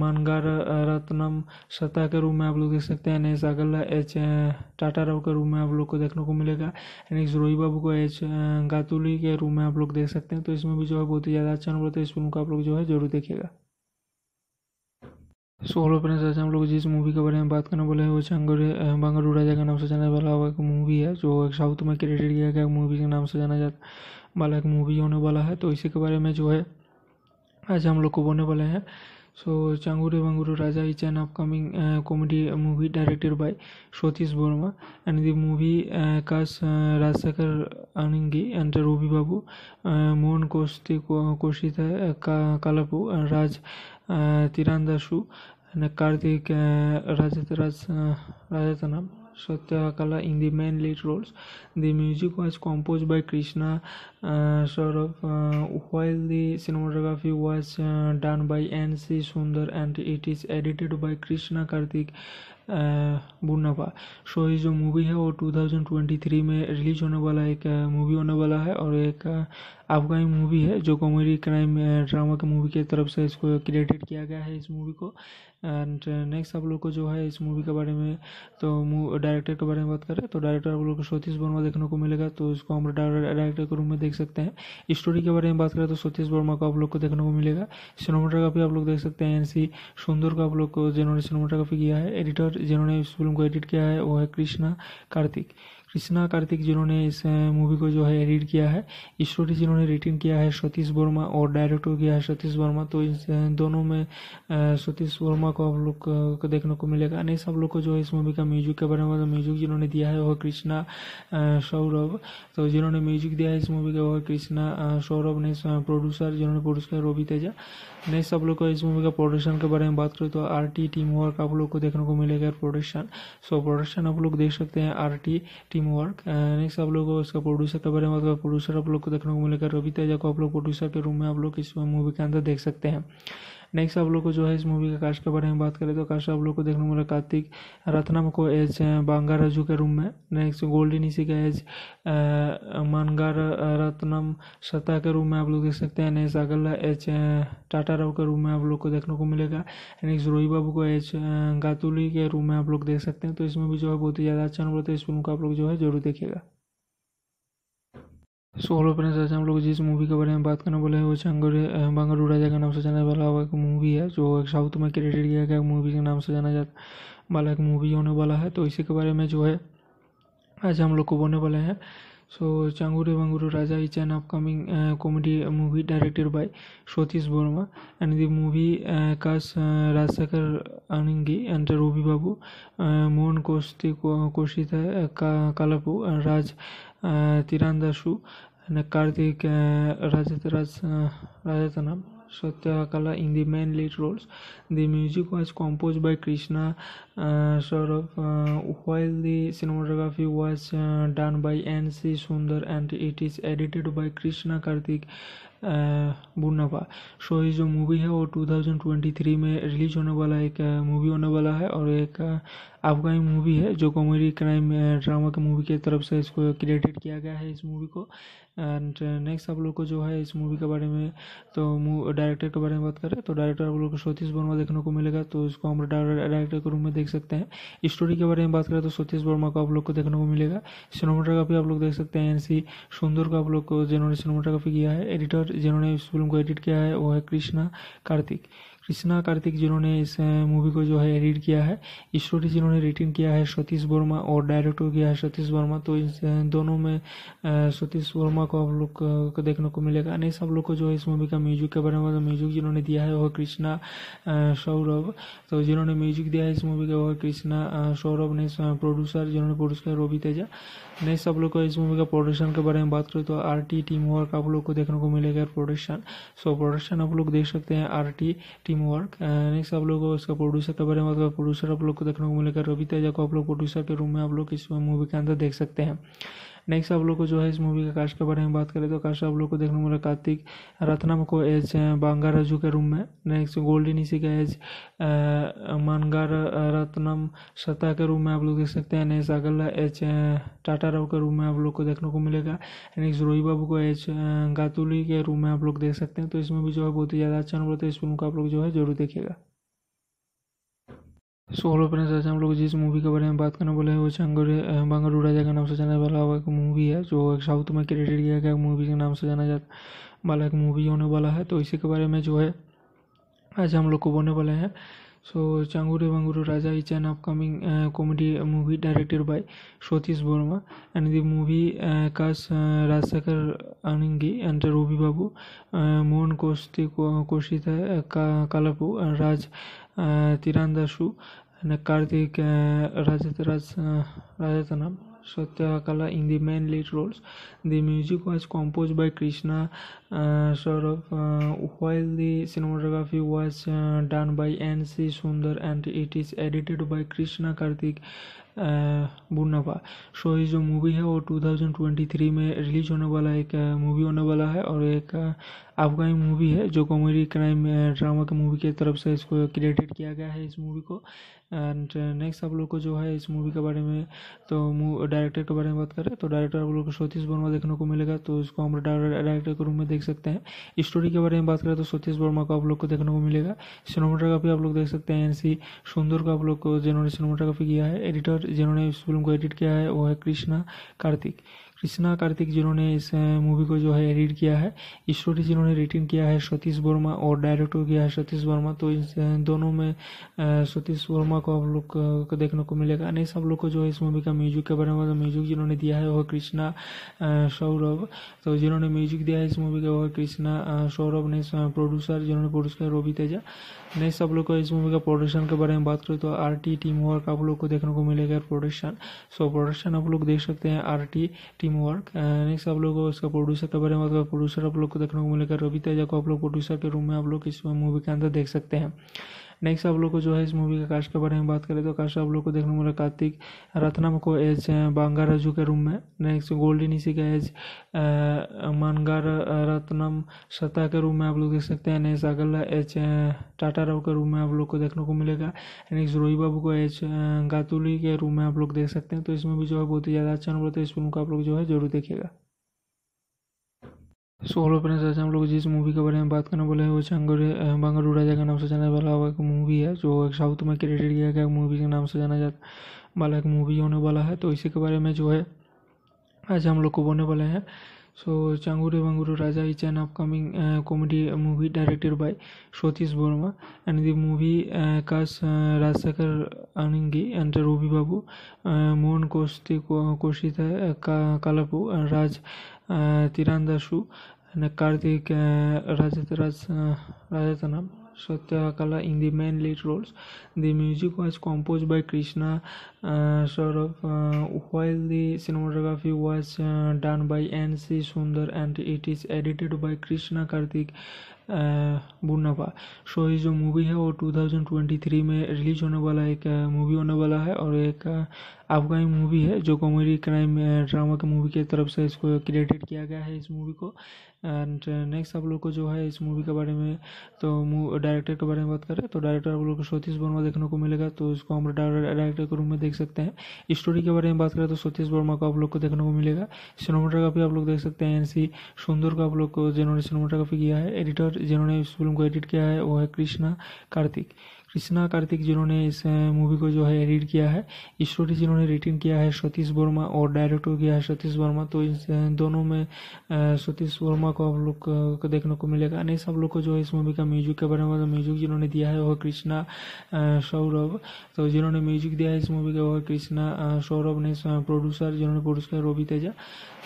मानगार रत्नम सत्ता के रूम में आप लोग देख सकते हैं नेक्स्ट अगला एच टाटा राव के रूम में आप लोग को देखने को मिलेगा नेक्स्ट रोही बाबू को एच गातुली के रूम में आप लोग देख सकते हैं तो इसमें भी जो है बहुत ही ज़्यादा अच्छा अनुभव तो इस फिल्म को आप लोग जो है जरूर देखेगा सोलो फ्रेंड्स आज हम लोग जिस मूवी के बारे में बात करने वाले हैं वो चंगोरे बंगरू राजा के नाम से जाने वाला हुआ एक मूवी है जो एक साउथ में क्रिएटेड किया गया मूवी के नाम से जाना जाता वाला एक मूवी होने वाला है तो इसी के बारे में जो है आज हम लोग को बोलने वाले हैं so Changure Bangaru Raja is an upcoming comedy movie directed by Satish Varma and the movie cast Rajshekhar अनंगी and Ravi Babu Mohan Kaushik कौशिता कालापू Raj तिरान दासू Karthik Rajaratnam Satyakala in the main lead roles. The music was composed by Krishna uh, Saurabh, uh, while the cinematography was uh, done by N.C. Sundar and it is edited by Krishna Karthik बुन्नापा so ये जो movie है वो 2023 में release होने वाला एक movie होने वाला है और एक अफगानी मूवी है जो कॉमेडी क्राइम ड्रामा की मूवी की तरफ से इसको क्रिएटेड किया गया है इस मूवी को एंड नेक्स्ट uh, आप लोग को जो है इस मूवी के बारे में तो डायरेक्टर के बारे में बात करें तो डायरेक्टर आप लोग को सतीश वर्मा देखने को मिलेगा तो इसको हम डायरेक्टर के रूम में देख सकते हैं स्टोरी के बारे में बात करें तो सतीश वर्मा को आप लोग को देखने को मिलेगा सिनेमाटोग्राफी आप लोग देख सकते हैं एन सी सुंदर को आप लोग को जिन्होंने सिनेमाटोग्राफी किया है एडिटर जिन्होंने इस फिल्म को एडिट किया है वो है कृष्णा कार्तिक कृष्णा कार्तिक जिन्होंने इस मूवी को जो है एडिट किया है स्टोरी जिन्होंने रिटिन किया है सतीश वर्मा और डायरेक्ट किया है सतीश वर्मा तो इस दोनों में सतीश वर्मा को आप लोग को देखने को मिलेगा अन्य सब लोग को जो है इस मूवी का म्यूजिक के बारे में म्यूजिक मतलब जिन्होंने दिया है वह कृष्णा सौरभ तो जिन्होंने म्यूजिक दिया है इस मूवी का वह कृष्णा सौरभ ने प्रोड्यूसर जिन्होंने प्रोड्यूस किया रोबी तेजा नेक्स्ट आप लोग को इस मूवी का प्रोडक्शन के बारे में बात करें तो आर टी टीम वर्क आप लोग को देखने को मिलेगा प्रोडक्शन सो प्रोडक्शन आप लोग देख सकते हैं R T team work next आप लोग को इसका प्रोड्यूसर के बारे में बात करें प्रोड्यूसर आप लोग को देखने को मिलेगा रवि तेजा को आप लोग प्रोड्यूसर के रूम में आप लोग इस मूवी के अंदर देख सकते हैं नेक्स्ट आप लोग को जो है इस मूवी का कास्ट के बारे में बात करें तो कास्ट आप लोग को देखने को मिला कार्तिक रत्नम को एज राजू के रूम में नेक्स्ट गोल्डन इसी का एज मानगार रत्नम सत्ता के रूम में आप लोग देख सकते हैं नेक्स्ट अगला एच टाटा राव के रूम में आप लोग को देखने को मिलेगा नेक्स्ट रोही बाबू को एच गातुली के रूम में आप लोग देख सकते हैं तो इसमें भी जो है बहुत ही ज़्यादा अच्छा अनुभव तो इस फिल्म को आप लोग जो है जरूर देखेगा सो हेलो फ्रेंड्स आज हम लोग जिस मूवी के बारे में बात करने वाले हैं वो चंगर बंगरू राजा के नाम से जाना वाला एक मूवी है जो एक साउथ में क्रेडिट किया गया मूवी के नाम से जाना जाता वाला एक मूवी होने वाला है तो इसी के बारे में जो है आज हम लोग को बोलने वाले हैं so Changure Bangaru Raja is an upcoming comedy movie directed by Satish Varma and the movie cast Rajasekhar আনিঙ্গি অ্যান্ড বাবু মোহন কৌস্তি কোশিতা কালাপু রাজ তিরান দাসু কার্তিক রাজ রাজ রাজাতা নাম Satyakala in the main lead roles. The music was composed by Krishna uh, Saurabh, uh, while the cinematography was uh, done by N.C. Sundar and it is edited by Krishna Karthik बुन्नापा so so, ये जो movie है वो 2023 में release होने वाला एक movie होने वाला है और एक अपकमिंग मूवी है जो कॉमेडी क्राइम ड्रामा के मूवी की तरफ से इसको क्रिएटेड किया गया है इस मूवी को एंड नेक्स्ट uh, आप लोग को जो है इस मूवी के बारे में तो डायरेक्टर के बारे में बात करें तो डायरेक्टर आप लोग को सतीश वर्मा देखने को मिलेगा तो इसको हम डायरेक्टर के रूम में देख सकते हैं स्टोरी के बारे में बात करें तो सतीश वर्मा को आप लोग को देखने को मिलेगा सिनेमाटोग्राफी आप लोग देख सकते हैं एन सी सुंदर को आप लोग को जिन्होंने सिनेमाटोग्राफी किया है एडिटर जिन्होंने इस फिल्म को एडिट किया है वो है कृष्णा कार्तिक कृष्णा कार्तिक जिन्होंने इस मूवी को जो है एडिट किया है स्टोरी जिन्होंने रिटर्न किया है सतीश वर्मा और डायरेक्टर किया है सतीश वर्मा तो इस दोनों में सतीश वर्मा को आप लोग को देखने को मिलेगा नहीं सब लोग को जो है इस मूवी का म्यूजिक के बारे में म्यूजिक मतलब जिन्होंने दिया है वह कृष्णा सौरभ तो जिन्होंने म्यूजिक दिया है इस मूवी का वह कृष्णा सौरभ ने प्रोड्यूसर जिन्होंने प्रोड्यूस किया रोबी तेजा नेक्स्ट आप लोग को इस मूवी का प्रोडक्शन के बारे में बात करें तो आर टी टीम वर्क आप लोग को देखने को मिलेगा प्रोडक्शन सो प्रोडक्शन आप लोग देख सकते हैं R T team work next आप लोग को इसका प्रोड्यूसर के बारे में बात करें प्रोड्यूसर आप लोग को देखने को मिलेगा रवि तेजा को आप लोग प्रोड्यूसर के रूम में आप लोग इस मूवी के अंदर देख सकते हैं नेक्स्ट आप लोग को जो है इस मूवी के कास्ट के बारे में बात करें तो कास्ट आप लोग को देखने को मिला कार्तिक रत्नम को एज बांगाराजू के रूम में नेक्स्ट गोल्डी निशी का एज मानगार रत्नम सता के रूम में आप लोग देख सकते हैं नेक्स्ट अगला एच टाटा राव के रूम में आप लोग को देखने को मिलेगा नेक्स्ट रोही बाबू को एच गातुली के रूम में आप लोग देख सकते हैं तो इसमें भी जो है बहुत ही ज़्यादा अच्छा अनुभव तो इस फिल्म को आप लोग जो है जरूर देखेगा सो हेलो फ्रेंड्स आज हम लोग जिस मूवी के बारे में बात करने वाले हैं वो चंगरे राजा के नाम से जाना वाला एक मूवी है जो एक साउथ में क्रेडिट किया गया मूवी के नाम से जाना जाता वाला एक मूवी होने वाला है तो इसी के बारे में जो है आज हम लोग को बोलने वाले हैं so Changure Bangaru Raja is an upcoming comedy movie directed by Satish Varma and the movie cast Rajshekhar Aningi and Ravi Babu Mohan Koshti Koshita कालापू Raj Tirandasu মানে Karthik Rajatnam Satyakala in the main lead roles the music was compose by Krishna Saurabh while the cinematography was done by N C Sundar and it is edited by Krishna Karthik बुनापा so ये जो movie है वो 2023 में release होने वाला एक movie होने वाला है और एक अफगानी मूवी है जो कॉमेडी क्राइम ड्रामा की मूवी की तरफ से इसको क्रिएटेड किया गया है इस मूवी को एंड नेक्स्ट uh, आप लोग को जो है इस मूवी के बारे में तो डायरेक्टर के बारे में बात करें तो डायरेक्टर आप लोग को सतीश वर्मा देखने को मिलेगा तो इसको हम डायरेक्टर के रूम में देख सकते हैं स्टोरी के बारे में बात करें तो सतीश वर्मा को आप लोग को देखने को मिलेगा सिनेमाटोग्राफी आप लोग देख सकते हैं एन सी सुंदर को आप लोग को जिन्होंने सिनेमाटोग्राफी किया है एडिटर जिन्होंने इस फिल्म को एडिट किया है वो है कृष्णा कार्तिक कृष्णा कार्तिक जिन्होंने इस मूवी को जो है एडिट किया है स्टोरी जिन्होंने रिटर्न किया है सतीश वर्मा और डायरेक्ट हो गया है सतीश वर्मा तो इस दोनों में सतीश वर्मा को आप लोग को देखने को मिलेगा नहीं सब लोग को जो है इस मूवी का म्यूजिक के बारे में म्यूजिक तो जिन्होंने दिया है वह कृष्णा सौरभ तो जिन्होंने म्यूजिक दिया है इस मूवी का वह कृष्णा सौरभ ने प्रोड्यूसर जिन्होंने प्रोड्यूस किया रोबी तेजा नेक्स्ट आप लोग को इस मूवी का प्रोडक्शन के बारे में बात करें तो आर टी टीम वर्क आप लोग को देखने को मिलेगा प्रोडक्शन सो प्रोडक्शन आप लोग देख सकते हैं R T team work next आप लोग को इसका प्रोड्यूसर के बारे में बात करें प्रोड्यूसर आप लोग को देखने को मिलेगा रवि तेजा को आप लोग प्रोड्यूसर के रूम में आप लोग इस मूवी के अंदर देख सकते हैं नेक्स्ट आप लोग को जो है इस मूवी के कास्ट के बारे में बात करें तो कास्ट आप लोग को देखने को मिला कार्तिक रत्नम को एज राजू के रूम में नेक्स्ट गोल्डन इसी का एज मानगार रत्नम सत्ता के रूम में आप लोग देख सकते हैं नेक्स्ट अगला एच टाटा राव के रूम में आप लोग को देखने को मिलेगा नेक्स्ट रोही बाबू को एच गातुली के रूम में आप लोग देख सकते हैं तो इसमें भी जो है बहुत ही ज़्यादा अच्छा अनुभव तो इस फिल्म को आप लोग जो है जरूर देखेगा सोलो फ्रेंड्स आज हम लोग जिस मूवी के बारे में बात करने वाले हैं वो चंगोरे बंगरू राजा के नाम से जाने वाला हुआ एक मूवी है जो एक साउथ में क्रिएटेड किया गया मूवी के नाम से जाना जाता वाला एक मूवी होने वाला है तो इसी के बारे में जो है आज हम लोग को बोलने वाले हैं so Changure Bangaru Raja is an upcoming comedy movie directed by Satish Varma and the movie cast Rajshekhar अनंगी and Ravi Babu Mohan कोशित कौशिता कालापू Raj तिरान दासू Karthik Rajaratnam Satyakala in the main lead roles. The music was composed by Krishna uh, Saurabh, uh, while the cinematography was uh, done by N.C. Sundar and it is edited by Krishna Karthik बुन्नापा so ये जो movie है वो 2023 में release होने वाला एक movie होने वाला है और एक अफगानी मूवी है जो कॉमेडी क्राइम ड्रामा की मूवी की तरफ से इसको क्रिएटेड किया गया है इस मूवी को एंड नेक्स्ट uh, आप लोग को जो है इस मूवी के बारे में तो डायरेक्टर के बारे में बात करें तो डायरेक्टर आप लोग को सतीश वर्मा देखने को मिलेगा तो उसको हम डायरेक्टर के रूम में देख सकते हैं स्टोरी के बारे में बात करें तो सतीश वर्मा को आप लोग को देखने को मिलेगा सिनेमाटोग्राफी आप लोग देख सकते हैं एन सी सुंदर को आप लोग को जिन्होंने सिनेमाटोग्राफी किया है एडिटर जिन्होंने इस फिल्म को एडिट किया है वो है कृष्णा कार्तिक कृष्णा कार्तिक जिन्होंने इस मूवी को जो है एडिट किया है स्टोरी जिन्होंने रिटिन किया है सतीश वर्मा और डायरेक्ट हो गया है सतीश वर्मा तो इस दोनों में सतीश वर्मा को आप लोग को देखने को मिलेगा अन्य सब लोग को जो है इस मूवी का म्यूजिक के बारे में म्यूजिक मतलब जिन्होंने दिया है वह कृष्णा सौरभ तो जिन्होंने म्यूजिक दिया है इस मूवी का वह कृष्णा सौरभ ने प्रोड्यूसर जिन्होंने प्रोड्यूस किया रोबी तेजा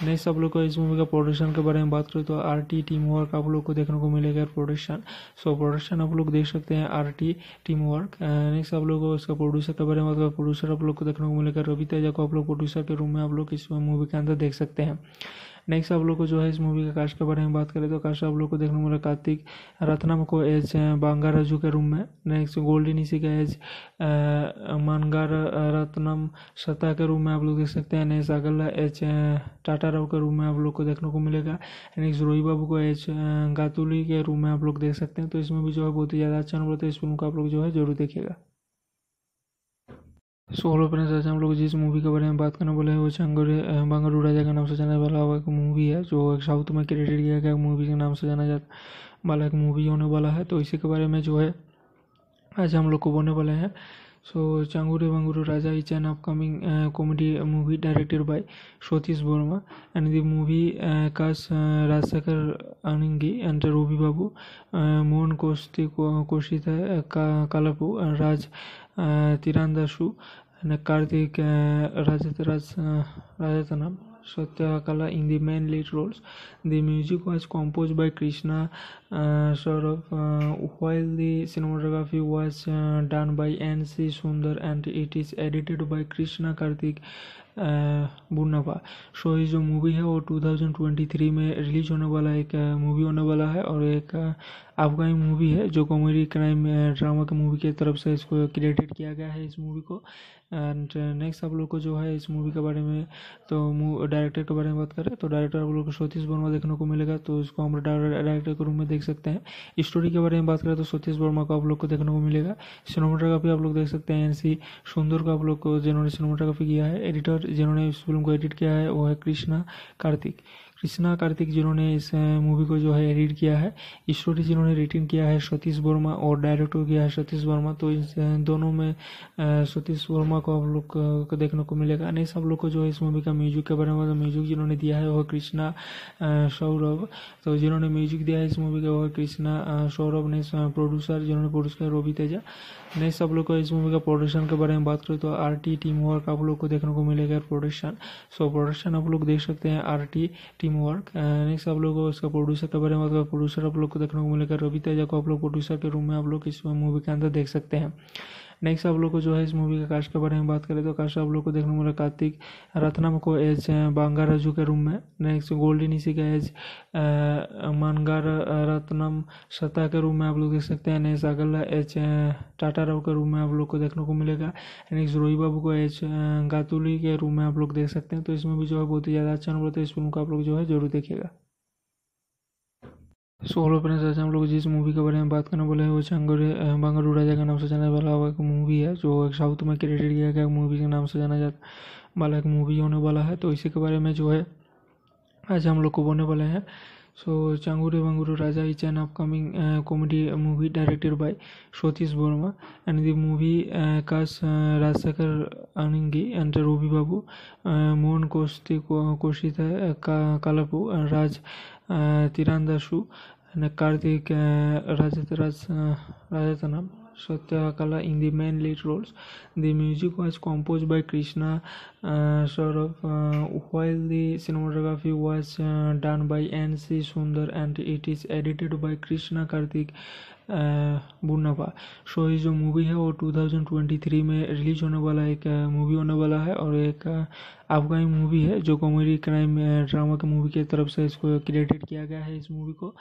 नेक्स्ट आप लोग को इस मूवी का प्रोडक्शन के बारे में बात करें तो आर टी टीम वर्क आप लोग को देखने को मिलेगा प्रोडक्शन सो प्रोडक्शन आप लोग देख सकते हैं R T team work next आप लोग को इसका प्रोड्यूसर के बारे में बात करें प्रोड्यूसर आप लोग को देखने को मिलेगा रवि तेजा को आप लोग प्रोड्यूसर के रूम में आप लोग इस मूवी के अंदर देख सकते हैं नेक्स्ट आप लोग को जो है इस मूवी के कास्ट के बारे में बात करें तो कास्ट आप लोग को देखने को मिला कार्तिक रत्नम को एज राजू के रूम में नेक्स्ट गोल्डन इसी का एज मानगार रत्नम सत्ता के रूम में आप लोग देख सकते हैं नेक्स्ट अगला एच टाटा राव के रूम में आप लोग को देखने को मिलेगा नेक्स्ट रोही बाबू को एच गातुली के रूम में आप लोग देख सकते हैं तो इसमें भी जो है बहुत ही ज़्यादा अच्छा अनुभव है इस फिल्म को आप लोग जो है जरूर देखेगा सो हेलो फ्रेंड्स आज हम लोग जिस मूवी के बारे में बात करने वाले हैं वो चंगर बंगरू राजा के नाम से जाना वाला एक मूवी है जो एक साउथ में क्रेडिट किया गया मूवी के नाम से जाना जाता वाला एक मूवी होने वाला है तो इसी के बारे में जो है आज हम लोग को बोलने वाले हैं so Changure Bangaru Raja is an upcoming comedy movie directed by Satish Varma and the movie cast Rajshekhar Aningi and Ravi Babu Mohan Kaushik कोशिता है कालापू राज તીરાંદાસુ અને Karthik Rajat Rajathanam Satyakala in the main lead roles. The music was composed by Krishna uh, Saurabh, uh, while the cinematography was uh, done by N.C. Sundar and it is edited by Krishna Karthik बुनवा सो ये जो movie है वो 2023 में release होने वाला एक movie होने वाला है और एक अफगानी मूवी है जो कॉमेडी क्राइम ड्रामा के मूवी की तरफ से इसको क्रिएटेड किया गया है इस मूवी को एंड नेक्स्ट uh, आप लोग को जो है इस मूवी के बारे में तो डायरेक्टर के बारे में बात करें तो डायरेक्टर आप लोग को सतीश वर्मा देखने को मिलेगा तो इसको हम डायरेक्टर के रूम में देख सकते हैं स्टोरी के बारे में बात करें तो सतीश वर्मा को आप लोग को देखने को मिलेगा सिनेमाटोग्राफी आप लोग देख सकते हैं एनसी सुंदर को आप लोग को जिन्होंने सिनेमाटोग्राफी किया है एडिटर जिन्होंने इस फिल्म को एडिट किया है वो है कृष्णा कार्तिक कृष्णा कार्तिक जिन्होंने इस मूवी को जो है एडिट किया है स्टोरी जिन्होंने रिटर्न किया है सतीश वर्मा और डायरेक्टर किया है सतीश वर्मा तो इस दोनों में सतीश वर्मा को आप लोग को देखने को मिलेगा नहीं सब लोग को जो है इस मूवी का म्यूजिक के बारे में म्यूजिक जिन्होंने दिया है वह कृष्णा सौरभ तो जिन्होंने म्यूजिक दिया है इस मूवी का वह कृष्णा सौरभ ने प्रोड्यूसर जिन्होंने प्रोड्यूस किया रोबी तेजा नेक्स्ट आप लोग को इस मूवी का प्रोडक्शन के बारे में बात करें तो आर टी टीम वर्क आप लोग को देखने को मिलेगा प्रोडक्शन सो प्रोडक्शन आप लोग देख सकते हैं R T team work next आप लोग को इसका प्रोड्यूसर के बारे में बात करें प्रोड्यूसर आप लोग को देखने को मिलेगा रवि तेजा को आप लोग प्रोड्यूसर के रूम में आप लोग इस मूवी के अंदर देख सकते हैं नेक्स्ट आप लोग को जो है इस मूवी का कास्ट के बारे में बात करें तो कास्ट आप लोग को देखने को मिला कार्तिक रत्नम को एज बांगाराजू के रूम में नेक्स्ट गोल्डन निशी का एज मानगार रत्नम सत्ता के रूम में आप लोग देख सकते हैं नेक्स्ट अगला एच टाटा राव के रूम में आप लोग को देखने को मिलेगा नेक्स्ट रोही बाबू को एच गातुली के रूम में आप लोग देख सकते हैं तो इसमें भी जो है बहुत ही ज़्यादा अच्छा नंबर तो इस फिल्म को आप लोग जो है जरूर देखेगा सो हेलो फ्रेंड्स आज हम लोग जिस मूवी के बारे में बात करने वाले हैं वो चंगर बंगरू राजा के नाम से जाना वाला एक मूवी है जो एक साउथ में क्रेडिट किया गया मूवी के नाम से जाना जा वाला एक मूवी होने वाला है तो इसी के बारे में जो है आज हम लोग को बोलने वाले हैं so Changure Bangaru Raja is an upcoming comedy movie directed by Satish Varma and the movie cast Rajshekhar Aningi and Ravi Babu Mohan कोस्ती कोशित है कालापू Raj Tirandasu Karthik uh, Rajatraj, uh, Rajatanam Satyakala in the main lead roles. The music was composed by Krishna uh, Saurabh, uh, while the cinematography was uh, done by N.C. Sundar and it is edited by Krishna Karthik बुनावा so ये जो movie है वो 2023 में release होने वाला एक movie होने वाला है और एक अफगानी मूवी है जो कॉमेडी क्राइम ड्रामा की मूवी की तरफ से इसको क्रिएटेड किया गया है इस मूवी को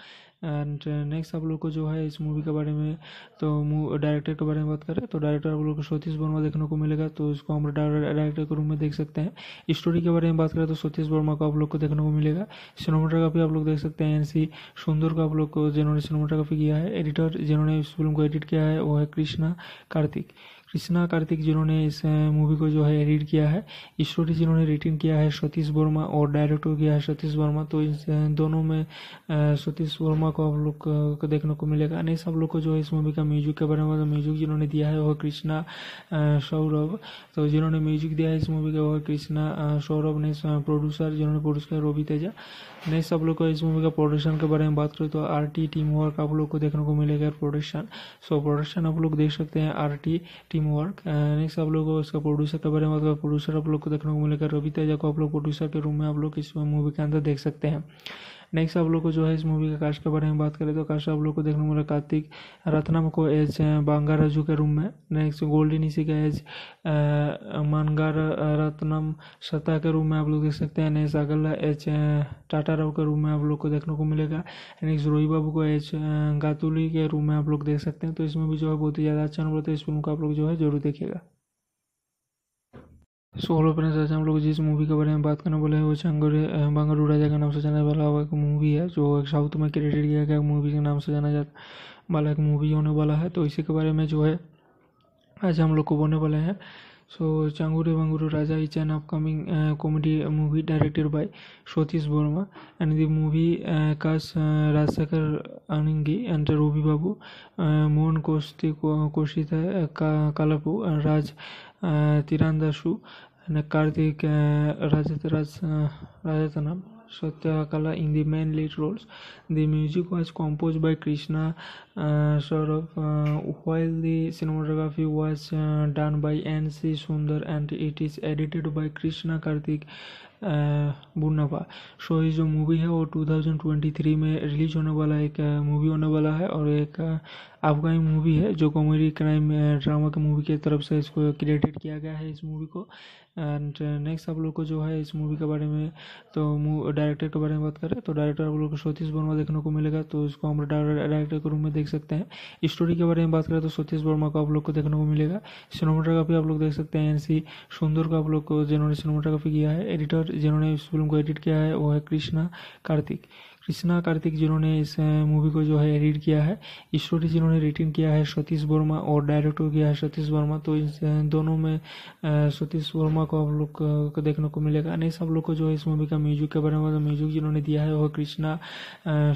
एंड नेक्स्ट uh, आप लोग को जो है इस मूवी के बारे में तो डायरेक्टर के बारे में बात करें तो डायरेक्टर आप लोग को सतीश वर्मा देखने को मिलेगा तो इसको हम डायरेक्टर के रूम में देख सकते हैं स्टोरी के बारे में बात करें तो सतीश वर्मा को आप लोग को देखने को मिलेगा सिनेमाटोग्राफी आप लोग देख सकते हैं एन सी सुंदर को आप लोग को जिन्होंने सिनेमाटोग्राफी किया है एडिटर जिन्होंने इस फिल्म को एडिट किया है वो है कृष्णा कार्तिक कृष्णा कार्तिक जिन्होंने इस मूवी को जो है एडिट किया है स्टोरी जिन्होंने रिटर्न किया है सतीश वर्मा और डायरेक्टर किया है सतीश वर्मा तो इस दोनों में सतीश वर्मा को आप लोग को देखने को मिलेगा नहीं सब लोग को जो है इस मूवी का म्यूजिक के बारे में म्यूजिक मतलब जिन्होंने दिया है वह कृष्णा सौरभ तो जिन्होंने म्यूजिक दिया है इस मूवी का वह कृष्णा सौरभ ने प्रोड्यूसर जिन्होंने प्रोड्यूस किया रोबी तेजा नेक्स्ट आप लोग को इस मूवी का प्रोडक्शन के बारे में बात करें तो आर टी टीम वर्क आप लोग को देखने को मिलेगा प्रोडक्शन सो प्रोडक्शन आप लोग देख सकते हैं R T team work next आप लोग को इसका प्रोड्यूसर के बारे में बात करें प्रोड्यूसर आप लोग को देखने को मिलेगा रवि तेजा को आप लोग प्रोड्यूसर के रूम में आप लोग इस मूवी के अंदर देख सकते हैं नेक्स्ट आप लोग को जो है इस मूवी के कास्ट के बारे में बात करें तो कास्ट आप लोग को देखने को मिला कार्तिक रत्नम को एज राजू के रूम में नेक्स्ट गोल्डी निशी का एज मानगार रत्नम सता के रूम में आप लोग देख सकते हैं नेक्स्ट अगला एच टाटा राव के रूम में आप लोग को देखने को मिलेगा नेक्स्ट रोही बाबू को एच गातुली के रूम में आप लोग देख सकते हैं तो इसमें भी जो है बहुत ही ज़्यादा अच्छा अनुभव तो इस फिल्म को आप लोग जो है जरूर देखेगा सो हेलो फ्रेंड्स आज हम लोग जिस मूवी के बारे में बात करने वाले हैं वो चंगोरे बंगरू राजा के नाम से जाना वाला हुआ एक मूवी है जो एक साउथ में क्रिएटेड किया गया मूवी के नाम से जाना जाता वाला एक मूवी होने वाला है तो इसी के बारे में जो है आज हम लोग को बोलने वाले हैं so Changure Bangaru Raja is an upcoming comedy movie directed by Satish Varma and the movie cast Rajshekhar Aningi and Ravi Babu Mohan कोस्ती कोशिता कालापू Raj तिरान दासू Karthik रजत रजतनम Satyakala in the main lead roles the music was compose by Krishna Saurabh while the cinematography was done by N C Sundar and it is edited by Krishna Karthik बुन्नाभा so ये जो movie है वो 2023 में release होने वाला एक मूवी होने वाला है और एक अफगानी मूवी है जो कॉमेडी क्राइम ड्रामा के मूवी की तरफ से इसको क्रिएटेड किया गया है इस मूवी को एंड नेक्स्ट uh, आप लोग को जो है इस मूवी के बारे में तो डायरेक्टर के बारे में बात करें तो डायरेक्टर आप लोग को सतीश वर्मा देखने को मिलेगा तो इसको हम डायरेक्टर के रूम में देख सकते हैं स्टोरी के बारे में बात करें तो सतीश वर्मा को आप लोग को देखने को मिलेगा सिनेमाटोग्राफी आप लोग देख सकते हैं एन सी सुंदर को आप लोग को जिन्होंने सिनेमाटोग्राफी किया है एडिटर जिन्होंने इस फिल्म को एडिट किया है वो है कृष्णा कार्तिक कृष्णा कार्तिक जिन्होंने इस मूवी को जो है एडिट किया है स्टोरी जिन्होंने रिटिन किया है सतीश वर्मा और डायरेक्टर किया है सतीश वर्मा तो इस दोनों में सतीश वर्मा को आप लोग को देखने को मिलेगा अन्य सब लोग को जो है इस मूवी का म्यूजिक के बारे में म्यूजिक मतलब जिन्होंने दिया है वह कृष्णा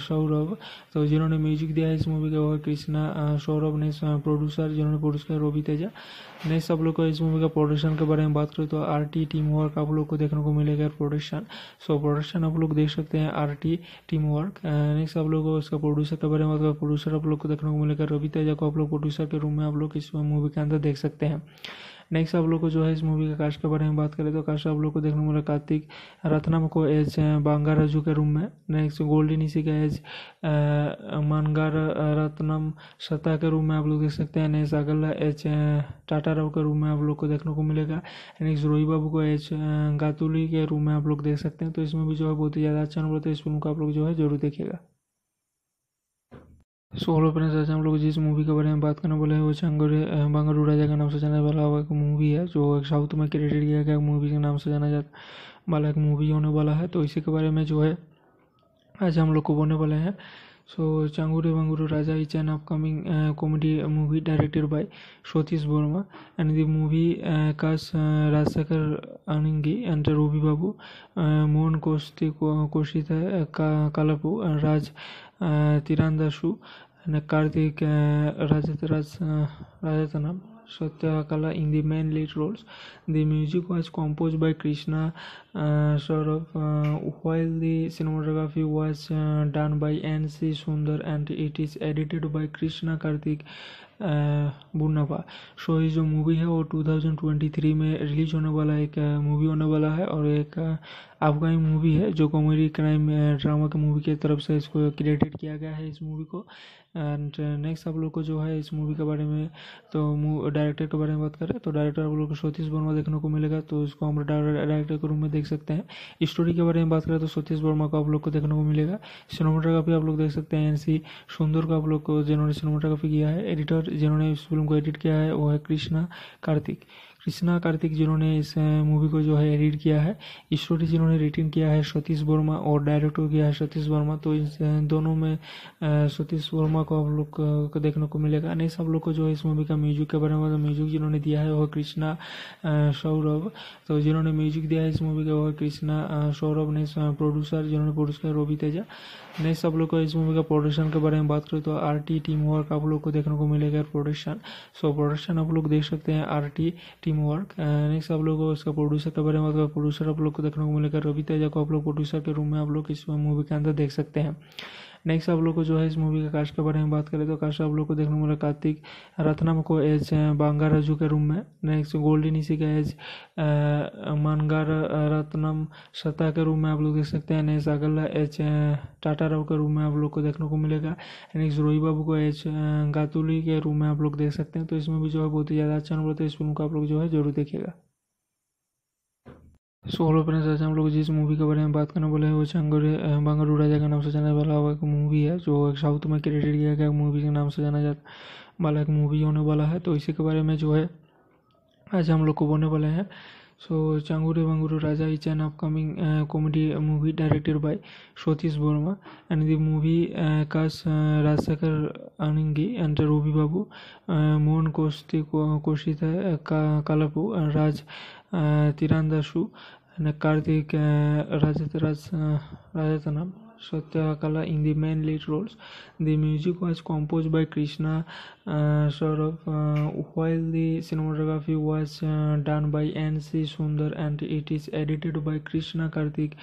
सौरभ तो जिन्होंने म्यूजिक दिया है इस मूवी का वह कृष्णा सौरभ ने प्रोड्यूसर जिन्होंने प्रोड्यूस किया रोबी तेजा नेक्स्ट आप लोग को इस मूवी का प्रोडक्शन के बारे में बात करें तो आर टी टीम वर्क आप लोग को देखने को मिलेगा प्रोडक्शन सो प्रोडक्शन आप लोग देख सकते हैं R T team work next आप लोग को इसका प्रोड्यूसर के बारे में बात करें प्रोड्यूसर आप लोग को देखने को मिलेगा रवि तेजा को आप लोग प्रोड्यूसर के रूम में आप लोग इस मूवी के अंदर देख सकते हैं नेक्स्ट आप लोग को जो है इस मूवी का कास्ट के बारे में बात करें तो कास्ट आप लोग को देखने को मिला कार्तिक रत्नम को एज राजू के रूम में नेक्स्ट गोल्डन इसी का एज मानगार रत्नम सता के रूम में आप लोग देख सकते हैं नेक्स्ट अगला एच टाटा राव के रूम में आप लोग को देखने को मिलेगा नेक्स्ट रोही बाबू को एच गातुली के रूम में आप लोग देख सकते हैं तो इसमें भी जो है बहुत ही ज़्यादा अच्छा अनुभव है इस फिल्म को आप लोग जो है जरूर देखेगा सोलो हेलो फ्रेंड्स आज हम लोग जिस मूवी के बारे में बात करने वाले हैं वो चंगर बंगरू राजा के नाम से जाना वाला एक मूवी है जो एक साउथ में क्रेडिट किया गया मूवी के नाम से जाना जाता वाला एक मूवी होने वाला है तो इसी के बारे में जो है आज हम लोग को बोलने वाले हैं so Changure Bangaru Raja is an upcoming comedy movie directed by Satish Varma and the movie cast Rajshekhar Aningi and Ravi Babu Mohan Kaushik कौशित है कालापू राज તીરાંદાસુ અને Kartik રાજતરાજ રાજતનમ Satyakala in the main lead roles. The music was composed by Krishna uh, Saurabh, uh, while the cinematography was uh, done by N.C. Sundar and it is edited by Krishna Karthik Bunapa so ये जो movie है वो 2023 में release होने वाला एक movie होने वाला है और एक अफगानी मूवी है जो कॉमेडी क्राइम ड्रामा के मूवी की तरफ से इसको क्रिएटेड किया गया है इस मूवी को एंड नेक्स्ट uh, आप लोग को जो है इस मूवी के बारे में तो डायरेक्टर के बारे में बात करें तो डायरेक्टर आप लोग को सतीश वर्मा देखने को मिलेगा तो इसको हम डायरेक्टर के रूम में देख सकते हैं स्टोरी के बारे में बात करें तो सतीश वर्मा को आप लोग को देखने को मिलेगा सिनेमाटोग्राफी आप लोग देख सकते हैं एनसी सुंदर को आप लोग को जिन्होंने सिनेमाटोग्राफी किया है एडिटर जिन्होंने इस फिल्म को एडिट किया है वो है कृष्णा कार्तिक कृष्णा कार्तिक जिन्होंने इस मूवी को जो है एडिट किया है स्टोरी जिन्होंने रिटर्न किया है सतीश वर्मा और डायरेक्टर किया है सतीश वर्मा तो इस दोनों में सतीश वर्मा को आप लोग को देखने को मिलेगा नहीं सब लोग को जो है इस मूवी का म्यूजिक के बारे में म्यूजिक जिन्होंने दिया है वह कृष्णा सौरभ तो जिन्होंने म्यूजिक दिया है इस मूवी का वह कृष्णा सौरभ ने प्रोड्यूसर जिन्होंने प्रोड्यूस किया रोबी तेजा नेक्स्ट आप लोग को इस मूवी का प्रोडक्शन के बारे में बात करें तो आर टी टीम वर्क आप लोग को देखने को मिलेगा प्रोडक्शन सो प्रोडक्शन आप लोग देख सकते हैं R T team work next आप लोग को इसका प्रोड्यूसर के बारे में बात करें प्रोड्यूसर आप लोग को देखने को मिलेगा रवि तेजा को आप लोग प्रोड्यूसर के रूम में आप लोग इस मूवी के अंदर देख सकते हैं नेक्स्ट आप लोग को जो है इस मूवी के कास्ट के बारे में बात करें तो कास्ट आप लोग को देखने को मिला कार्तिक रत्नम को एज बांगाराजू के रूम में नेक्स्ट गोल्डी निशी का एज मानगार रत्नम सता के रूम में आप लोग देख सकते हैं नेक्स्ट अगला एच टाटा राव के रूम में आप लोग को देखने को मिलेगा नेक्स्ट रोही बाबू को एच गातुली के रूम में आप लोग देख सकते हैं तो इसमें भी जो है बहुत ही ज़्यादा अच्छा अनुभव तो इस फिल्म को आप लोग जो है जरूर देखेगा सो हेलो फ्रेंड्स आज हम लोग जिस मूवी के बारे में बात करने वाले हैं वो चंगर बंगरू राजा के नाम से जाना वाला एक मूवी है जो साउथ में क्रेडिट किया गया मूवी के नाम से जाना जा वाला एक मूवी होने वाला है तो इसी के बारे में जो है आज हम लोग को बोलने वाले हैं so Changure Bangaru Raja is an upcoming comedy movie directed by Satish Varma and the movie cast Rajshekhar Aningi and Ravi Babu Mohan Kaushik कौशित है कालापू and Raj ತೀರಂದಾಜು Karthik Rajaratnam Satyakala in the main lead roles. The music was composed by Krishna uh, Saraf, uh, while the cinematography was uh, done by N.C. Sundar and it is edited by Krishna Karthik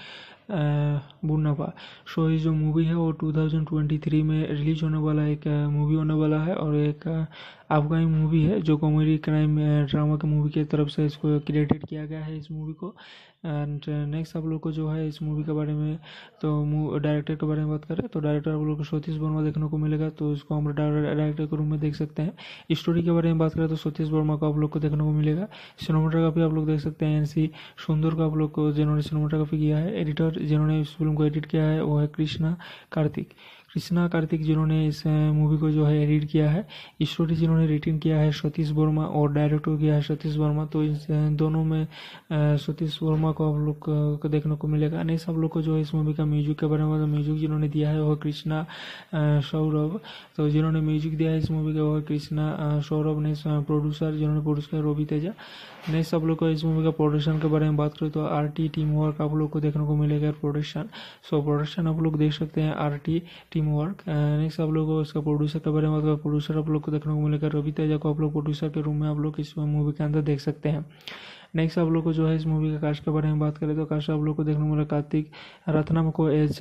बुनावा so ये जो movie है वो 2023 में release होने वाला एक movie होने वाला है और एक अफगानी मूवी है जो कॉमेडी क्राइम ड्रामा की मूवी की तरफ से इसको क्रिएटेड किया गया है इस मूवी को एंड नेक्स्ट uh, आप लोग को जो है इस मूवी के बारे में तो डायरेक्टर के बारे में बात करें तो डायरेक्टर आप लोग को सतीश वर्मा देखने को मिलेगा तो इसको हम डायरेक्टर के रूम में देख सकते हैं स्टोरी के बारे में बात करें तो सतीश वर्मा को आप लोग को देखने को मिलेगा सिनेमाटोग्राफी आप लोग देख सकते हैं एन सी सुंदर को आप लोग को जिन्होंने सिनेमाटोग्राफी किया है एडिटर जिन्होंने इस फिल्म को एडिट किया है वो है कृष्णा कार्तिक कृष्णा कार्तिक जिन्होंने इस मूवी को जो है एडिट किया है स्टोरी जिन्होंने रिटर्न किया है सतीश वर्मा और डायरेक्टर किया है सतीश वर्मा तो इस दोनों में सतीश वर्मा को आप लोग को देखने को मिलेगा नहीं सब लोग को जो है इस मूवी का म्यूजिक के बारे में म्यूजिक मतलब जिन्होंने दिया है वह कृष्णा सौरभ तो जिन्होंने म्यूजिक दिया है इस मूवी का वह कृष्णा सौरभ ने प्रोड्यूसर जिन्होंने प्रोड्यूस किया रोबी तेजा नहीं सब लोग को इस मूवी का प्रोडक्शन के बारे में बात करें तो आर टी टीम वर्क आप लोग को देखने को मिलेगा प्रोडक्शन सो प्रोडक्शन आप लोग देख सकते हैं R T team team work next आप लोग को इसका प्रोड्यूसर के बारे में प्रोड्यूसर आप लोग को देखने को मिलेगा रवि तेजा को आप लोग प्रोड्यूसर के रूम में आप लोग इस मूवी के अंदर देख सकते हैं नेक्स्ट आप लोग को जो है इस मूवी के कास्ट के बारे में बात करें तो कास्ट आप लोग को देखने को मिला कार्तिक रत्नम को एज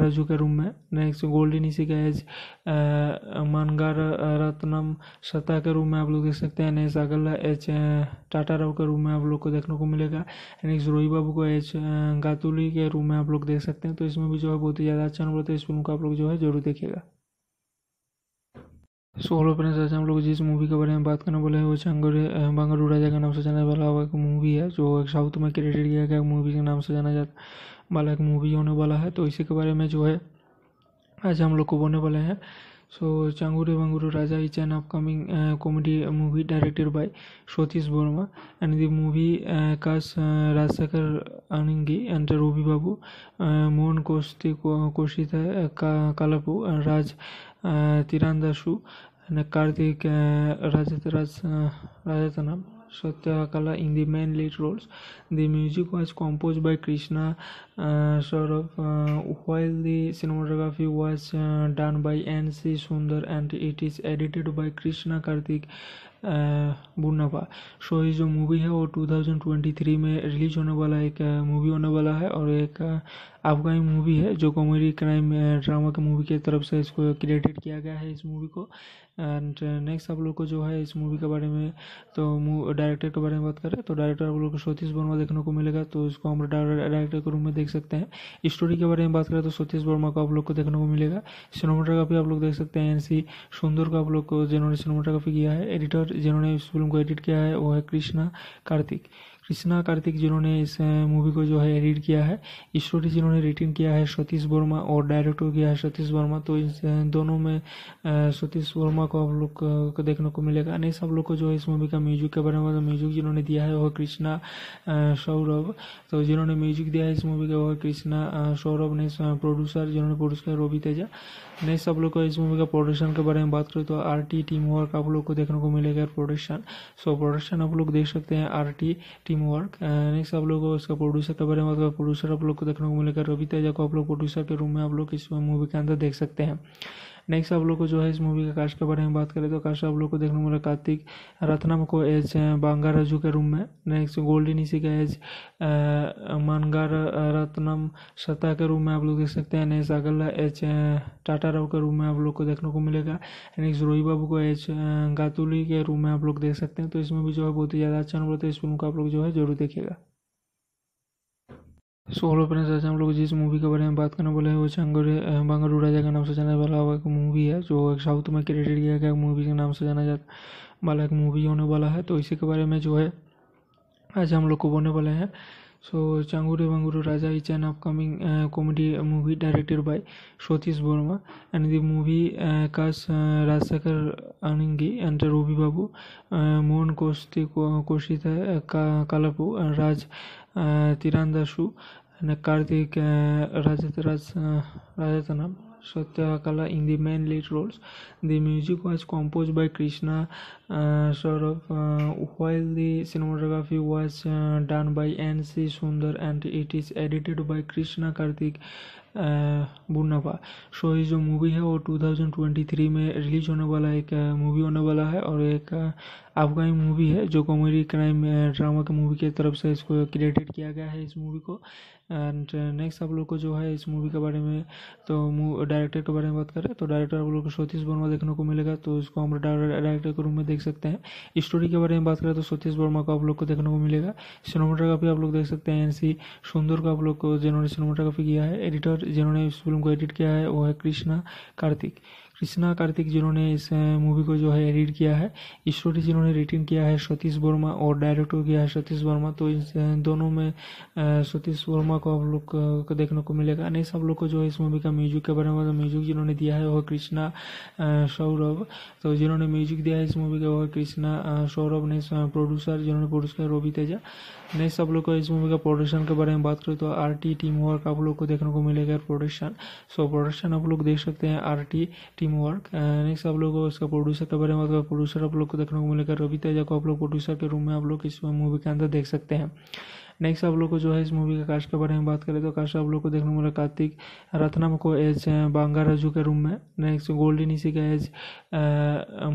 राजू के रूम में नेक्स्ट गोल्डन इसी का एज मानगार रत्नम सता के रूम में आप लोग देख सकते हैं नेक्स्ट अगला एच टाटा राव के रूम में आप लोग को देखने को मिलेगा नेक्स्ट रोही बाबू को एच गातुली के रूम में आप लोग देख सकते हैं तो इसमें भी जो है बहुत ही ज़्यादा अच्छा अनुभव है इस फिल्म को आप लोग जो है जरूर देखेगा सो हेलो फ्रेंड्स आज हम लोग जिस मूवी के बारे में बात करने वाले हैं वो चंगोरे बंगरू राजा के नाम से जाना वाला एक मूवी है जो एक साउथ में क्रिएटेड किया गया मूवी के नाम से जाना जाता वाला एक मूवी होने वाला है तो इसी के बारे में जो है आज हम लोग को बोलने वाले हैं so Changure Bangaru Raja is an upcoming comedy movie directed by Satish Varma and the movie cast Rajshekhar Aningi and Ravi Babu Mohan कोस्ती कोशिता कालापू Raj তীরান্দাসু Karthik রাজাতনাম Satyakala in the main lead roles the music was compose by Krishna Saurabh while the cinematography was done by N C Sundar and it is edited by Krishna Karthik बुनापा so ये जो movie है वो 2023 में release होने वाला एक movie होने वाला है और एक अफगानी मूवी है जो कॉमेडी क्राइम ड्रामा की मूवी के तरफ से इसको क्रिएटेड किया गया है इस मूवी को एंड नेक्स्ट uh, आप लोग को जो है इस मूवी के बारे में तो डायरेक्टर के बारे में बात करें तो डायरेक्टर आप लोग को सतीश वर्मा देखने को मिलेगा तो इसको हम डायरेक्टर के रूम में देख सकते हैं स्टोरी के बारे में बात करें तो सतीश वर्मा को आप लोग को देखने को मिलेगा सिनेमाटोग्राफी आप लोग देख सकते हैं एन सी सुंदर को आप लोग को जिन्होंने सिनेमाटोग्राफी किया है एडिटर जिन्होंने इस फिल्म को एडिट किया है वो है कृष्णा कार्तिक कृष्णा कार्तिक जिन्होंने इस मूवी को जो है एडिट किया है स्टोरी जिन्होंने रिटर्न किया है सतीश वर्मा और डायरेक्टर किया है सतीश वर्मा तो इस दोनों में सतीश वर्मा को आप लोग को देखने को मिलेगा अन्य सब लोग को जो है इस मूवी का म्यूजिक के बारे में म्यूजिक मतलब जिन्होंने दिया है वह कृष्णा सौरभ तो जिन्होंने म्यूजिक दिया है इस मूवी का वह कृष्णा सौरभ ने प्रोड्यूसर जिन्होंने प्रोड्यूस किया रोबी तेजा नेक्स्ट आप लोग को इस मूवी का प्रोडक्शन के बारे में बात करें तो आर टी टीम वर्क आप लोग को देखने को मिलेगा प्रोडक्शन सो प्रोडक्शन आप लोग देख सकते हैं R T team work next आप लोग को इसका प्रोड्यूसर के बारे में बात करें प्रोड्यूसर आप लोग को देखने को मिलेगा रवि तेजा को आप लोग प्रोड्यूसर के रूम में आप लोग इस मूवी के अंदर देख सकते हैं नेक्स्ट आप लोग को जो है इस मूवी का कास्ट के बारे में बात करें तो कास्ट आप लोग को देखने को मिला कार्तिक रत्नम को एज राजू के रूम में नेक्स्ट गोल्डन इसी का एज मानगार रत्नम सता के रूम में आप लोग देख सकते हैं नेक्स्ट अगला एच टाटा राव के रूम में आप लोग को देखने को मिलेगा नेक्स्ट रोही बाबू को एच गातुली के रूम में आप लोग देख सकते हैं तो इसमें भी जो है बहुत ही ज़्यादा अच्छा अनुभव है इस फिल्म को आप लोग जो है जरूर देखेगा सो हेलो फ्रेंड्स आज हम लोग जिस मूवी के बारे में बात करने वाले हैं वो चंगोरे बंगर उड़ाजा के नाम से जाना वाला एक मूवी है जो एक साउथ में क्रेडिट किया गया मूवी के नाम से जाना जाता वाला एक मूवी होने वाला है तो इसी के बारे में जो है आज हम लोग को बोलने वाले हैं so Changure Bangaru Raja is an upcoming comedy movie directed by Satish Varma and the movie cast Rajshekhar Aningi and Ravi Babu Mohan Kaushik कोशित कालापू राज তীরান্দাসু কার্তিক রাজাত রাজ Satyakala in the main lead roles the music was compose by Krishna Saurabh while the cinematography was done by N C Sundar and it is edited by Krishna Karthik बुन्नापा so ये जो movie है वो 2023 में release होने वाला एक मूवी होने वाला है और एक अफगानी मूवी है जो कॉमेडी क्राइम ड्रामा के मूवी की तरफ से इसको क्रिएटेड किया गया है इस मूवी को एंड नेक्स्ट uh, आप लोग को जो है इस मूवी के बारे में तो डायरेक्टर के बारे में बात करें तो डायरेक्टर आप लोग को सतीश वर्मा देखने को मिलेगा तो इसको हम डायरेक्टर के रूम में देख सकते हैं स्टोरी के बारे में बात करें तो सतीश वर्मा को आप लोग को देखने को मिलेगा सिनेमाटोग्राफी आप लोग देख सकते हैं एन सी सुंदर को आप लोग को जिन्होंने सिनेमाटोग्राफी किया है एडिटर जिन्होंने इस फिल्म को एडिट किया है वो है कृष्णा कार्तिक कृष्णा कार्तिक जिन्होंने इस मूवी को जो है एडिट किया है स्टोरी जिन्होंने रिटर्न किया है सतीश वर्मा और डायरेक्टर किया है सतीश वर्मा तो इस दोनों में सतीश वर्मा को आप लोग को देखने को मिलेगा नहीं सब लोग को जो है इस मूवी का म्यूजिक के बारे में म्यूजिक जिन्होंने दिया है वह कृष्णा सौरभ तो जिन्होंने म्यूजिक दिया है इस मूवी का वह कृष्णा सौरभ ने प्रोड्यूसर जिन्होंने प्रोड्यूस किया रोबी तेजा नेक्स्ट आप लोग को इस मूवी का प्रोडक्शन के बारे में बात करें तो आर टी टीम वर्क आप लोग को देखने को मिलेगा प्रोडक्शन सो प्रोडक्शन आप लोग देख सकते हैं R T team work next आप लोग को इसका प्रोड्यूसर के बारे में बात करें प्रोड्यूसर आप लोग को देखने को मिलेगा रवि तेजा को आप लोग प्रोड्यूसर के रूम में आप लोग इस मूवी के अंदर देख सकते हैं नेक्स्ट आप लोग को जो है इस मूवी का कास्ट के बारे में बात करें तो कास्ट आप लोग को देखने को मिला कार्तिक रत्नम को एज बांगाराजू के रूम में नेक्स्ट गोल्डन निशी का एज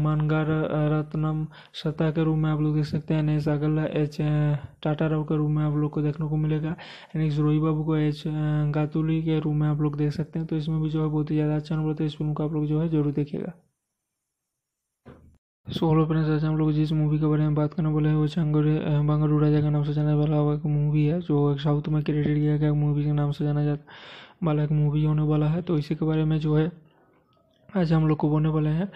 मानगार रत्नम सता के रूम में आप लोग देख सकते हैं नेक्स्ट अगला एच टाटा राव के रूम में आप लोग को देखने को मिलेगा नेक्स्ट रोही बाबू को एच गातुली के रूम में आप लोग देख सकते हैं तो इसमें भी जो है बहुत ही ज़्यादा अच्छा अनुभव तो इस फिल्म को आप लोग जो है जरूर देखेगा सो हेलो फ्रेंड्स आज हम लोग जिस मूवी के बारे में बात करने वाले हैं वो चंगरे बंगरू राजा के नाम से जाना वाला एक मूवी है जो एक साउथ में क्रिएटेड किया गया मूवी के नाम से जाना जाता वाला एक मूवी होने वाला है तो इसी के बारे में जो है आज हम लोग को बोलने वाले हैं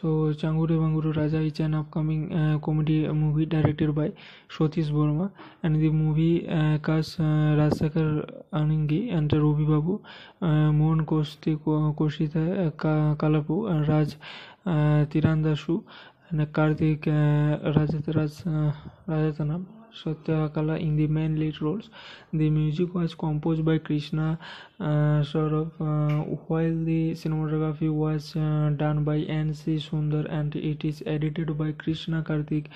so Changure Bangaru Raja is an upcoming comedy movie directed by Satish Varma and the movie cast Rajshekhar Aningi and Ravi Babu Mohan Kaushik कौशित है कालापू Raj ತೀರಂದಾಜು Karthik Rajaratnam Satyakala in the main lead roles. The music was composed by Krishna uh, Saurabh, uh, while the cinematography was uh, done by N.C. Sundar and it is edited by Krishna Karthik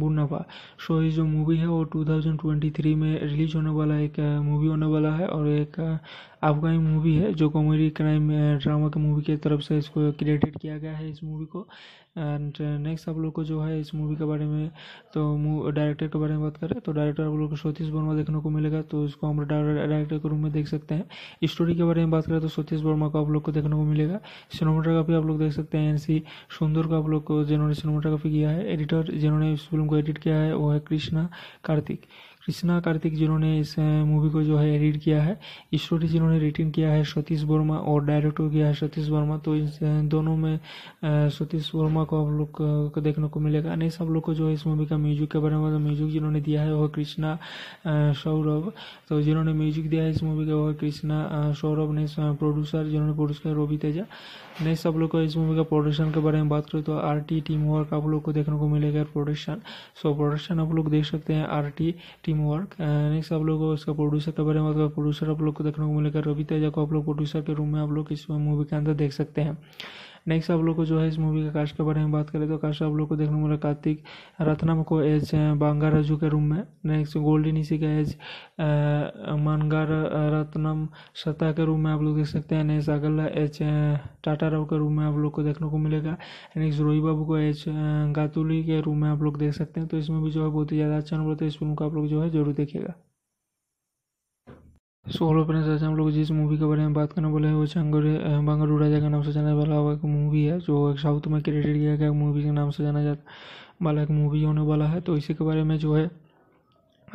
बुनावा so ये जो movie है वो 2023 में release होने वाला एक movie होने वाला है और एक अफगानी मूवी है जो कॉमेडी क्राइम ड्रामा की मूवी के तरफ से इसको क्रिएटेड किया गया है इस मूवी को एंड नेक्स्ट uh, आप लोग को जो है इस मूवी के बारे में तो डायरेक्टर के बारे में बात करें तो डायरेक्टर आप लोग को सतीश वर्मा देखने को मिलेगा तो इसको हम डायरेक्टर के रूम में देख सकते हैं स्टोरी के बारे में बात करें तो सतीश वर्मा को आप लोग को देखने को मिलेगा सिनेमाटोग्राफी आप लोग देख सकते हैं एन सी सुंदर को आप लोग को जिन्होंने सिनेमाटोग्राफी किया है एडिटर जिन्होंने इस फिल्म को एडिट किया है वो है कृष्णा कार्तिक कृष्णा कार्तिक जिन्होंने इस मूवी को जो है एडिट किया है स्टोरी जिन्होंने रिटर्न किया है सतीश वर्मा और डायरेक्टर किया है सतीश वर्मा तो इस दोनों में सतीश वर्मा को आप लोग को देखने को मिलेगा नहीं सब लोग को जो है इस मूवी का म्यूजिक के बारे में तो मतलब म्यूजिक जिन्होंने दिया है वह कृष्णा सौरभ तो जिन्होंने म्यूजिक दिया है इस मूवी का वह कृष्णा सौरभ ने प्रोड्यूसर जिन्होंने प्रोड्यूस किया रोबी तेजा नेक्स्ट आप लोग को इस मूवी का प्रोडक्शन के बारे में बात करें तो आर टी टीम वर्क आप लोग को देखने को मिलेगा प्रोडक्शन सो प्रोडक्शन आप लोग देख सकते हैं R T team work next आप लोग को इसका प्रोड्यूसर के बारे में बात करें प्रोड्यूसर आप लोग को देखने को मिलेगा रवि तेजा को आप लोग प्रोड्यूसर के रूम में आप लोग इस मूवी के अंदर देख सकते हैं नेक्स्ट आप लोग को जो है इस मूवी के कास्ट के बारे में बात करें तो कास्ट आप लोग को देखने को मिला कार्तिक रत्नम को एज राजू के रूम में नेक्स्ट गोल्डन इसी का एज मानगार रत्नम सत्ता के रूम में आप लोग देख सकते हैं नेक्स्ट अगला एच टाटा राव के रूम में आप लोग को देखने को मिलेगा नेक्स्ट रोही बाबू को एच गातुली के रूम में आप लोग देख सकते हैं तो इसमें भी जो है बहुत ही ज़्यादा अच्छा अनुभव तो इस फिल्म को आप लोग जो है जरूर देखेगा सोलो अपने आज हम लोग जिस मूवी के बारे में बात करने वाले हैं वो चंगोरे बंगरू राजा के नाम से जाना वाला हुआ एक मूवी है जो एक साउथ में क्रिएटेड किया गया मूवी के नाम से जाना जाता वाला एक मूवी होने वाला है तो इसी के बारे में जो है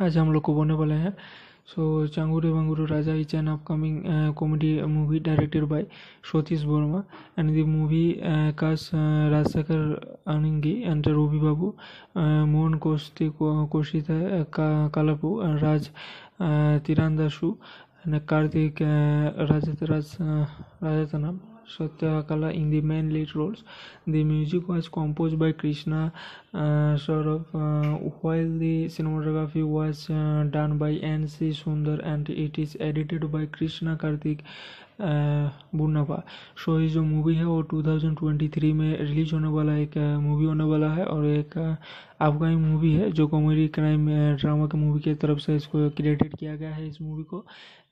आज हम लोग को बोलने वाले हैं so Changure Bangaru Raja is an upcoming comedy movie directed by Satish Varma and the movie cast Rajshekhar अनंगी and Ravi Babu Mohan कोस्ती कोशिता कालापू Raj तिरान दासू Karthik Rajaratnam Satyakala in the main lead roles. The music was composed by Krishna uh, Saurabh, uh, while the cinematography was uh, done by N.C. Sundar and it is edited by Krishna Karthik बुन्नापा so ये जो movie है वो 2023 में release होने वाला एक movie होने वाला है और एक अफगानी मूवी है जो कॉमेडी क्राइम ड्रामा के मूवी की तरफ से इसको क्रिएटेड किया गया है इस मूवी को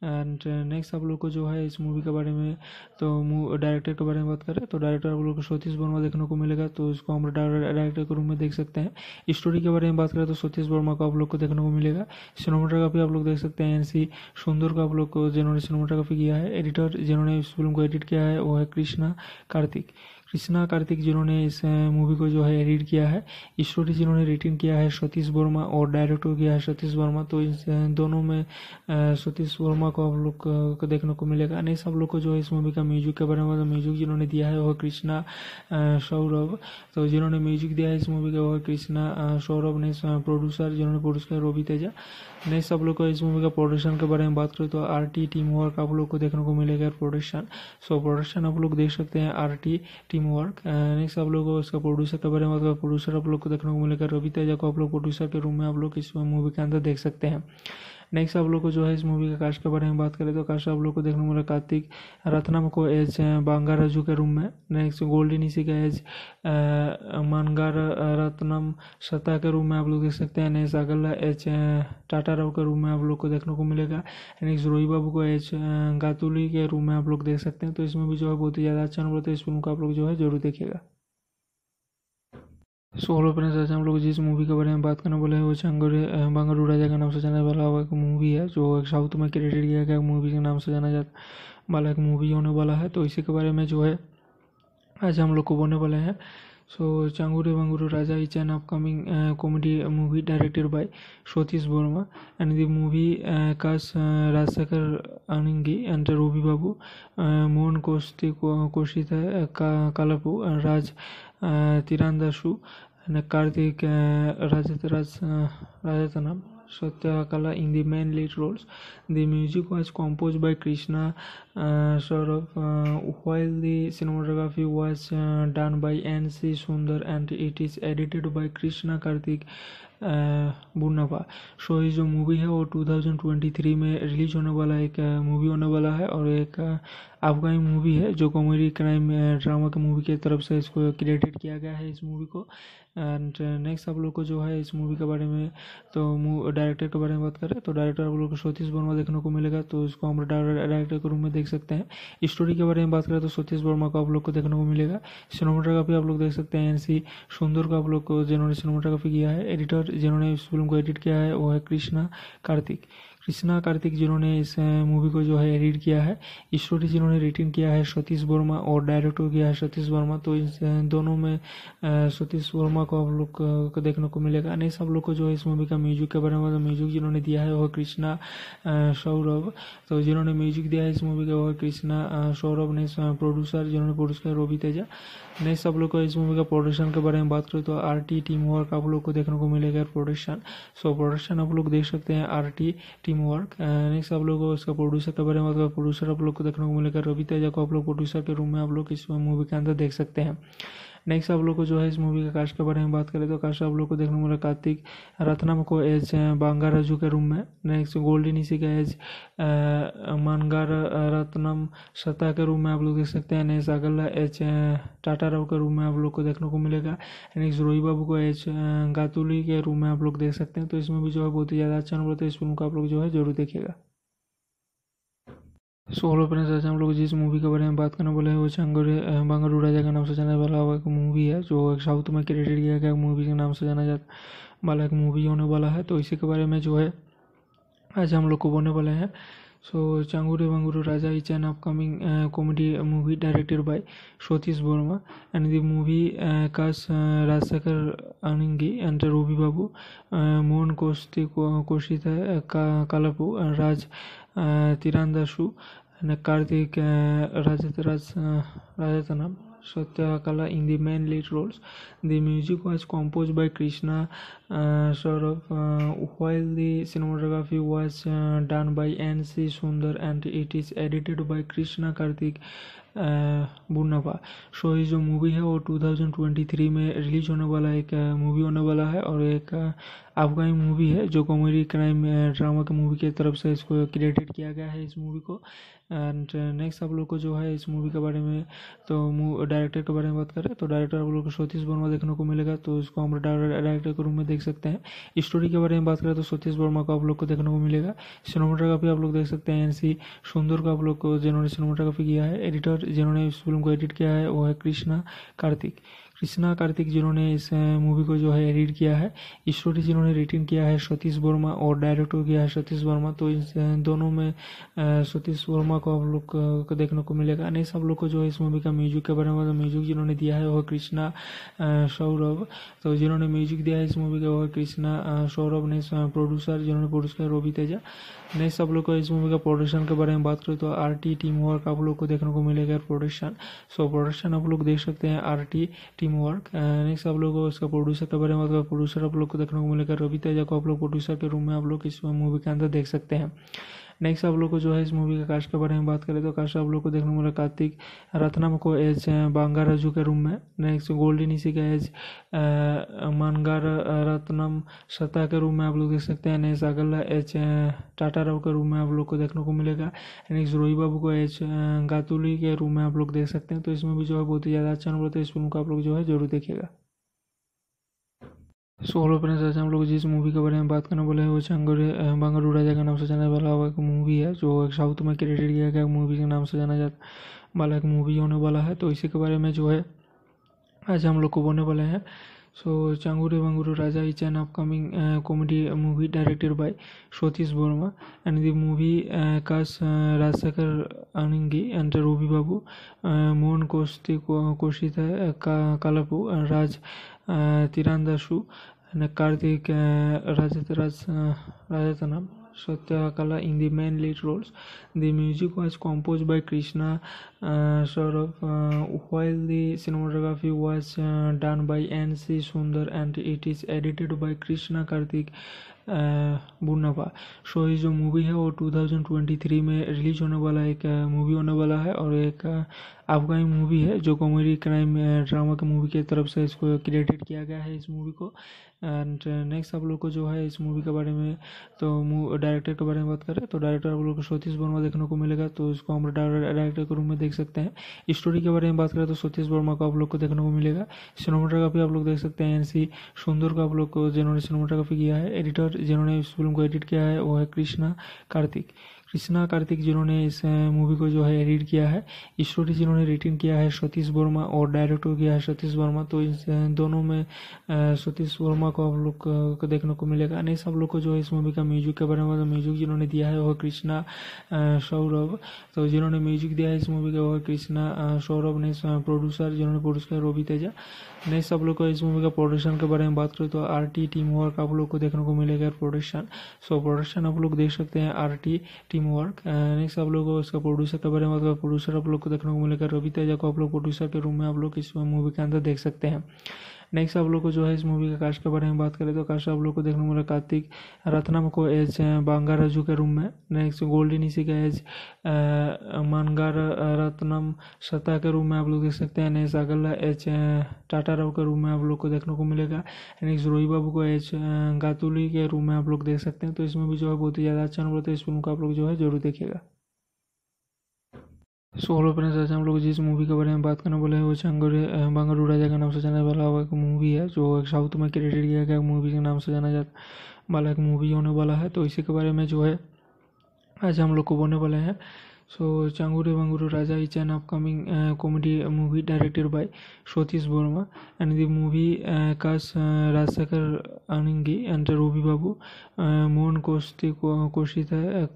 एंड नेक्स्ट uh, आप लोग को जो है इस मूवी के बारे में तो डायरेक्टर के बारे में बात करें तो डायरेक्टर आप लोग को सतीश वर्मा देखने को मिलेगा तो इसको हम डायरेक्टर के रूम में देख सकते हैं स्टोरी के बारे में बात करें तो सतीश वर्मा को आप लोग को देखने को मिलेगा सिनेमाटोग्राफी आप लोग देख सकते हैं एन सी सुंदर को आप लोग को जिन्होंने सिनेमाटोग्राफी किया है एडिटर जिन्होंने इस फिल्म को एडिट किया है वो है कृष्णा कार्तिक कृष्णा कार्तिक जिन्होंने इस मूवी को जो है एडिट किया है स्टोरी जिन्होंने रिटर्न किया है सतीश वर्मा और डायरेक्टर किया है सतीश वर्मा तो इस दोनों में सतीश वर्मा को आप लोग को देखने को मिलेगा नहीं सब लोग को जो है इस मूवी का म्यूजिक के बारे में म्यूजिक तो जिन्होंने दिया है वह कृष्णा सौरभ तो जिन्होंने म्यूजिक दिया है इस मूवी का वह कृष्णा सौरभ ने प्रोड्यूसर जिन्होंने प्रोड्यूस किया रोबी तेजा नहीं सब लोग को इस मूवी का प्रोडक्शन के बारे में बात करें तो आर टी टीम वर्क आप लोग को देखने को मिलेगा प्रोडक्शन सो प्रोडक्शन आप लोग देख सकते हैं R T team team work next आप लोग को इसका प्रोड्यूसर के बारे में उसका प्रोड्यूसर आप लोग को देखने को मिलेगा रवि तेजा को आप लोग प्रोड्यूसर के रूम में आप लोग इस मूवी के अंदर देख सकते हैं नेक्स्ट आप लोग को जो है इस मूवी के कास्ट के बारे में बात करें तो कास्ट आप लोग को देखने को मिला कार्तिक रत्नम को एज राजू के रूम में नेक्स्ट गोल्डन इसी का एज मानगार रत्नम सत्ता के रूम में आप लोग देख सकते हैं नेक्स्ट अगला एच टाटा राव के रूम में आप लोग को देखने को मिलेगा नेक्स्ट रोही बाबू को एच गातुली के रूम में आप लोग देख सकते हैं तो इसमें भी जो है बहुत ही ज़्यादा अच्छा अनुभव तो इस फिल्म को आप लोग जो है जरूर देखेगा सो हेलो फ्रेंड्स आज हम लोग जिस मूवी के बारे में बात करने वाले हैं वो चंगर बंगर उड़ाजा के नाम से जाना वाला एक मूवी है जो एक साउथ में क्रेडिट किया गया मूवी के नाम से जाना जाता वाला एक मूवी होने वाला है तो इसी के बारे में जो है आज हम लोग को बोलने वाले हैं so Changure Bangaru Raja is an upcoming comedy movie directed by Satish Varma and the movie cast Rajshekhar Aningi and Ravi Babu Mohan Kaushik कोशित कालापू Raj ತೀರಂದಾಜು Karthik Rajathanam Satyakala in the main lead roles. The music was composed by Krishna uh, Saurabh, uh, while the cinematography was uh, done by N.C. Sundar and it is edited by Krishna Karthik बुनावा so ये जो movie है वो 2023 में release होने वाला एक movie होने वाला है और एक अफगानी मूवी है जो कॉमेडी क्राइम ड्रामा की मूवी के तरफ से इसको क्रिएटेड किया गया है इस मूवी को एंड नेक्स्ट uh, आप लोग को जो है इस मूवी के बारे में तो डायरेक्टर के बारे में बात करें तो डायरेक्टर आप लोग को सतीश वर्मा देखने को मिलेगा तो इसको हम डायरेक्टर के रूम में देख सकते हैं स्टोरी के बारे में बात करें तो सतीश वर्मा को आप लोग को देखने को मिलेगा सिनेमाटोग्राफी आप लोग देख सकते हैं एन सी सुंदर को आप लोग को जिन्होंने सिनेमाटोग्राफी किया है एडिटर जिन्होंने इस फिल्म को एडिट किया है वो है कृष्णा कार्तिक कृष्णा कार्तिक जिन्होंने इस मूवी को जो है एडिट किया है स्टोरी जिन्होंने रिटर्न किया है सतीश वर्मा और डायरेक्टर किया है सतीश वर्मा तो इस दोनों में सतीश वर्मा को आप लोग को देखने को मिलेगा नहीं सब लोग को जो है इस मूवी का म्यूजिक के बारे में म्यूजिक जिन्होंने दिया है वह कृष्णा सौरभ तो जिन्होंने म्यूजिक दिया है इस मूवी का वह कृष्णा सौरभ ने प्रोड्यूसर जिन्होंने प्रोड्यूस किया रोबी तेजा नेक्स्ट आप लोग को इस मूवी का प्रोडक्शन के बारे में बात करें तो आर टी टीम वर्क आप लोग को देखने को मिलेगा प्रोडक्शन सो प्रोडक्शन आप लोग देख सकते हैं R T team work next आप लोग को इसका प्रोड्यूसर के बारे में बात करें प्रोड्यूसर आप लोग को देखने को मिलेगा रवि तेजा को आप लोग प्रोड्यूसर के रूम में आप लोग इस मूवी के अंदर देख सकते हैं नेक्स्ट आप लोग को जो है इस मूवी का कास्ट के बारे में बात करें तो कास्ट आप लोग को देखने को मिला कार्तिक रत्नम को एज बांगाराजू के रूम में नेक्स्ट गोल्डी निशी का एज मानगार रत्नम सता के रूम में आप लोग देख सकते हैं नेक्स्ट अगला एच टाटा राव के रूम में आप लोग को देखने को मिलेगा नेक्स्ट रोही बाबू को एच गातुली के रूम में आप लोग देख सकते हैं तो इसमें भी जो है बहुत ही ज़्यादा अच्छा नंबर तो इस फिल्म को आप लोग जो है जरूर देखेगा सो हेलो फ्रेंड्स आज हम लोग जिस मूवी के बारे में बात करने वाले हैं वो चंगरे बंगरू राजा के नाम से जाना वाला एक मूवी है जो एक साउथ में क्रेडिट किया गया मूवी के नाम से जाना जा वाला एक मूवी होने वाला है तो इसी के बारे में जो है आज हम लोग को बोलने वाले हैं so Changure Bangaru Raja is an upcoming comedy movie directed by Satish Varma and the movie cast Rajshekhar अनंगी and Ravi Babu Mohan कोस्ती कोशित कालापू Raj তীরান্দাসু Karthik রাজাতনাম Satyakala in the main lead roles the music was compose by Krishna Saurabh while the cinematography was done by N C Sundar and it is edited by Krishna Karthik बुनावा so ये जो movie है वो 2023 में release होने वाला एक movie होने वाला है और एक अफगानी मूवी है जो कॉमेडी क्राइम ड्रामा की मूवी की तरफ से इसको क्रिएटेड किया गया है इस मूवी को एंड नेक्स्ट uh, आप लोग को जो है इस मूवी के बारे में तो डायरेक्टर के बारे में बात करें तो डायरेक्टर आप लोग को सतीश वर्मा देखने को मिलेगा तो इसको हम डायरेक्टर के रूम में देख सकते हैं स्टोरी के बारे में बात करें तो सतीश वर्मा को आप लोग को देखने को मिलेगा सिनेमाटोग्राफी आप लोग देख सकते हैं एन सी सुंदर को आप लोग को जिन्होंने सिनेमाटोग्राफी किया है एडिटर जिन्होंने इस फिल्म को एडिट किया है वो है कृष्णा कार्तिक कृष्णा कार्तिक जिन्होंने इस मूवी को जो है एडिट किया है स्टोरी जिन्होंने रिटर्न किया है सतीश वर्मा और डायरेक्टर किया है सतीश वर्मा तो इस दोनों में सतीश वर्मा को आप लोग को देखने को मिलेगा नहीं सब लोग को जो है इस मूवी का म्यूजिक के बारे में म्यूजिक मतलब जिन्होंने दिया है वह कृष्णा सौरभ तो जिन्होंने म्यूजिक दिया है इस मूवी का वह कृष्णा सौरभ ने प्रोड्यूसर जिन्होंने प्रोड्यूस किया रोबी तेजा नेक्स्ट आप लोग को इस मूवी का प्रोडक्शन के बारे में बात करें तो आर टी टीम वर्क आप लोग को देखने को मिलेगा प्रोडक्शन सो प्रोडक्शन आप लोग देख सकते हैं R T team work next आप लोग को इसका प्रोड्यूसर के बारे में बात करें प्रोड्यूसर आप लोग को देखने को मिलेगा रवि तेजा को आप लोग प्रोड्यूसर के रूम में आप लोग इस मूवी के अंदर देख सकते हैं नेक्स्ट आप लोग को जो है इस मूवी के कास्ट के बारे में बात करें तो कास्ट आप लोग को देखने को मिला कार्तिक रत्नम को एज राजू के रूम में नेक्स्ट गोल्डन इसी का एज मानगार रत्नम सत्ता के रूम में आप लोग देख सकते हैं नेक्स्ट अगला एच टाटा राव के रूम में आप लोग को देखने को मिलेगा नेक्स्ट रोही बाबू को एच गातुली के रूम में आप लोग देख सकते हैं तो इसमें भी जो है बहुत ही ज़्यादा अच्छा अनुभव तो इस फिल्म को आप लोग जो है जरूर देखेगा सोलो फ्रेंड्स आज हम लोग जिस मूवी के बारे में बात करने वाले हैं वो चंगरे बंगरू राजा के नाम से जाना वाला हुआ एक मूवी है जो एक साउथ में क्रिएटेड किया गया मूवी के नाम से जाना जाता वाला एक मूवी होने वाला है तो इसी के बारे में जो है आज हम लोग को बोलने वाले हैं so Changure Bangaru Raja is an upcoming comedy movie directed by Satish Varma and the movie cast Rajshekhar अनंगी and Ravi Babu Mohan कोस्ती कोशिता कालापू Raj तिरान दासू Karthik Rajaratnam Satyakala in the main lead roles. The music was composed by Krishna uh, Saurabh, uh, while the cinematography was uh, done by N.C. Sundar and it is edited by Krishna Karthik बुन्नापा so ये जो movie है वो 2023 में release होने वाला एक movie होने वाला है और एक अफगानी मूवी है जो कॉमेडी क्राइम ड्रामा की मूवी की तरफ से इसको क्रिएटेड किया गया है इस मूवी को एंड नेक्स्ट uh, आप लोग को जो है इस मूवी के बारे में तो डायरेक्टर के बारे में बात करें तो डायरेक्टर आप लोग को सतीश वर्मा देखने को मिलेगा तो इसको हम डायरेक्टर के रूम में देख सकते हैं स्टोरी के बारे में बात करें तो सतीश वर्मा को आप लोग को देखने को मिलेगा सिनेमाटोग्राफी आप लोग देख सकते हैं एन सी सुंदर को आप लोग को जिन्होंने सिनेमाटोग्राफी किया है एडिटर जिन्होंने इस फिल्म को एडिट किया है वो है कृष्णा कार्तिक कृष्णा कार्तिक जिन्होंने इस मूवी को जो है एडिट किया है स्टोरी जिन्होंने रिटर्न किया है सतीश वर्मा और डायरेक्टर किया है सतीश वर्मा तो इस दोनों में सतीश वर्मा को आप लोग को देखने को मिलेगा नहीं सब लोग को जो है इस मूवी का म्यूजिक के बारे में म्यूजिक मतलब जिन्होंने दिया है वह कृष्णा सौरभ तो जिन्होंने म्यूजिक दिया है इस मूवी का वह कृष्णा सौरभ ने प्रोड्यूसर जिन्होंने प्रोड्यूस किया रोबी तेजा नहीं सब लोग को इस मूवी का प्रोडक्शन के बारे में बात करें तो आर टी टीम वर्क आप लोग को देखने को मिलेगा प्रोडक्शन सो प्रोडक्शन आप लोग देख सकते हैं R T team team work next आप लोग को इसका प्रोड्यूसर के बारे में मतलब प्रोड्यूसर आप लोग को देखने को मिलेगा रवि तेजा को आप लोग प्रोड्यूसर के रूम में आप लोग इस मूवी के अंदर देख सकते हैं नेक्स्ट आप लोग को जो है इस मूवी के कास्ट के बारे में बात करें तो कास्ट आप लोग को देखने को मिला कार्तिक रत्नम को एज राजू के रूम में नेक्स्ट गोल्डन इसी का एज मानगार रत्नम सता के रूम में आप लोग देख सकते हैं नेक्स्ट अगला एच टाटा राव के रूम में आप लोग को देखने को मिलेगा नेक्स्ट रोही बाबू को एच गातुली के रूम में आप लोग देख सकते हैं तो इसमें भी जो है बहुत ही ज़्यादा अच्छा अनुभव है इस फिल्म को आप लोग जो है जरूर देखेगा सो हेलो फ्रेंड्स आज हम लोग जिस मूवी के बारे में बात करने वाले हैं वो चंगर बंगरू राजा के नाम से जाना वाला एक मूवी है जो एक साउथ में क्रेडिट किया गया मूवी के नाम से जाना जाता वाला एक मूवी होने वाला है तो इसी के बारे में जो है आज हम लोग को बोलने वाले हैं so Changure Bangaru Raja is an upcoming comedy movie directed by Satish Varma and the movie cast Rajshekhar Aningi and Ravi Babu Mohan Kaushik कोशिता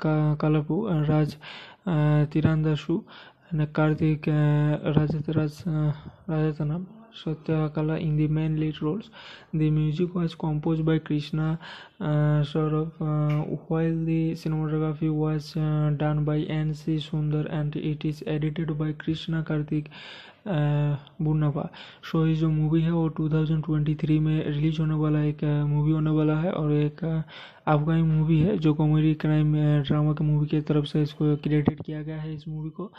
कालापू Raj તીરાંદાસુ અને Karthik Rajataraj Rajatanam Satyakala in the main lead roles. The music was composed by Krishna uh, Saurabh, uh, while the cinematography was uh, done by N.C. Sundar and it is edited by Krishna Karthik. बुनवा सो ये जो movie है वो 2023 में release होने वाला एक movie होने वाला है और एक अफगानी मूवी है जो कॉमेडी क्राइम ड्रामा की मूवी की तरफ से इसको क्रिएटेड किया गया है इस मूवी को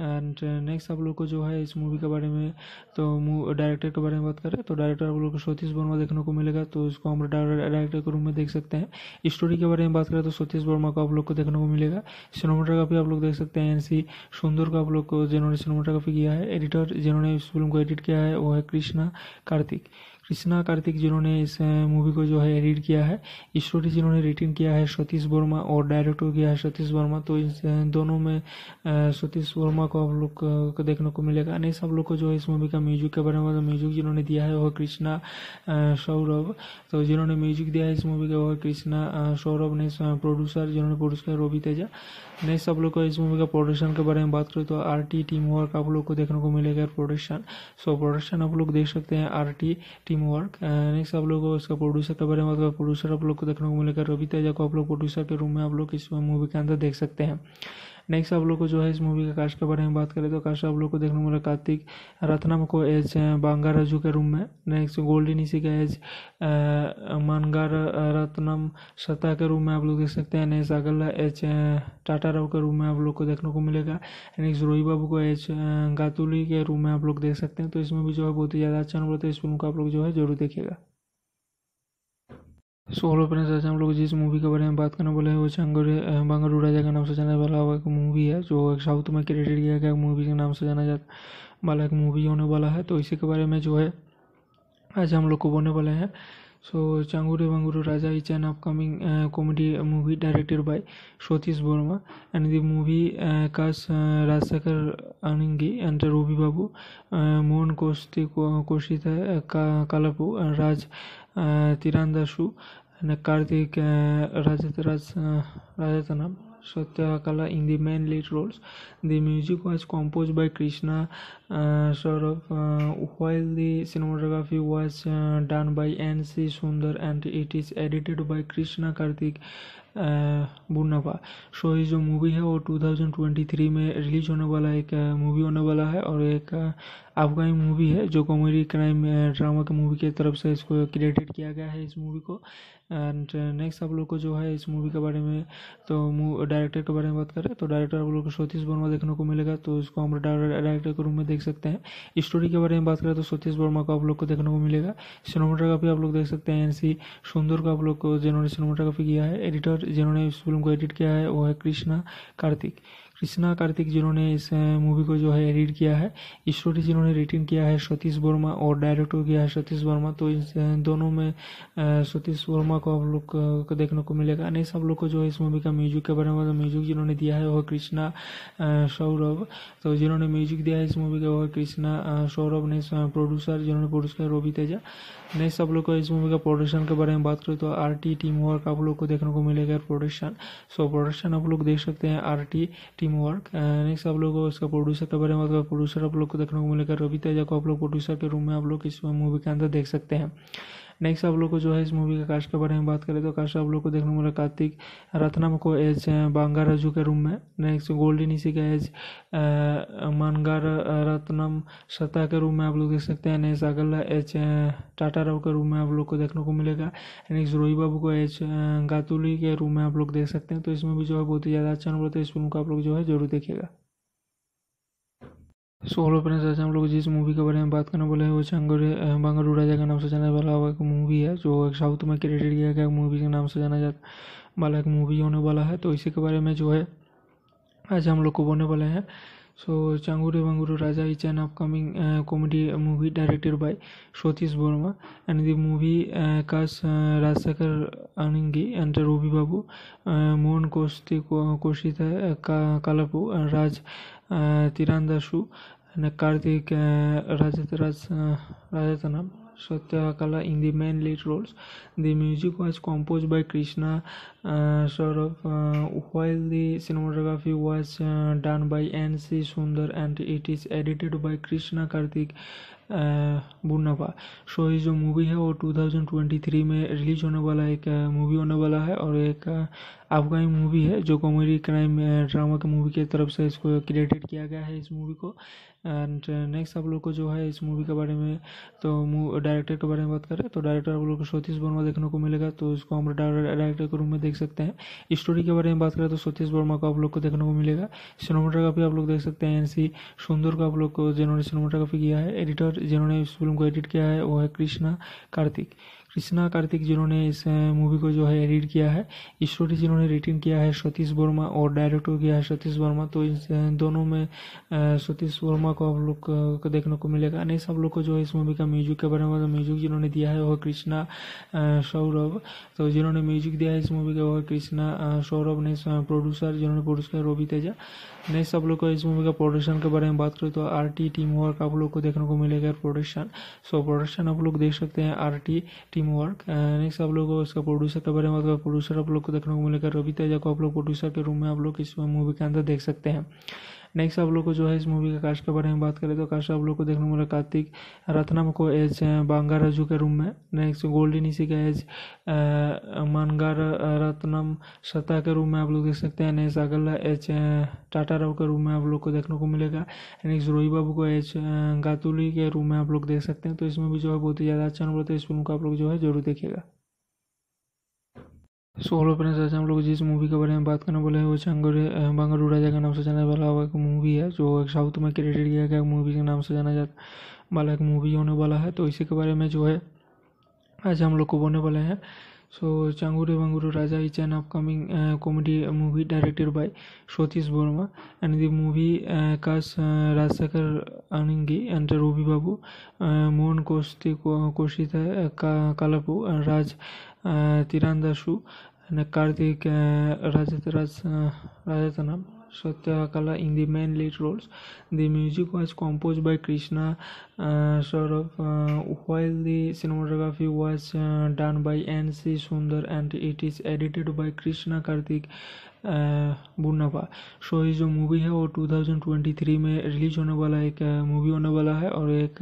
एंड नेक्स्ट uh, आप लोग को जो है इस मूवी के बारे में तो डायरेक्टर के बारे में बात करें तो डायरेक्टर आप लोग को सतीश वर्मा देखने को मिलेगा तो इसको हम डायरेक्टर के रूम में देख सकते हैं स्टोरी के बारे में बात करें तो सतीश वर्मा को आप लोग को देखने को मिलेगा सिनेमाटोग्राफी आप लोग देख सकते हैं एन सी सुंदर को आप लोग को जिन्होंने सिनेमाटोग्राफी किया है एडिटर जिन्होंने इस फिल्म को एडिट किया है वो है कृष्णा कार्तिक कृष्णा कार्तिक जिन्होंने इस मूवी को जो है एडिट किया है स्टोरी जिन्होंने रिटर्न किया है सतीश वर्मा और डायरेक्टर किया है सतीश वर्मा तो इस दोनों में सतीश वर्मा को आप लोग को देखने को मिलेगा नहीं सब लोग को जो है इस मूवी का म्यूजिक के बारे में म्यूजिक जिन्होंने दिया है वह कृष्णा सौरभ तो जिन्होंने म्यूजिक दिया है इस मूवी का वह कृष्णा सौरभ ने प्रोड्यूसर जिन्होंने प्रोड्यूस किया रोबी तेजा नहीं सब लोग को इस मूवी का प्रोडक्शन के बारे में बात करें तो आर टी टीम वर्क आप लोग को देखने को मिलेगा प्रोडक्शन सो प्रोडक्शन आप लोग देख सकते हैं R T team work next आप लोग को इसका प्रोड्यूसर के बारे में मतलब प्रोड्यूसर आप लोग को देखने को मिलेगा रवि तेजा को आप लोग प्रोड्यूसर के रूम में आप लोग इस मूवी के अंदर देख सकते हैं नेक्स्ट आप लोग को जो है इस मूवी के कास्ट के बारे में बात करें तो कास्ट आप लोग को देखने को मिला कार्तिक रत्नम को एज बांगाराजू के रूम में नेक्स्ट गोल्डी निशी का एज मानगार रत्नम सता के रूम में आप लोग देख सकते हैं नेक्स्ट अगला एच टाटा राव के रूम में आप लोग को देखने को मिलेगा नेक्स्ट रोही बाबू को एच गातुली के रूम में आप लोग देख सकते हैं तो इसमें भी जो है बहुत ही ज़्यादा अच्छा अनुभव तो इस फिल्म को आप लोग जो है जरूर देखिएगा सो हेलो फ्रेंड्स आज हम लोग जिस मूवी के बारे में बात करने वाले हैं वो चंगर बंगरू राजा के नाम से जाना वाला एक मूवी है जो एक साउथ में क्रेडिट किया गया मूवी के नाम से जाना जाता वाला एक मूवी होने वाला है तो इसी के बारे में जो है आज हम लोग को बोलने वाले हैं so Changure Bangaru Raja is an upcoming comedy movie directed by Satish Varma and the movie cast Rajshekhar Aningi and Ravi Babu Mohan Kaushik कोशित है कालापू Raj তীরান্দাসু Karthik রাজাতনাম Satyakala in the main lead roles the music was compose by Krishna Saurabh while the cinematography was done by N C Sundar and it is edited by Krishna Karthik बुनावा so ये जो movie है वो 2023 में release होने वाला एक movie होने वाला है और एक अफगानी मूवी है जो कॉमेडी क्राइम ड्रामा की मूवी की तरफ से इसको क्रिएटेड किया गया है इस मूवी को एंड नेक्स्ट uh, आप लोग को जो है इस मूवी के बारे में तो डायरेक्टर के बारे में बात करें तो डायरेक्टर आप लोग को सतीश वर्मा देखने को मिलेगा तो इसको हम डायरेक्टर के रूम में देख सकते हैं स्टोरी के बारे में बात करें तो सतीश वर्मा को आप लोग को देखने को मिलेगा सिनेमाटोग्राफी आप लोग देख सकते हैं एनसी सी सुंदर को आप लोग को जिन्होंने सिनेमाटोग्राफी किया है एडिटर जिन्होंने इस फिल्म को एडिट किया है वो है कृष्णा कार्तिक कृष्णा कार्तिक जिन्होंने इस मूवी को जो है एडिट किया है स्टोरी जिन्होंने रिटर्न किया है सतीश वर्मा और डायरेक्टर किया है सतीश वर्मा तो इस दोनों में सतीश वर्मा को आप लोग को देखने को मिलेगा नहीं सब लोग को जो है इस मूवी का म्यूजिक के बारे में म्यूजिक मतलब जिन्होंने दिया है वह कृष्णा सौरभ तो जिन्होंने म्यूजिक दिया है इस मूवी का वह कृष्णा सौरभ ने प्रोड्यूसर जिन्होंने प्रोड्यूस किया रोबी तेजा नेक्स्ट आप लोग को इस मूवी का प्रोडक्शन के बारे में बात करें तो आर टी टीम वर्क आप लोग को देखने को मिलेगा प्रोडक्शन सो प्रोडक्शन आप लोग देख सकते हैं R T team work next आप लोग को इसका प्रोड्यूसर के बारे में बात करें प्रोड्यूसर आप लोग को देखने को मिलेगा रवि तेजा को आप लोग प्रोड्यूसर के रूम में आप लोग इस मूवी के अंदर देख सकते हैं नेक्स्ट आप लोग को जो है इस मूवी के कास्ट के बारे में बात करें तो कास्ट आप लोग को देखने को मिला कार्तिक रत्नम को एज राजू के रूम में नेक्स्ट गोल्डन निशी का एज मानगार रत्नम सता के रूम में आप लोग देख सकते हैं नेक्स्ट अगला एच टाटा राव के रूम में आप लोग को देखने को मिलेगा नेक्स्ट रोही बाबू को एच गातुली के रूम में आप लोग देख सकते हैं तो इसमें भी जो है बहुत ही ज़्यादा अच्छा अनुभव तो इस फिल्म को आप लोग जो है जरूर देखेगा सोलो फ्रेंड्स आज हम लोग जिस मूवी के बारे में बात करने वाले हैं वो चंगोरे बंगरू राजा के नाम से जाना वाला हुआ एक मूवी है जो एक साउथ में क्रेडिट किया गया मूवी के नाम से जाना जाता वाला एक मूवी होने वाला है तो इसी के बारे में जो है आज हम लोग को बोलने वाले हैं so Changure Bangaru Raja is an upcoming comedy movie directed by Satish Varma and the movie cast Rajshekhar अनंगी and Ravi Babu Mohan कोस्ती कोशिता कालापू Raj तिरान दासू Karthik Rajaratnam Satyakala in the main lead roles. The music was composed by Krishna uh, Saurabh, uh, while the cinematography was uh, done by N.C. Sundar and it is edited by Krishna Karthik बुन्नापा so ये जो movie है वो 2023 में release होने वाला एक movie होने वाला है और एक अफगानी मूवी है जो कॉमेडी क्राइम ड्रामा की मूवी की तरफ से इसको क्रिएटेड किया गया है इस मूवी को एंड नेक्स्ट uh, आप लोग को जो है इस मूवी के बारे में तो डायरेक्टर के बारे में बात करें तो डायरेक्टर आप लोग को सतीश वर्मा देखने को मिलेगा तो इसको हम डायरेक्टर के रूम में देख सकते हैं स्टोरी के बारे में बात करें तो सतीश वर्मा को आप लोग को देखने को मिलेगा सिनेमाटोग्राफी आप लोग देख सकते हैं एन सी सुंदर को आप लोग को जिन्होंने सिनेमाटोग्राफी किया है एडिटर जिन्होंने इस फिल्म को एडिट किया है वो है कृष्णा कार्तिक कृष्णा कार्तिक जिन्होंने इस मूवी को जो है एडिट किया है स्टोरी जिन्होंने रिटिन किया है सतीश वर्मा और डायरेक्टर किया है सतीश वर्मा तो इस दोनों में सतीश वर्मा को आप लोग को देखने को मिलेगा अन्य सब लोग को जो है इस मूवी का म्यूजिक के बारे में म्यूजिक मतलब जिन्होंने दिया है वह कृष्णा सौरभ तो जिन्होंने म्यूजिक दिया है इस मूवी का वह कृष्णा सौरभ ने प्रोड्यूसर जिन्होंने प्रोड्यूस किया रोबी तेजा नहीं सब लोग को इस मूवी का प्रोडक्शन के बारे में बात करें तो आर टी टीम वर्क आप लोग को देखने को मिलेगा प्रोडक्शन सो प्रोडक्शन आप लोग देख सकते हैं R T team team work next आप लोग को इसका प्रोड्यूसर के बारे में मतलब प्रोड्यूसर आप लोग को देखने को मिलेगा रवि तेजा को आप लोग प्रोड्यूसर के रूम में आप लोग इस मूवी के अंदर देख सकते हैं नेक्स्ट आप लोग को जो है इस मूवी के कास्ट के बारे में बात करें तो कास्ट आप लोग को देखने को मिला कार्तिक रत्नम को एज राजू के रूम में नेक्स्ट गोल्डन इसी का एज मानगार रत्नम सत्ता के रूम में आप लोग देख सकते हैं नेक्स्ट अगला एच टाटा राव के रूम में आप लोग को देखने को मिलेगा नेक्स्ट रोही बाबू को एच गातुली के रूम में आप लोग देख सकते हैं तो इसमें भी जो है बहुत ही ज़्यादा अच्छा अनुभव है इस फिल्म को आप लोग जो है जरूर देखेगा सो हेलो फ्रेंड्स आज हम लोग जिस मूवी के बारे में बात करने वाले हैं वो चंगर बंगरू राजा के नाम से जाना वाला एक मूवी है जो एक साउथ में क्रेडिट किया गया मूवी के नाम से जाना जा वाला एक मूवी होने वाला है तो इसी के बारे में जो है आज हम लोग को बोलने वाले हैं so Changure Bangaru Raja is an upcoming comedy movie directed by Satish Varma and the movie cast Rajshekhar Aningi and Ravi Babu Mohan कोशती कोशिता कालापू Raj ತೀರಂದಾಜು Karthik Rajaratnam Satyakala in the main lead roles. The music was composed by Krishna uh, Saurabh, uh, while the cinematography was uh, done by N.C. Sundar and it is edited by Krishna Karthik बुन्नापा so ये जो movie है वो 2023 में release होने वाला एक movie होने वाला है और एक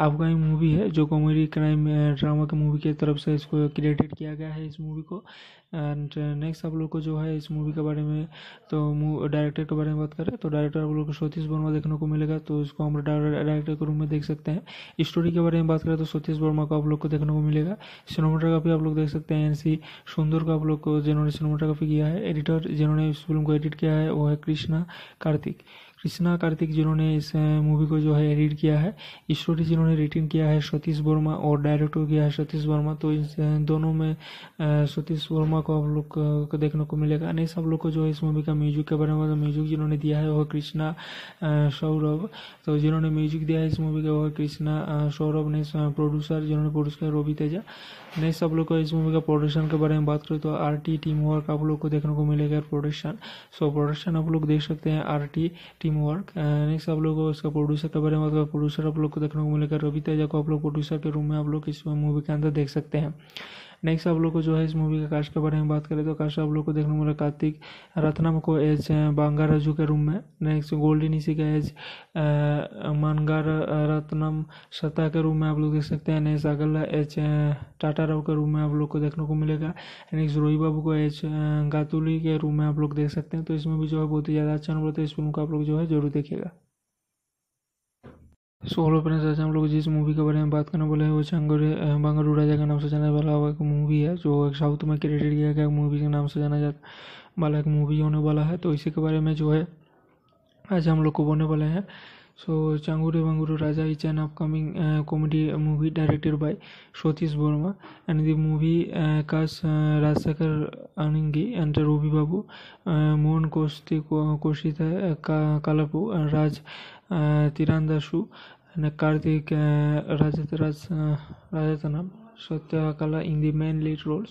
अफगानी मूवी है जो कॉमेडी क्राइम ड्रामा की मूवी की तरफ से इसको क्रिएटेड किया गया है इस मूवी को एंड नेक्स्ट uh, आप लोग को जो है इस मूवी के बारे में तो डायरेक्टर के बारे में बात करें तो डायरेक्टर आप लोग को सतीश वर्मा देखने को मिलेगा तो इसको हम डायरेक्टर के रूम में देख सकते हैं स्टोरी के बारे में बात करें तो सतीश वर्मा को आप लोग को देखने को मिलेगा सिनेमाटोग्राफी आप लोग देख सकते हैं एन सी सुंदर को आप लोग को जिन्होंने सिनेमाटोग्राफी किया है एडिटर जिन्होंने इस फिल्म को एडिट किया है वो है कृष्णा कार्तिक कृष्णा कार्तिक जिन्होंने इस मूवी को जो है एडिट किया है स्टोरी जिन्होंने रिटर्न किया है सतीश वर्मा और डायरेक्टर किया है सतीश वर्मा तो इस दोनों में सतीश वर्मा को आप लोग को देखने को मिलेगा नहीं सब लोग को जो है इस मूवी का म्यूजिक के बारे में म्यूजिक जिन्होंने दिया है वह कृष्णा सौरभ तो जिन्होंने म्यूजिक दिया है इस मूवी का वह कृष्णा सौरभ ने प्रोड्यूसर जिन्होंने प्रोड्यूस किया रोबी तेजा नहीं सब लोग को इस मूवी का प्रोडक्शन के बारे में बात करें तो आर टी टीम वर्क आप लोग को देखने को मिलेगा प्रोडक्शन सो प्रोडक्शन आप लोग देख सकते हैं R T team work next आप लोग को इसका प्रोड्यूसर के बारे में प्रोड्यूसर आप लोग को देखने को मिलेगा रवि तेजा को आप लोग प्रोड्यूसर के रूम में आप लोग इस मूवी के अंदर देख सकते हैं नेक्स्ट आप लोग को जो है इस मूवी का कास्ट के बारे में बात करें तो कास्ट आप लोग को देखने को मिला कार्तिक रत्नम को एज राजू के रूम में नेक्स्ट गोल्डन निशी का एज मानगार रत्नम सता के रूम में आप लोग देख सकते हैं नेक्स्ट अगला एच टाटा राव के रूम में आप लोग को देखने को मिलेगा नेक्स्ट रोही बाबू को एच गातुली के रूम में आप लोग देख सकते हैं तो इसमें भी जो है बहुत ही ज़्यादा अच्छा अनुभव तो इस फिल्म को आप लोग जो है जरूर देखेगा सो हेलो फ्रेंड्स आज हम लोग जिस मूवी के बारे में बात करने वाले हैं वो चंगर बंगरू राजा के नाम से जाना वाला एक मूवी है जो एक साउथ में क्रेडिट किया गया मूवी के नाम से जाना जाता वाला एक मूवी होने वाला है तो इसी के बारे में जो है आज हम लोग को बोलने वाले हैं so Changure Bangaru Raja is an upcoming comedy movie directed by Satish Varma and the movie cast Rajshekhar Aningi and Ravi Babu Mohan Kaushik कौशित है कालापू Raj তীরান্দাসু Karthik Raj রাজাতনাম Satyakala in the main lead roles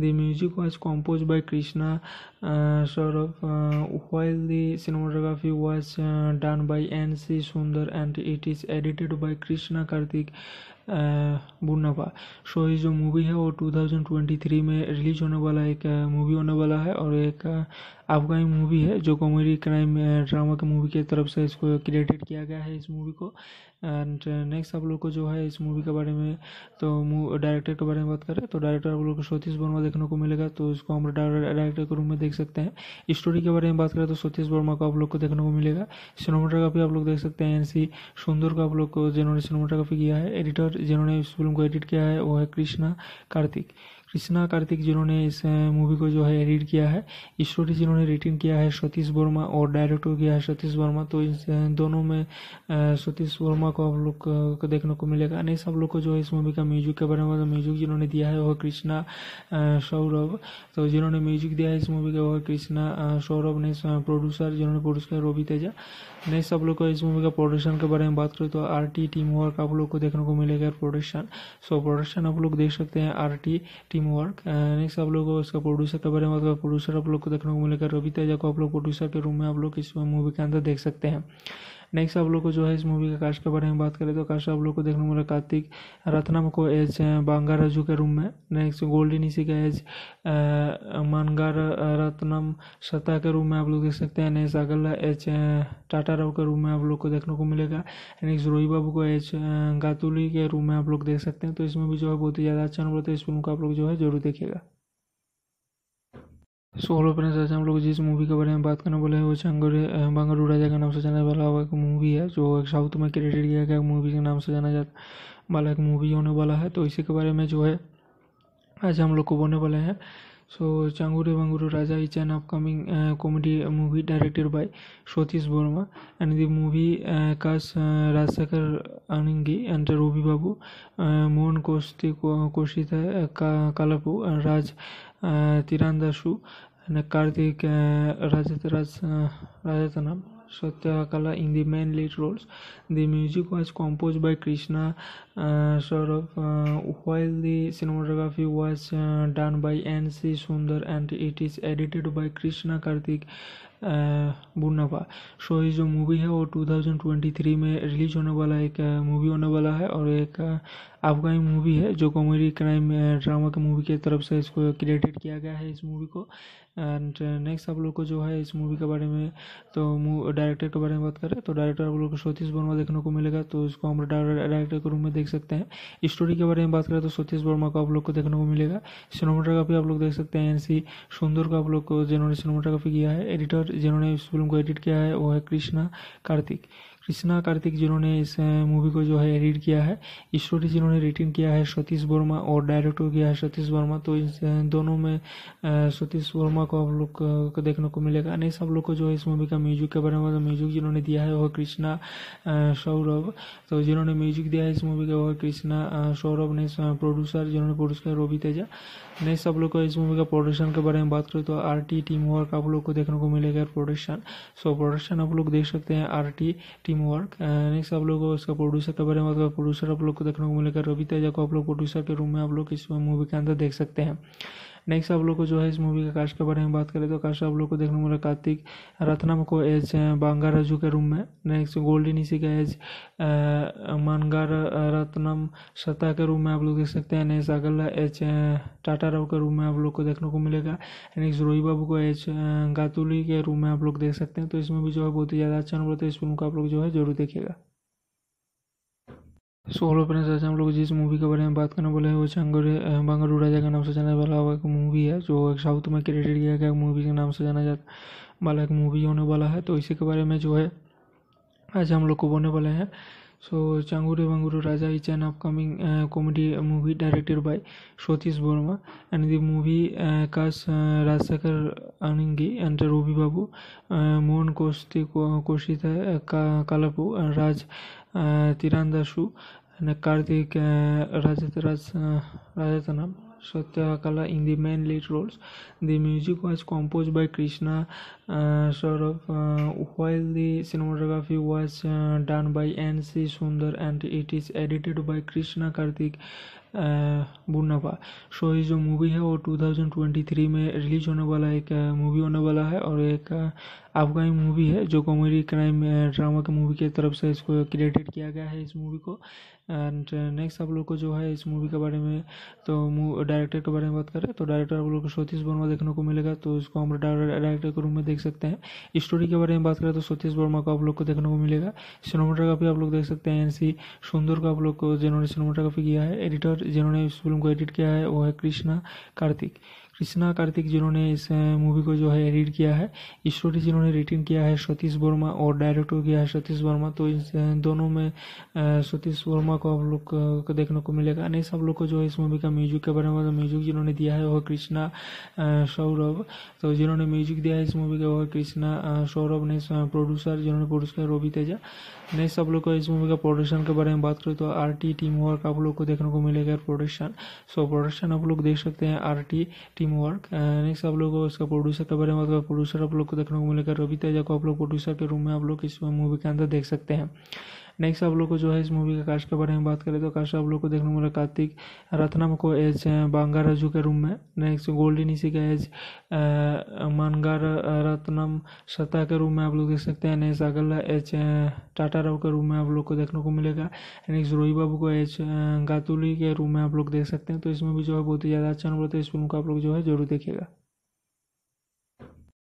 the music was compose by Krishna Saurabh while the cinematography was done by N C Sundar and it is edited by Krishna Karthik बुनापा so ये जो movie है वो 2023 में release होने वाला एक movie होने वाला है और एक अफगानी मूवी है जो कॉमेडी क्राइम ड्रामा की मूवी की तरफ से इसको क्रिएटेड किया गया है इस मूवी को एंड नेक्स्ट uh, आप लोग को जो है इस मूवी के बारे में तो डायरेक्टर के बारे में बात करें तो डायरेक्टर आप लोग को सतीश वर्मा देखने को मिलेगा तो इसको हम डायरेक्टर के रूम में देख सकते हैं स्टोरी के बारे में बात करें तो सतीश वर्मा को आप लोग को देखने को मिलेगा सिनेमाटोग्राफी आप लोग देख सकते हैं एन सुंदर को आप लोग को जिन्होंने सिनेमाटोग्राफी किया है एडिटर जिन्होंने इस फिल्म को एडिट किया है वो है कृष्णा कार्तिक कृष्णा कार्तिक जिन्होंने इस मूवी को जो है एडिट किया है स्टोरी जिन्होंने रिटर्न किया है सतीश वर्मा और डायरेक्टर किया है सतीश वर्मा तो इस दोनों में सतीश वर्मा को आप लोग को देखने को मिलेगा नेक्स्ट सब लोग को जो है इस मूवी का म्यूजिक के बारे में म्यूजिक मतलब जिन्होंने दिया है वह कृष्णा सौरभ तो जिन्होंने म्यूजिक दिया है इस मूवी का वह कृष्णा सौरभ ने प्रोड्यूसर जिन्होंने प्रोड्यूस किया रोबी तेजा नेक्स्ट आप लोग को इस मूवी का प्रोडक्शन के बारे में बात करें तो आर टी टीम वर्क आप लोग को देखने को मिलेगा प्रोडक्शन सो प्रोडक्शन आप लोग देख सकते हैं R T team work next आप लोग को इसका प्रोड्यूसर के बारे में बात करें प्रोड्यूसर आप लोग को देखने को मिलेगा रवि तेजा को आप लोग प्रोड्यूसर के रूम में आप लोग इस मूवी के अंदर देख सकते हैं नेक्स्ट आप लोग को जो है इस मूवी के कास्ट के बारे में बात करें तो कास्ट आप लोग को देखने को मिला कार्तिक रत्नम को एज बांगाराजू के रूम में नेक्स्ट गोल्डन निशी का एज मानगार रत्नम सता के रूम में आप लोग देख सकते हैं नेक्स्ट अगला एच टाटा राव के रूम में आप लोग को देखने को मिलेगा नेक्स्ट रोही बाबू को एच गातुली के रूम में आप लोग देख सकते हैं तो इसमें भी जो है बहुत ही ज़्यादा अच्छा अनुभव तो इस फिल्म को आप लोग जो है जरूर देखेगा हेलो फ्रेंड्स आज हम लोग जिस मूवी के बारे में बात करने वाले हैं वो चंगोरे बंगरू राजा के नाम से जाना वाला एक मूवी है जो एक साउथ में क्रिएटेड किया गया मूवी के नाम से जाना जाता वाला एक मूवी होने वाला है तो इसी के बारे में जो है आज हम लोग को बोलने वाले हैं so Changure Bangaru Raja is an upcoming comedy movie directed by Satish Varma and the movie cast Rajasekhar আনিঙ্গি অ্যান্ড রবিবাবু মোহন কোস্তি কোশিতা কালাপু রাজ তিরান দাসু কার্তিক রাজাত রাজ রাজাত নাম Satyakala in the main lead roles. The music was composed by Krishna uh, Saurabh, uh, while the cinematography was uh, done by N.C. Sundar and it is edited by Krishna Karthik बुन्नापा so ये जो movie है वो 2023 में release होने वाला एक movie होने वाला है और एक अफगानी मूवी है जो कॉमेडी क्राइम ड्रामा की मूवी की तरफ से इसको क्रिएटेड किया गया है इस मूवी को एंड नेक्स्ट uh, आप लोग को जो है इस मूवी के बारे में तो डायरेक्टर के बारे में बात करें तो डायरेक्टर आप लोग को सतीश वर्मा देखने को मिलेगा तो इसको हम डायरेक्टर के रूम में देख सकते हैं स्टोरी के बारे में बात करें तो सतीश वर्मा को आप लोग को देखने को मिलेगा सिनेमाटोग्राफी आप लोग देख सकते हैं एन सी सुंदर को आप लोग को जिन्होंने सिनेमाटोग्राफी किया है एडिटर जिन्होंने इस फिल्म को एडिट किया है वो है कृष्णा कार्तिक कृष्णा कार्तिक जिन्होंने इस मूवी को जो है एडिट किया है स्टोरी जिन्होंने रिटिन किया है सतीश वर्मा और डायरेक्ट हो गया है सतीश वर्मा तो इस दोनों में सतीश वर्मा को आप लोग को देखने को मिलेगा अन्य सब लोग को जो है इस मूवी का म्यूजिक के बारे में म्यूजिक मतलब जिन्होंने दिया है वह कृष्णा सौरभ तो जिन्होंने म्यूजिक दिया है इस मूवी का वह कृष्णा सौरभ ने प्रोड्यूसर जिन्होंने प्रोड्यूस किया रोबी तेजा नेक्स्ट आप लोग को इस मूवी का प्रोडक्शन के बारे में बात करें तो आर टी टीम वर्क आप लोग को देखने को मिलेगा प्रोडक्शन सो प्रोडक्शन आप लोग देख सकते हैं R T team work next आप लोग को इसका प्रोड्यूसर के बारे में बात करें प्रोड्यूसर आप लोग को देखने को मिलेगा रवि तेजा को आप लोग प्रोड्यूसर के रूम में आप लोग इस मूवी के अंदर देख सकते हैं नेक्स्ट आप लोग को जो है इस मूवी का कास्ट के बारे में बात करें तो कास्ट आप लोग को देखने को मिला कार्तिक रत्नम को एज राजू के रूम में नेक्स्ट गोल्डन इसी का एज मानगार रत्नम सत्ता के रूम में आप लोग देख सकते हैं नेक्स्ट अगला एच टाटा राव के रूम में आप लोग को देखने को मिलेगा नेक्स्ट रोही बाबू को एच गातुली के रूम में आप लोग देख सकते हैं तो इसमें भी जो है बहुत ही ज़्यादा अच्छा अनुभव है इस फिल्म को आप लोग जो है जरूर देखेगा सो हेलो फ्रेंड्स आज हम लोग जिस मूवी के बारे में बात करने वाले हैं वो चंगोरे बंगरू राजा के नाम से जाना वाला हुआ एक मूवी है जो एक साउथ में क्रेडिट किया गया मूवी के नाम से जाना जाता वाला एक मूवी होने वाला है तो इसी के बारे में जो है आज हम लोग को बोलने वाले हैं so Changure Bangaru Raja is an upcoming comedy movie directed by Satish Varma and the movie cast Rajshekhar अनंगी and Ravi Babu Mohan कोस्ती कोशिता कालापू Raj तिरान दासू Karthik रजत Rathnam Satyakala in the main lead roles the music was compose by Krishna Saurabh while the cinematography was done by N C Sundar and it is edited by Krishna Karthik बुन्नाबा so ये जो movie है वो two thousand twenty three में release होने वाला एक movie होने वाला है और एक अफगानी मूवी है जो कॉमेडी क्राइम ड्रामा के मूवी की तरफ से इसको क्रिएटेड किया गया है इस मूवी को एंड नेक्स्ट uh, आप लोग को जो है इस मूवी के बारे में तो डायरेक्टर के बारे में बात करें तो डायरेक्टर आप लोग को सतीश वर्मा देखने को मिलेगा तो इसको हम डायरेक्टर के रूम में देख सकते हैं स्टोरी के बारे में बात करें तो सतीश वर्मा को आप लोग को देखने को मिलेगा सिनेमाटोग्राफी आप लोग देख सकते हैं एन सी सुंदर को आप लोग को जिन्होंने सिनेमाटोग्राफी किया है एडिटर जिन्होंने इस फिल्म को एडिट किया है वो है कृष्णा कार्तिक कृष्णा कार्तिक जिन्होंने इस मूवी को जो है एडिट किया है स्टोरी जिन्होंने रिटर्न किया है सतीश वर्मा और डायरेक्टर किया है सतीश वर्मा तो इस दोनों में सतीश वर्मा को आप लोग को देखने को मिलेगा नहीं सब लोग को जो है इस मूवी का म्यूजिक के बारे में म्यूजिक जिन्होंने दिया है वह कृष्णा सौरभ तो जिन्होंने म्यूजिक दिया है इस मूवी का वह कृष्णा सौरभ ने प्रोड्यूसर जिन्होंने प्रोड्यूस किया रोबी तेजा नेक्स्ट आप लोग को इस मूवी का प्रोडक्शन के बारे में बात करें तो आर टी टीम वर्क आप लोग को देखने को मिलेगा प्रोडक्शन सो प्रोडक्शन आप लोग देख सकते हैं R T team work next आप लोग को इसका प्रोड्यूसर के बारे में बात करें प्रोड्यूसर आप लोग को देखने को मिलेगा रवि तेजा को आप लोग प्रोड्यूसर के रूम में आप लोग इस मूवी के अंदर देख सकते हैं नेक्स्ट आप लोग को जो है इस मूवी का कास्ट के बारे में बात करें तो कास्ट आप लोग को देखने को मिला कार्तिक रत्नम को एज बांगाराजू के रूम में नेक्स्ट गोल्डन इसी का एज मानगार रत्नम सता के रूम में आप लोग देख सकते हैं नेक्स्ट अगला एच टाटा राव के रूम में आप लोग को देखने को मिलेगा नेक्स्ट रोही बाबू को एच गातुली के रूम में आप लोग देख सकते हैं तो इसमें भी जो है बहुत ही ज़्यादा अच्छा अनुभव तो इस फिल्म को आप लोग जो है जरूर देखेगा